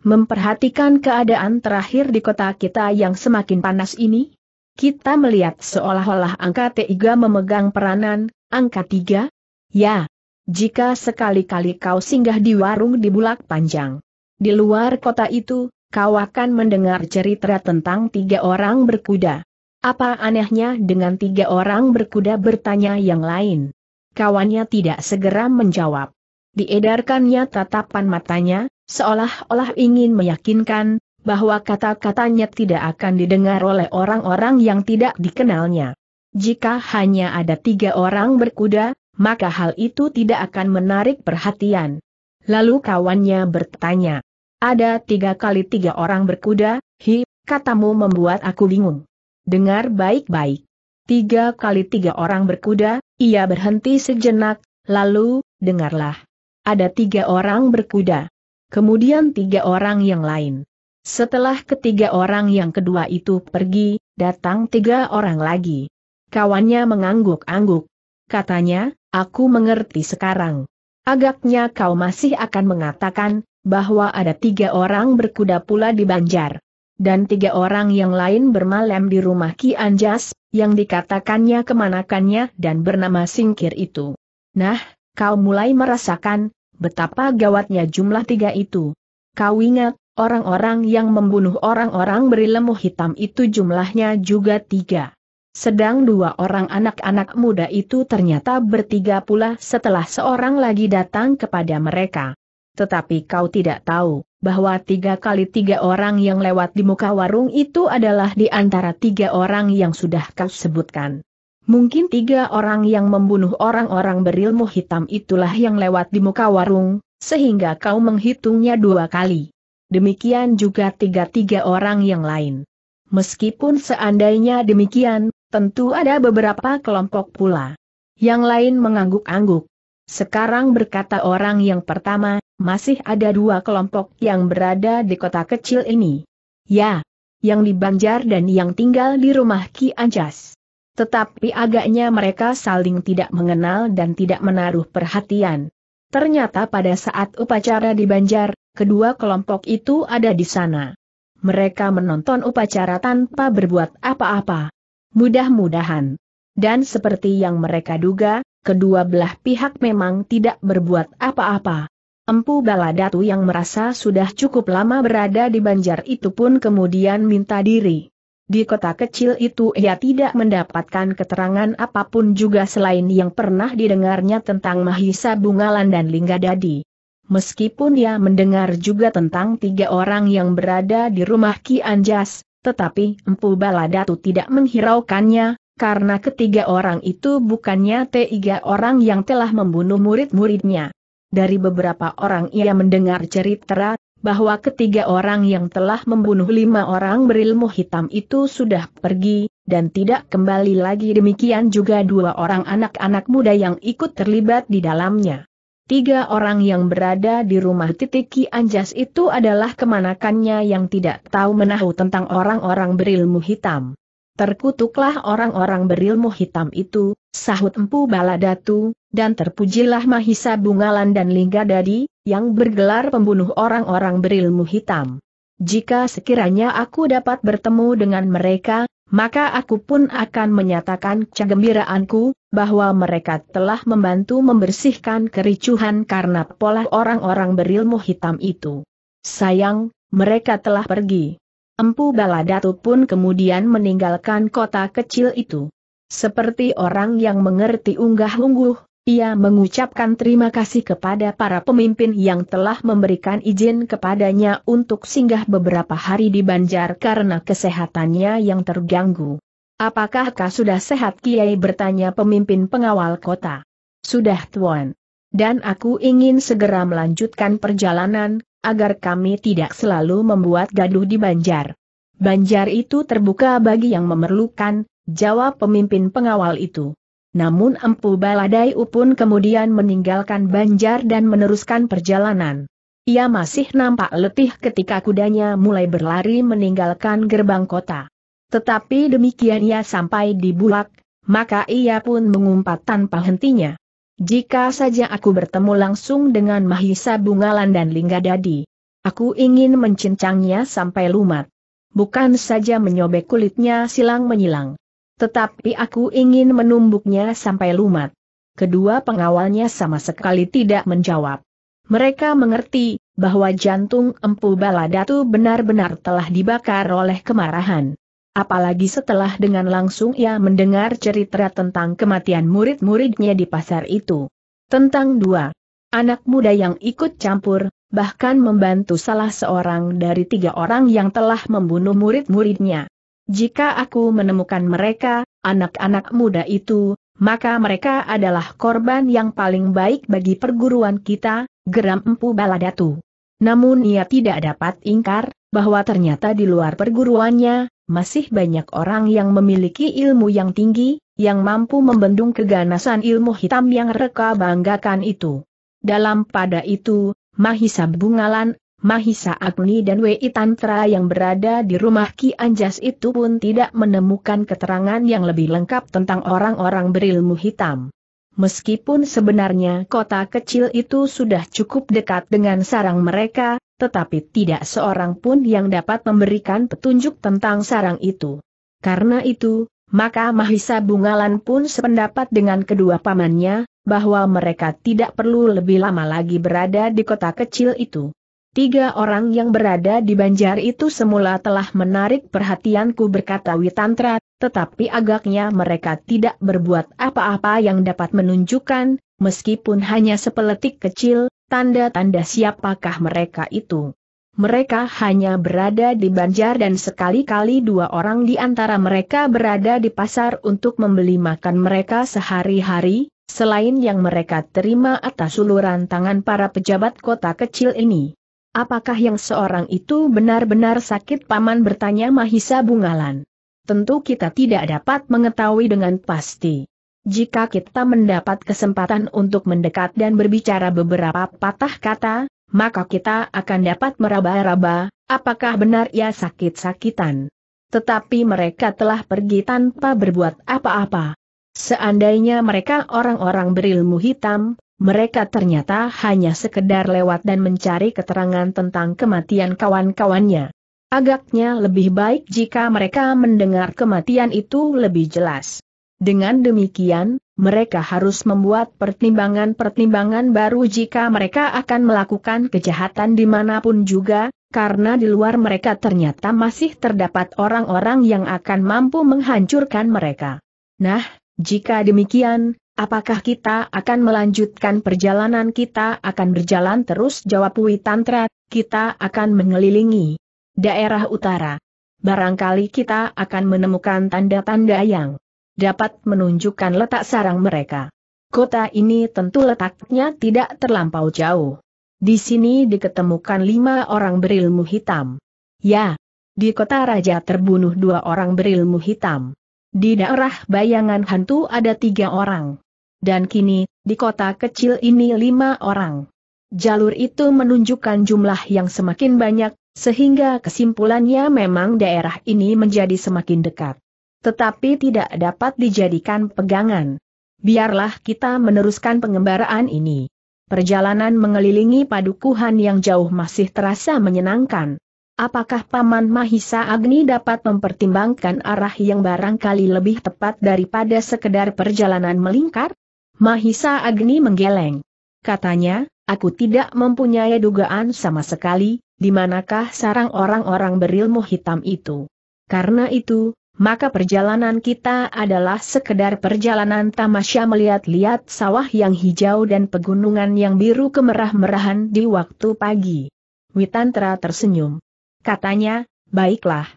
memperhatikan keadaan terakhir di kota kita yang semakin panas ini? Kita melihat seolah-olah angka tiga memegang peranan, angka tiga? Ya. Jika sekali-kali kau singgah di warung di Bulak Panjang. Di luar kota itu, kau akan mendengar cerita tentang tiga orang berkuda. Apa anehnya dengan tiga orang berkuda bertanya yang lain? Kawannya tidak segera menjawab. Diedarkannya tatapan matanya, seolah-olah ingin meyakinkan, bahwa kata-katanya tidak akan didengar oleh orang-orang yang tidak dikenalnya. Jika hanya ada tiga orang berkuda, maka hal itu tidak akan menarik perhatian. Lalu kawannya bertanya, ada tiga kali tiga orang berkuda, hi, katamu membuat aku bingung. Dengar baik-baik. Tiga kali tiga orang berkuda, ia berhenti sejenak, lalu, dengarlah. Ada tiga orang berkuda. Kemudian tiga orang yang lain. Setelah ketiga orang yang kedua itu pergi, datang tiga orang lagi. Kawannya mengangguk-angguk. Katanya, aku mengerti sekarang. Agaknya kau masih akan mengatakan, bahwa ada tiga orang berkuda pula di Banjar. Dan tiga orang yang lain bermalam di rumah Ki Anjas, yang dikatakannya kemanakannya dan bernama Singkir itu. Nah, kau mulai merasakan, betapa gawatnya jumlah tiga itu. Kau ingat, Orang-orang yang membunuh orang-orang berilmu hitam itu jumlahnya juga tiga. Sedang dua orang anak-anak muda itu ternyata bertiga pula setelah seorang lagi datang kepada mereka. Tetapi kau tidak tahu, bahwa tiga kali tiga orang yang lewat di muka warung itu adalah di antara tiga orang yang sudah kau sebutkan. Mungkin tiga orang yang membunuh orang-orang berilmu hitam itulah yang lewat di muka warung, sehingga kau menghitungnya dua kali demikian juga tiga-tiga orang yang lain. Meskipun seandainya demikian, tentu ada beberapa kelompok pula. Yang lain mengangguk-angguk. Sekarang berkata orang yang pertama, masih ada dua kelompok yang berada di kota kecil ini. Ya, yang di Banjar dan yang tinggal di rumah Ki Anjas. Tetapi agaknya mereka saling tidak mengenal dan tidak menaruh perhatian. Ternyata pada saat upacara di Banjar, kedua kelompok itu ada di sana. Mereka menonton upacara tanpa berbuat apa-apa. Mudah-mudahan. Dan seperti yang mereka duga, kedua belah pihak memang tidak berbuat apa-apa. Empu Baladatu yang merasa sudah cukup lama berada di banjar itu pun kemudian minta diri. Di kota kecil itu ia tidak mendapatkan keterangan apapun juga selain yang pernah didengarnya tentang Mahisa Bungalan dan Linggadadi meskipun ia mendengar juga tentang tiga orang yang berada di rumah Ki Anjas, tetapi Empu Baladatu tidak menghiraukannya, karena ketiga orang itu bukannya tiga orang yang telah membunuh murid-muridnya. Dari beberapa orang ia mendengar cerita bahwa ketiga orang yang telah membunuh lima orang berilmu hitam itu sudah pergi, dan tidak kembali lagi demikian juga dua orang anak-anak muda yang ikut terlibat di dalamnya. Tiga orang yang berada di rumah titik Ki Anjas itu adalah kemanakannya yang tidak tahu menahu tentang orang-orang berilmu hitam. Terkutuklah orang-orang berilmu hitam itu, sahut Empu Baladatu, dan terpujilah Mahisa Bungalan dan Lingga Dadi, yang bergelar pembunuh orang-orang berilmu hitam. Jika sekiranya aku dapat bertemu dengan mereka, maka aku pun akan menyatakan kegembiraanku, bahwa mereka telah membantu membersihkan kericuhan karena pola orang-orang berilmu hitam itu. Sayang, mereka telah pergi. Empu Baladatu pun kemudian meninggalkan kota kecil itu. Seperti orang yang mengerti unggah-ungguh, ia mengucapkan terima kasih kepada para pemimpin yang telah memberikan izin kepadanya untuk singgah beberapa hari di Banjar karena kesehatannya yang terganggu. Apakah kau sudah sehat Kiai bertanya pemimpin pengawal kota. Sudah Tuan. Dan aku ingin segera melanjutkan perjalanan, agar kami tidak selalu membuat gaduh di Banjar. Banjar itu terbuka bagi yang memerlukan, jawab pemimpin pengawal itu namun Empu Baladai Upun kemudian meninggalkan Banjar dan meneruskan perjalanan. Ia masih nampak letih ketika kudanya mulai berlari meninggalkan gerbang kota. Tetapi demikian ia sampai di Bulak, maka ia pun mengumpat tanpa hentinya. Jika saja aku bertemu langsung dengan Mahisa Bungalan dan Linggadadi, aku ingin mencincangnya sampai lumat. Bukan saja menyobek kulitnya silang menyilang tetapi aku ingin menumbuknya sampai lumat. Kedua pengawalnya sama sekali tidak menjawab. Mereka mengerti bahwa jantung Empu Baladatu benar-benar telah dibakar oleh kemarahan. Apalagi setelah dengan langsung ia mendengar cerita tentang kematian murid-muridnya di pasar itu. Tentang dua anak muda yang ikut campur, bahkan membantu salah seorang dari tiga orang yang telah membunuh murid-muridnya. Jika aku menemukan mereka, anak-anak muda itu, maka mereka adalah korban yang paling baik bagi perguruan kita, geram Empu Baladatu. Namun ia tidak dapat ingkar, bahwa ternyata di luar perguruannya, masih banyak orang yang memiliki ilmu yang tinggi, yang mampu membendung keganasan ilmu hitam yang reka banggakan itu. Dalam pada itu, Mahisa Bungalan Mahisa Agni dan Wei Tantra yang berada di rumah Ki Anjas itu pun tidak menemukan keterangan yang lebih lengkap tentang orang-orang berilmu hitam. Meskipun sebenarnya kota kecil itu sudah cukup dekat dengan sarang mereka, tetapi tidak seorang pun yang dapat memberikan petunjuk tentang sarang itu. Karena itu, maka Mahisa Bungalan pun sependapat dengan kedua pamannya, bahwa mereka tidak perlu lebih lama lagi berada di kota kecil itu. Tiga orang yang berada di banjar itu semula telah menarik perhatianku berkata Witantra, tetapi agaknya mereka tidak berbuat apa-apa yang dapat menunjukkan, meskipun hanya sepeletik kecil, tanda-tanda siapakah mereka itu. Mereka hanya berada di banjar dan sekali-kali dua orang di antara mereka berada di pasar untuk membeli makan mereka sehari-hari, selain yang mereka terima atas uluran tangan para pejabat kota kecil ini. Apakah yang seorang itu benar-benar sakit paman bertanya Mahisa Bungalan. Tentu kita tidak dapat mengetahui dengan pasti. Jika kita mendapat kesempatan untuk mendekat dan berbicara beberapa patah kata, maka kita akan dapat meraba-raba, apakah benar ia sakit-sakitan. Tetapi mereka telah pergi tanpa berbuat apa-apa. Seandainya mereka orang-orang berilmu hitam, mereka ternyata hanya sekedar lewat dan mencari keterangan tentang kematian kawan-kawannya. Agaknya lebih baik jika mereka mendengar kematian itu lebih jelas. Dengan demikian, mereka harus membuat pertimbangan-pertimbangan baru jika mereka akan melakukan kejahatan dimanapun juga, karena di luar mereka ternyata masih terdapat orang-orang yang akan mampu menghancurkan mereka. Nah, jika demikian, Apakah kita akan melanjutkan perjalanan kita akan berjalan terus jawab Wi Tantra, kita akan mengelilingi daerah utara. Barangkali kita akan menemukan tanda-tanda yang dapat menunjukkan letak sarang mereka. Kota ini tentu letaknya tidak terlampau jauh. Di sini diketemukan lima orang berilmu hitam. Ya, di kota raja terbunuh dua orang berilmu hitam. Di daerah bayangan hantu ada tiga orang. Dan kini, di kota kecil ini lima orang. Jalur itu menunjukkan jumlah yang semakin banyak, sehingga kesimpulannya memang daerah ini menjadi semakin dekat. Tetapi tidak dapat dijadikan pegangan. Biarlah kita meneruskan pengembaraan ini. Perjalanan mengelilingi padukuhan yang jauh masih terasa menyenangkan. Apakah Paman Mahisa Agni dapat mempertimbangkan arah yang barangkali lebih tepat daripada sekedar perjalanan melingkar? Mahisa Agni menggeleng. Katanya, aku tidak mempunyai dugaan sama sekali, di manakah sarang orang-orang berilmu hitam itu. Karena itu, maka perjalanan kita adalah sekedar perjalanan tamasya melihat-lihat sawah yang hijau dan pegunungan yang biru kemerah-merahan di waktu pagi. Witantra tersenyum katanya, baiklah.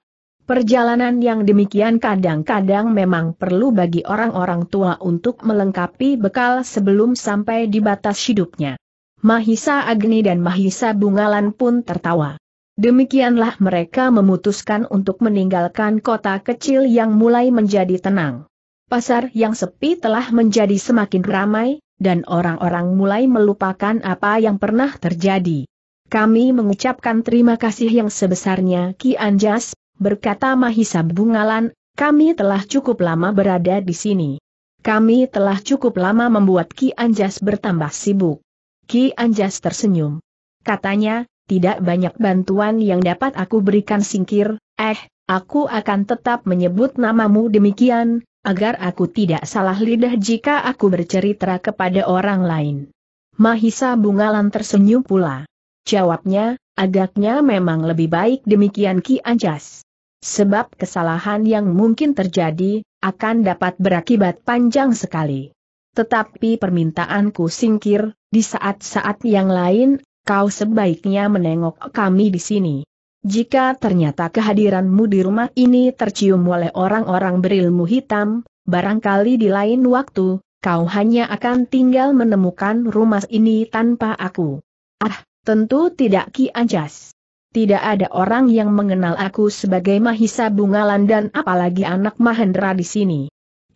Perjalanan yang demikian kadang-kadang memang perlu bagi orang-orang tua untuk melengkapi bekal sebelum sampai di batas hidupnya. Mahisa Agni dan Mahisa Bungalan pun tertawa. Demikianlah mereka memutuskan untuk meninggalkan kota kecil yang mulai menjadi tenang. Pasar yang sepi telah menjadi semakin ramai, dan orang-orang mulai melupakan apa yang pernah terjadi. Kami mengucapkan terima kasih yang sebesarnya Ki Anjas, berkata Mahisa Bungalan, kami telah cukup lama berada di sini. Kami telah cukup lama membuat Ki Anjas bertambah sibuk. Ki Anjas tersenyum. Katanya, tidak banyak bantuan yang dapat aku berikan singkir, eh, aku akan tetap menyebut namamu demikian, agar aku tidak salah lidah jika aku bercerita kepada orang lain. Mahisa Bungalan tersenyum pula. Jawabnya, agaknya memang lebih baik demikian Ki Anjas. Sebab kesalahan yang mungkin terjadi, akan dapat berakibat panjang sekali. Tetapi permintaanku singkir, di saat-saat yang lain, kau sebaiknya menengok kami di sini. Jika ternyata kehadiranmu di rumah ini tercium oleh orang-orang berilmu hitam, barangkali di lain waktu, kau hanya akan tinggal menemukan rumah ini tanpa aku. Ah, Tentu tidak Ki Anjas. Tidak ada orang yang mengenal aku sebagai Mahisa Bungalan dan apalagi anak Mahendra di sini.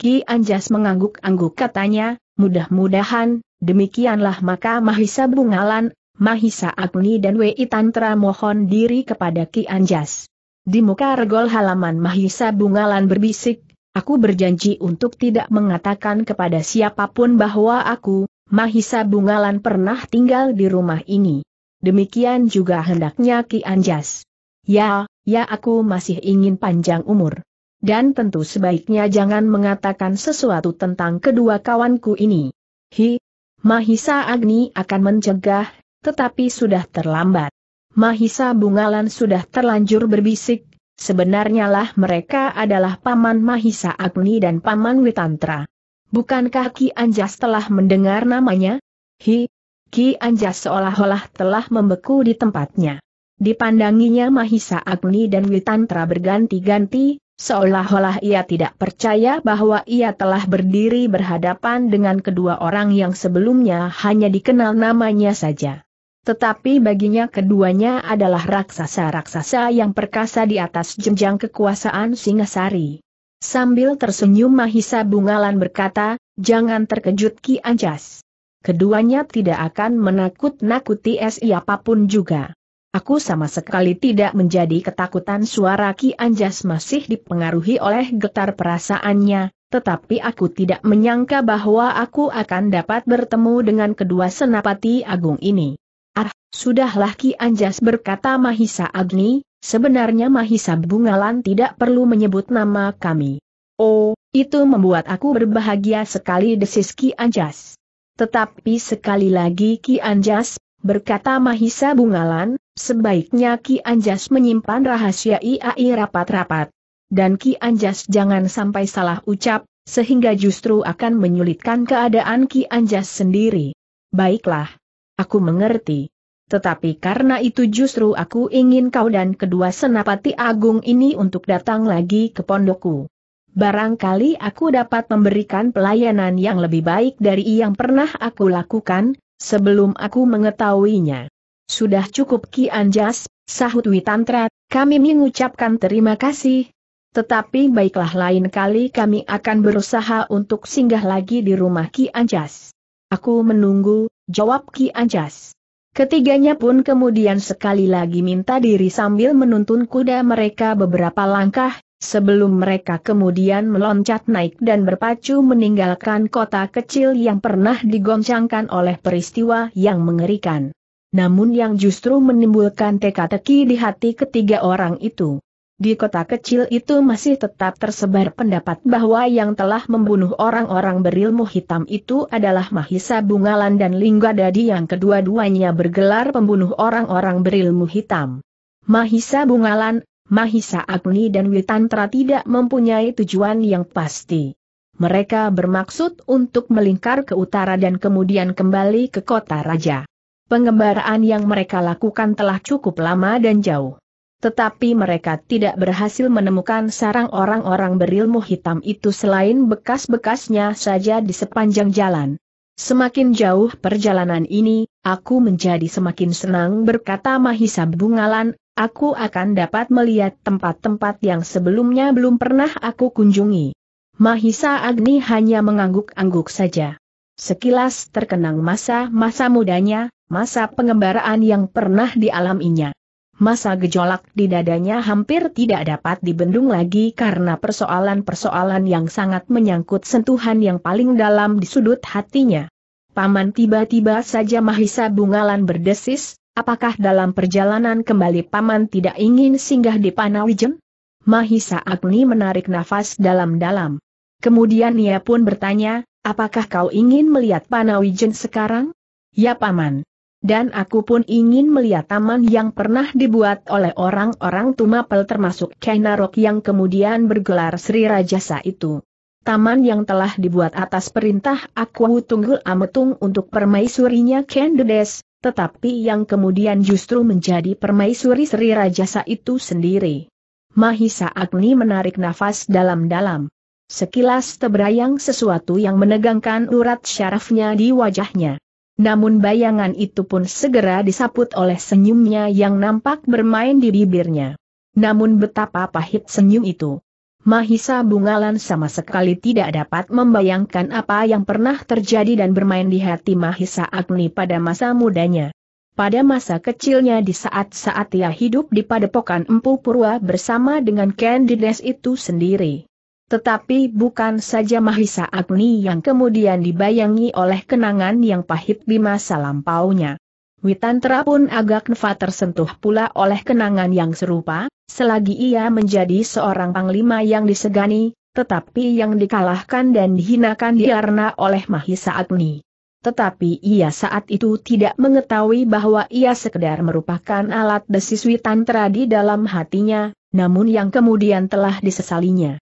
Ki Anjas mengangguk-angguk katanya, mudah-mudahan, demikianlah maka Mahisa Bungalan, Mahisa Agni dan Wei Tantra mohon diri kepada Ki Anjas. Di muka regol halaman Mahisa Bungalan berbisik, aku berjanji untuk tidak mengatakan kepada siapapun bahwa aku, Mahisa Bungalan pernah tinggal di rumah ini demikian juga hendaknya Ki Anjas. Ya, ya aku masih ingin panjang umur. Dan tentu sebaiknya jangan mengatakan sesuatu tentang kedua kawanku ini. Hi, Mahisa Agni akan mencegah, tetapi sudah terlambat. Mahisa Bungalan sudah terlanjur berbisik, sebenarnya lah mereka adalah Paman Mahisa Agni dan Paman Witantra. Bukankah Ki Anjas telah mendengar namanya? Hi, Ki Anjas seolah-olah telah membeku di tempatnya. Dipandanginya Mahisa Agni dan Witantra berganti-ganti, seolah-olah ia tidak percaya bahwa ia telah berdiri berhadapan dengan kedua orang yang sebelumnya hanya dikenal namanya saja. Tetapi baginya keduanya adalah raksasa-raksasa yang perkasa di atas jenjang kekuasaan Singasari. Sambil tersenyum Mahisa Bungalan berkata, jangan terkejut Ki Anjas keduanya tidak akan menakut-nakuti siapapun juga. Aku sama sekali tidak menjadi ketakutan suara Ki Anjas masih dipengaruhi oleh getar perasaannya, tetapi aku tidak menyangka bahwa aku akan dapat bertemu dengan kedua senapati agung ini. Ah, sudahlah Ki Anjas berkata Mahisa Agni, sebenarnya Mahisa Bungalan tidak perlu menyebut nama kami. Oh, itu membuat aku berbahagia sekali desis Ki Anjas. Tetapi sekali lagi Ki Anjas, berkata Mahisa Bungalan, sebaiknya Ki Anjas menyimpan rahasia IAI rapat-rapat. Dan Ki Anjas jangan sampai salah ucap, sehingga justru akan menyulitkan keadaan Ki Anjas sendiri. Baiklah. Aku mengerti. Tetapi karena itu justru aku ingin kau dan kedua senapati agung ini untuk datang lagi ke pondokku. Barangkali aku dapat memberikan pelayanan yang lebih baik dari yang pernah aku lakukan, sebelum aku mengetahuinya. Sudah cukup Ki Anjas, sahut Witantra, kami mengucapkan terima kasih. Tetapi baiklah lain kali kami akan berusaha untuk singgah lagi di rumah Ki Anjas. Aku menunggu, jawab Ki Anjas. Ketiganya pun kemudian sekali lagi minta diri sambil menuntun kuda mereka beberapa langkah, Sebelum mereka kemudian meloncat naik dan berpacu meninggalkan kota kecil yang pernah digoncangkan oleh peristiwa yang mengerikan. Namun yang justru menimbulkan teka-teki di hati ketiga orang itu. Di kota kecil itu masih tetap tersebar pendapat bahwa yang telah membunuh orang-orang berilmu hitam itu adalah Mahisa Bungalan dan Lingga Dadi yang kedua-duanya bergelar pembunuh orang-orang berilmu hitam. Mahisa Bungalan Mahisa Agni dan Witantra tidak mempunyai tujuan yang pasti. Mereka bermaksud untuk melingkar ke utara dan kemudian kembali ke kota raja. Pengembaraan yang mereka lakukan telah cukup lama dan jauh. Tetapi mereka tidak berhasil menemukan sarang orang-orang berilmu hitam itu selain bekas-bekasnya saja di sepanjang jalan. Semakin jauh perjalanan ini, aku menjadi semakin senang berkata Mahisa Bungalan, aku akan dapat melihat tempat-tempat yang sebelumnya belum pernah aku kunjungi. Mahisa Agni hanya mengangguk-angguk saja. Sekilas terkenang masa-masa mudanya, masa pengembaraan yang pernah dialaminya masa gejolak di dadanya hampir tidak dapat dibendung lagi karena persoalan-persoalan yang sangat menyangkut sentuhan yang paling dalam di sudut hatinya. Paman tiba-tiba saja Mahisa Bungalan berdesis, apakah dalam perjalanan kembali Paman tidak ingin singgah di Panawijen? Mahisa Agni menarik nafas dalam-dalam. Kemudian ia pun bertanya, apakah kau ingin melihat Panawijen sekarang? Ya Paman dan aku pun ingin melihat taman yang pernah dibuat oleh orang-orang Tumapel termasuk China yang kemudian bergelar Sri Rajasa itu. Taman yang telah dibuat atas perintah aku Tunggul Ametung untuk permaisurinya Kendedes, tetapi yang kemudian justru menjadi permaisuri Sri Rajasa itu sendiri. Mahisa Agni menarik nafas dalam-dalam. Sekilas terbayang sesuatu yang menegangkan urat syarafnya di wajahnya. Namun bayangan itu pun segera disaput oleh senyumnya yang nampak bermain di bibirnya. Namun betapa pahit senyum itu. Mahisa Bungalan sama sekali tidak dapat membayangkan apa yang pernah terjadi dan bermain di hati Mahisa Agni pada masa mudanya. Pada masa kecilnya di saat-saat ia hidup di padepokan Empu Purwa bersama dengan Candides itu sendiri. Tetapi bukan saja Mahisa Agni yang kemudian dibayangi oleh kenangan yang pahit di masa lampaunya. Witantra pun agak nefa tersentuh pula oleh kenangan yang serupa, selagi ia menjadi seorang panglima yang disegani, tetapi yang dikalahkan dan dihinakan diarna oleh Mahisa Agni. Tetapi ia saat itu tidak mengetahui bahwa ia sekedar merupakan alat desis Witantra di dalam hatinya, namun yang kemudian telah disesalinya.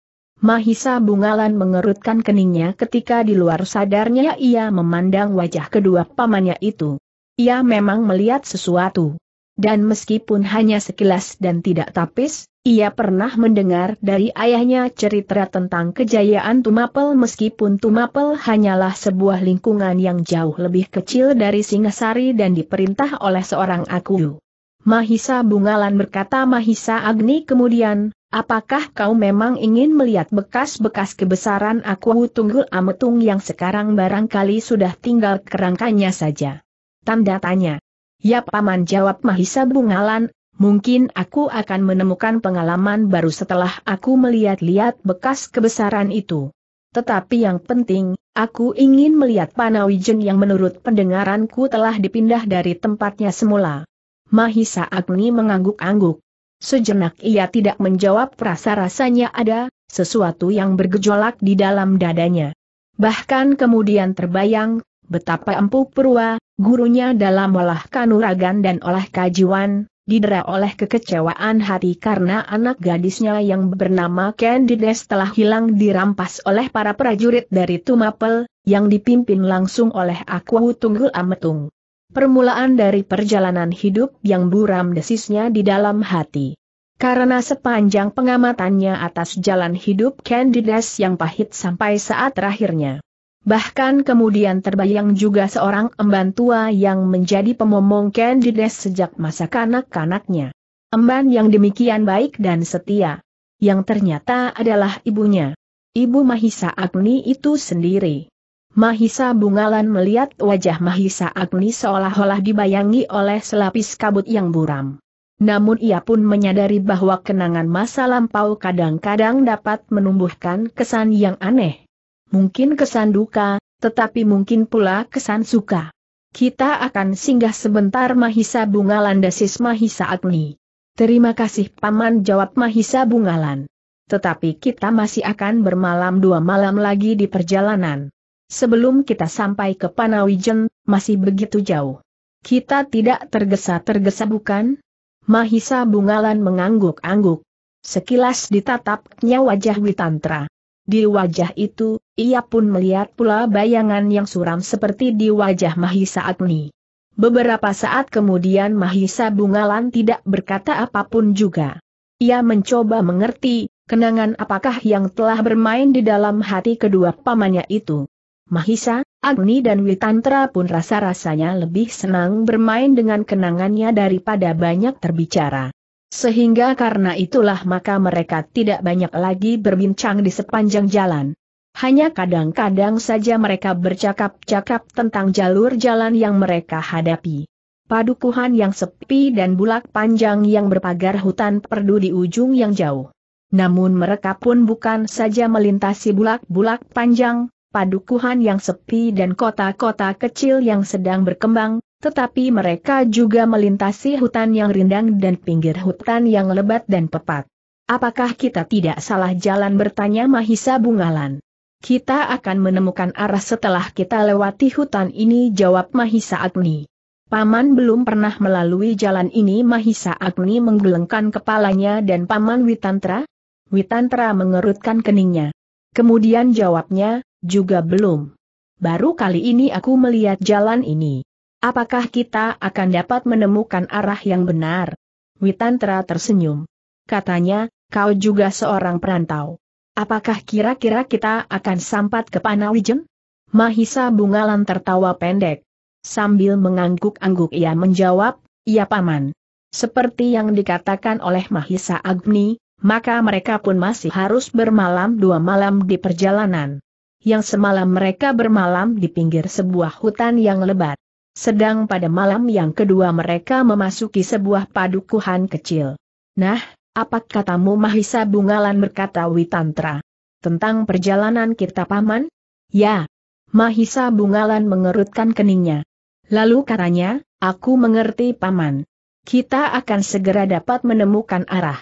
Mahisa Bungalan mengerutkan keningnya ketika di luar sadarnya ia memandang wajah kedua pamannya itu. Ia memang melihat sesuatu. Dan meskipun hanya sekilas dan tidak tapis, ia pernah mendengar dari ayahnya cerita tentang kejayaan Tumapel meskipun Tumapel hanyalah sebuah lingkungan yang jauh lebih kecil dari Singasari dan diperintah oleh seorang aku. Mahisa Bungalan berkata Mahisa Agni kemudian, Apakah kau memang ingin melihat bekas-bekas kebesaran aku tunggul ametung yang sekarang barangkali sudah tinggal kerangkanya saja? Tanda tanya. Ya paman jawab Mahisa Bungalan, mungkin aku akan menemukan pengalaman baru setelah aku melihat-lihat bekas kebesaran itu. Tetapi yang penting, aku ingin melihat Panawijen yang menurut pendengaranku telah dipindah dari tempatnya semula. Mahisa Agni mengangguk-angguk. Sejenak ia tidak menjawab rasa-rasanya ada, sesuatu yang bergejolak di dalam dadanya. Bahkan kemudian terbayang, betapa empuk perua, gurunya dalam olah kanuragan dan olah kajiwan, didera oleh kekecewaan hati karena anak gadisnya yang bernama Candides telah hilang dirampas oleh para prajurit dari Tumapel, yang dipimpin langsung oleh Aku Tunggul Ametung permulaan dari perjalanan hidup yang buram desisnya di dalam hati. Karena sepanjang pengamatannya atas jalan hidup Candides yang pahit sampai saat terakhirnya. Bahkan kemudian terbayang juga seorang emban tua yang menjadi pemomong Candides sejak masa kanak-kanaknya. Emban yang demikian baik dan setia. Yang ternyata adalah ibunya. Ibu Mahisa Agni itu sendiri. Mahisa Bungalan melihat wajah Mahisa Agni seolah-olah dibayangi oleh selapis kabut yang buram. Namun ia pun menyadari bahwa kenangan masa lampau kadang-kadang dapat menumbuhkan kesan yang aneh. Mungkin kesan duka, tetapi mungkin pula kesan suka. Kita akan singgah sebentar Mahisa Bungalan desis Mahisa Agni. Terima kasih Paman jawab Mahisa Bungalan. Tetapi kita masih akan bermalam dua malam lagi di perjalanan sebelum kita sampai ke Panawijen, masih begitu jauh. Kita tidak tergesa-tergesa bukan? Mahisa Bungalan mengangguk-angguk. Sekilas ditatapnya wajah Witantra. Di wajah itu, ia pun melihat pula bayangan yang suram seperti di wajah Mahisa Agni. Beberapa saat kemudian Mahisa Bungalan tidak berkata apapun juga. Ia mencoba mengerti, kenangan apakah yang telah bermain di dalam hati kedua pamannya itu. Mahisa, Agni dan Witantra pun rasa-rasanya lebih senang bermain dengan kenangannya daripada banyak terbicara. Sehingga karena itulah maka mereka tidak banyak lagi berbincang di sepanjang jalan. Hanya kadang-kadang saja mereka bercakap-cakap tentang jalur jalan yang mereka hadapi. Padukuhan yang sepi dan bulak panjang yang berpagar hutan perdu di ujung yang jauh. Namun mereka pun bukan saja melintasi bulak-bulak panjang, padukuhan yang sepi dan kota-kota kecil yang sedang berkembang, tetapi mereka juga melintasi hutan yang rindang dan pinggir hutan yang lebat dan pepat. Apakah kita tidak salah jalan bertanya Mahisa Bungalan? Kita akan menemukan arah setelah kita lewati hutan ini jawab Mahisa Agni. Paman belum pernah melalui jalan ini Mahisa Agni menggelengkan kepalanya dan Paman Witantra? Witantra mengerutkan keningnya. Kemudian jawabnya, juga belum. Baru kali ini aku melihat jalan ini. Apakah kita akan dapat menemukan arah yang benar? Witantra tersenyum. Katanya, kau juga seorang perantau. Apakah kira-kira kita akan sampat ke Panawijen? Mahisa Bungalan tertawa pendek. Sambil mengangguk-angguk ia menjawab, ya paman. Seperti yang dikatakan oleh Mahisa Agni, maka mereka pun masih harus bermalam dua malam di perjalanan yang semalam mereka bermalam di pinggir sebuah hutan yang lebat. Sedang pada malam yang kedua mereka memasuki sebuah padukuhan kecil. Nah, apa katamu Mahisa Bungalan berkata Witantra? Tentang perjalanan kita paman? Ya. Mahisa Bungalan mengerutkan keningnya. Lalu katanya, aku mengerti paman. Kita akan segera dapat menemukan arah.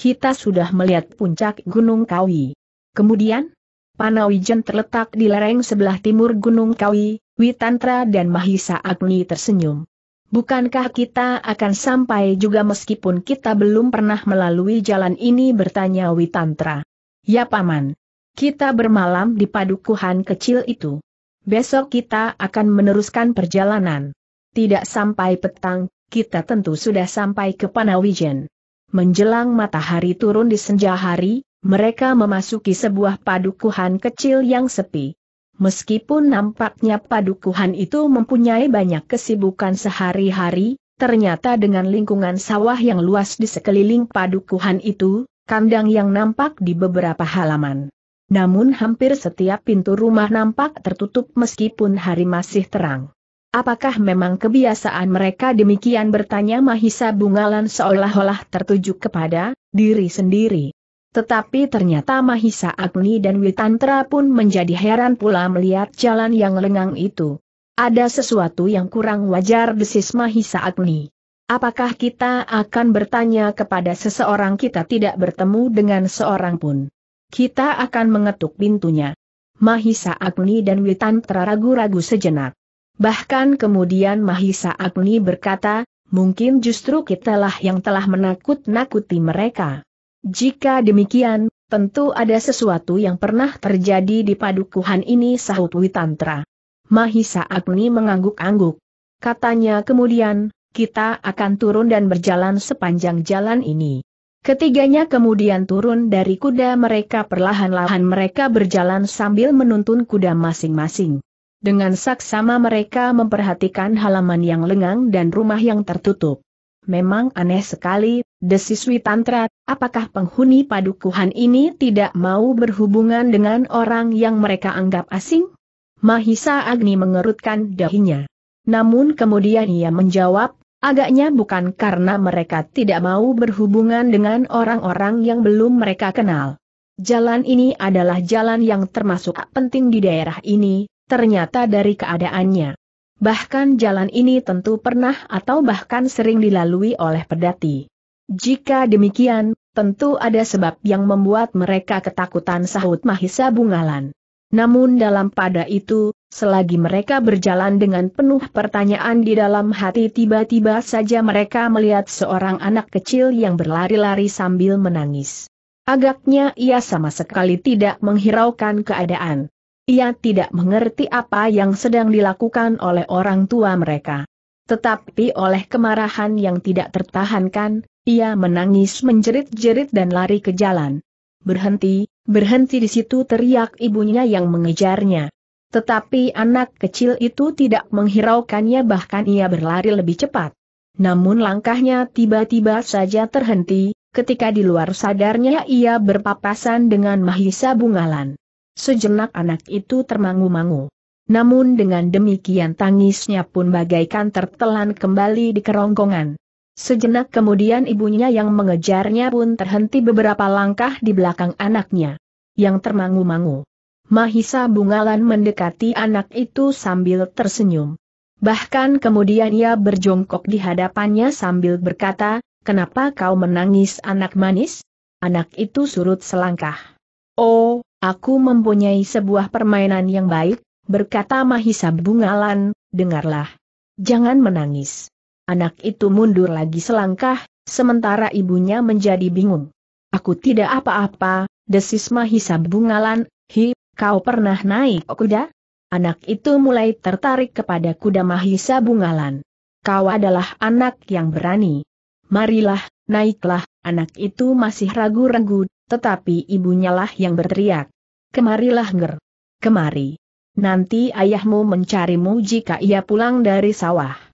Kita sudah melihat puncak Gunung Kawi. Kemudian, Panawijen terletak di lereng sebelah timur Gunung Kawi, Witantra dan Mahisa Agni tersenyum. Bukankah kita akan sampai juga meskipun kita belum pernah melalui jalan ini bertanya Witantra. Ya Paman. Kita bermalam di padukuhan kecil itu. Besok kita akan meneruskan perjalanan. Tidak sampai petang, kita tentu sudah sampai ke Panawijen. Menjelang matahari turun di senja hari, mereka memasuki sebuah padukuhan kecil yang sepi. Meskipun nampaknya padukuhan itu mempunyai banyak kesibukan sehari-hari, ternyata dengan lingkungan sawah yang luas di sekeliling padukuhan itu, kandang yang nampak di beberapa halaman. Namun hampir setiap pintu rumah nampak tertutup meskipun hari masih terang. Apakah memang kebiasaan mereka demikian bertanya Mahisa Bungalan seolah-olah tertuju kepada diri sendiri? Tetapi ternyata Mahisa Agni dan Witantra pun menjadi heran pula melihat jalan yang lengang itu. Ada sesuatu yang kurang wajar desis Mahisa Agni. Apakah kita akan bertanya kepada seseorang kita tidak bertemu dengan seorang pun? Kita akan mengetuk pintunya. Mahisa Agni dan Witantra ragu-ragu sejenak. Bahkan kemudian Mahisa Agni berkata, mungkin justru kitalah yang telah menakut-nakuti mereka. Jika demikian, tentu ada sesuatu yang pernah terjadi di padukuhan ini sahut Witantra. Mahisa Agni mengangguk-angguk. Katanya kemudian, kita akan turun dan berjalan sepanjang jalan ini. Ketiganya kemudian turun dari kuda mereka perlahan-lahan mereka berjalan sambil menuntun kuda masing-masing. Dengan saksama mereka memperhatikan halaman yang lengang dan rumah yang tertutup. Memang aneh sekali, desiswi Tantra, apakah penghuni padukuhan ini tidak mau berhubungan dengan orang yang mereka anggap asing? Mahisa Agni mengerutkan dahinya. Namun kemudian ia menjawab, agaknya bukan karena mereka tidak mau berhubungan dengan orang-orang yang belum mereka kenal. Jalan ini adalah jalan yang termasuk penting di daerah ini, ternyata dari keadaannya. Bahkan jalan ini tentu pernah atau bahkan sering dilalui oleh pedati. Jika demikian, tentu ada sebab yang membuat mereka ketakutan sahut Mahisa Bungalan. Namun dalam pada itu, selagi mereka berjalan dengan penuh pertanyaan di dalam hati tiba-tiba saja mereka melihat seorang anak kecil yang berlari-lari sambil menangis. Agaknya ia sama sekali tidak menghiraukan keadaan. Ia tidak mengerti apa yang sedang dilakukan oleh orang tua mereka. Tetapi oleh kemarahan yang tidak tertahankan, ia menangis menjerit-jerit dan lari ke jalan. Berhenti, berhenti di situ teriak ibunya yang mengejarnya. Tetapi anak kecil itu tidak menghiraukannya bahkan ia berlari lebih cepat. Namun langkahnya tiba-tiba saja terhenti, ketika di luar sadarnya ia berpapasan dengan Mahisa Bungalan. Sejenak anak itu termangu-mangu. Namun dengan demikian tangisnya pun bagaikan tertelan kembali di kerongkongan. Sejenak kemudian ibunya yang mengejarnya pun terhenti beberapa langkah di belakang anaknya. Yang termangu-mangu. Mahisa Bungalan mendekati anak itu sambil tersenyum. Bahkan kemudian ia berjongkok di hadapannya sambil berkata, Kenapa kau menangis anak manis? Anak itu surut selangkah. Oh, Aku mempunyai sebuah permainan yang baik, berkata Mahisa Bungalan, dengarlah. Jangan menangis. Anak itu mundur lagi selangkah, sementara ibunya menjadi bingung. Aku tidak apa-apa, desis Mahisa Bungalan, hi, kau pernah naik kuda? Anak itu mulai tertarik kepada kuda Mahisa Bungalan. Kau adalah anak yang berani. Marilah, naiklah, anak itu masih ragu-ragu, tetapi ibunya lah yang berteriak. Kemarilah Nger. Kemari. Nanti ayahmu mencarimu jika ia pulang dari sawah.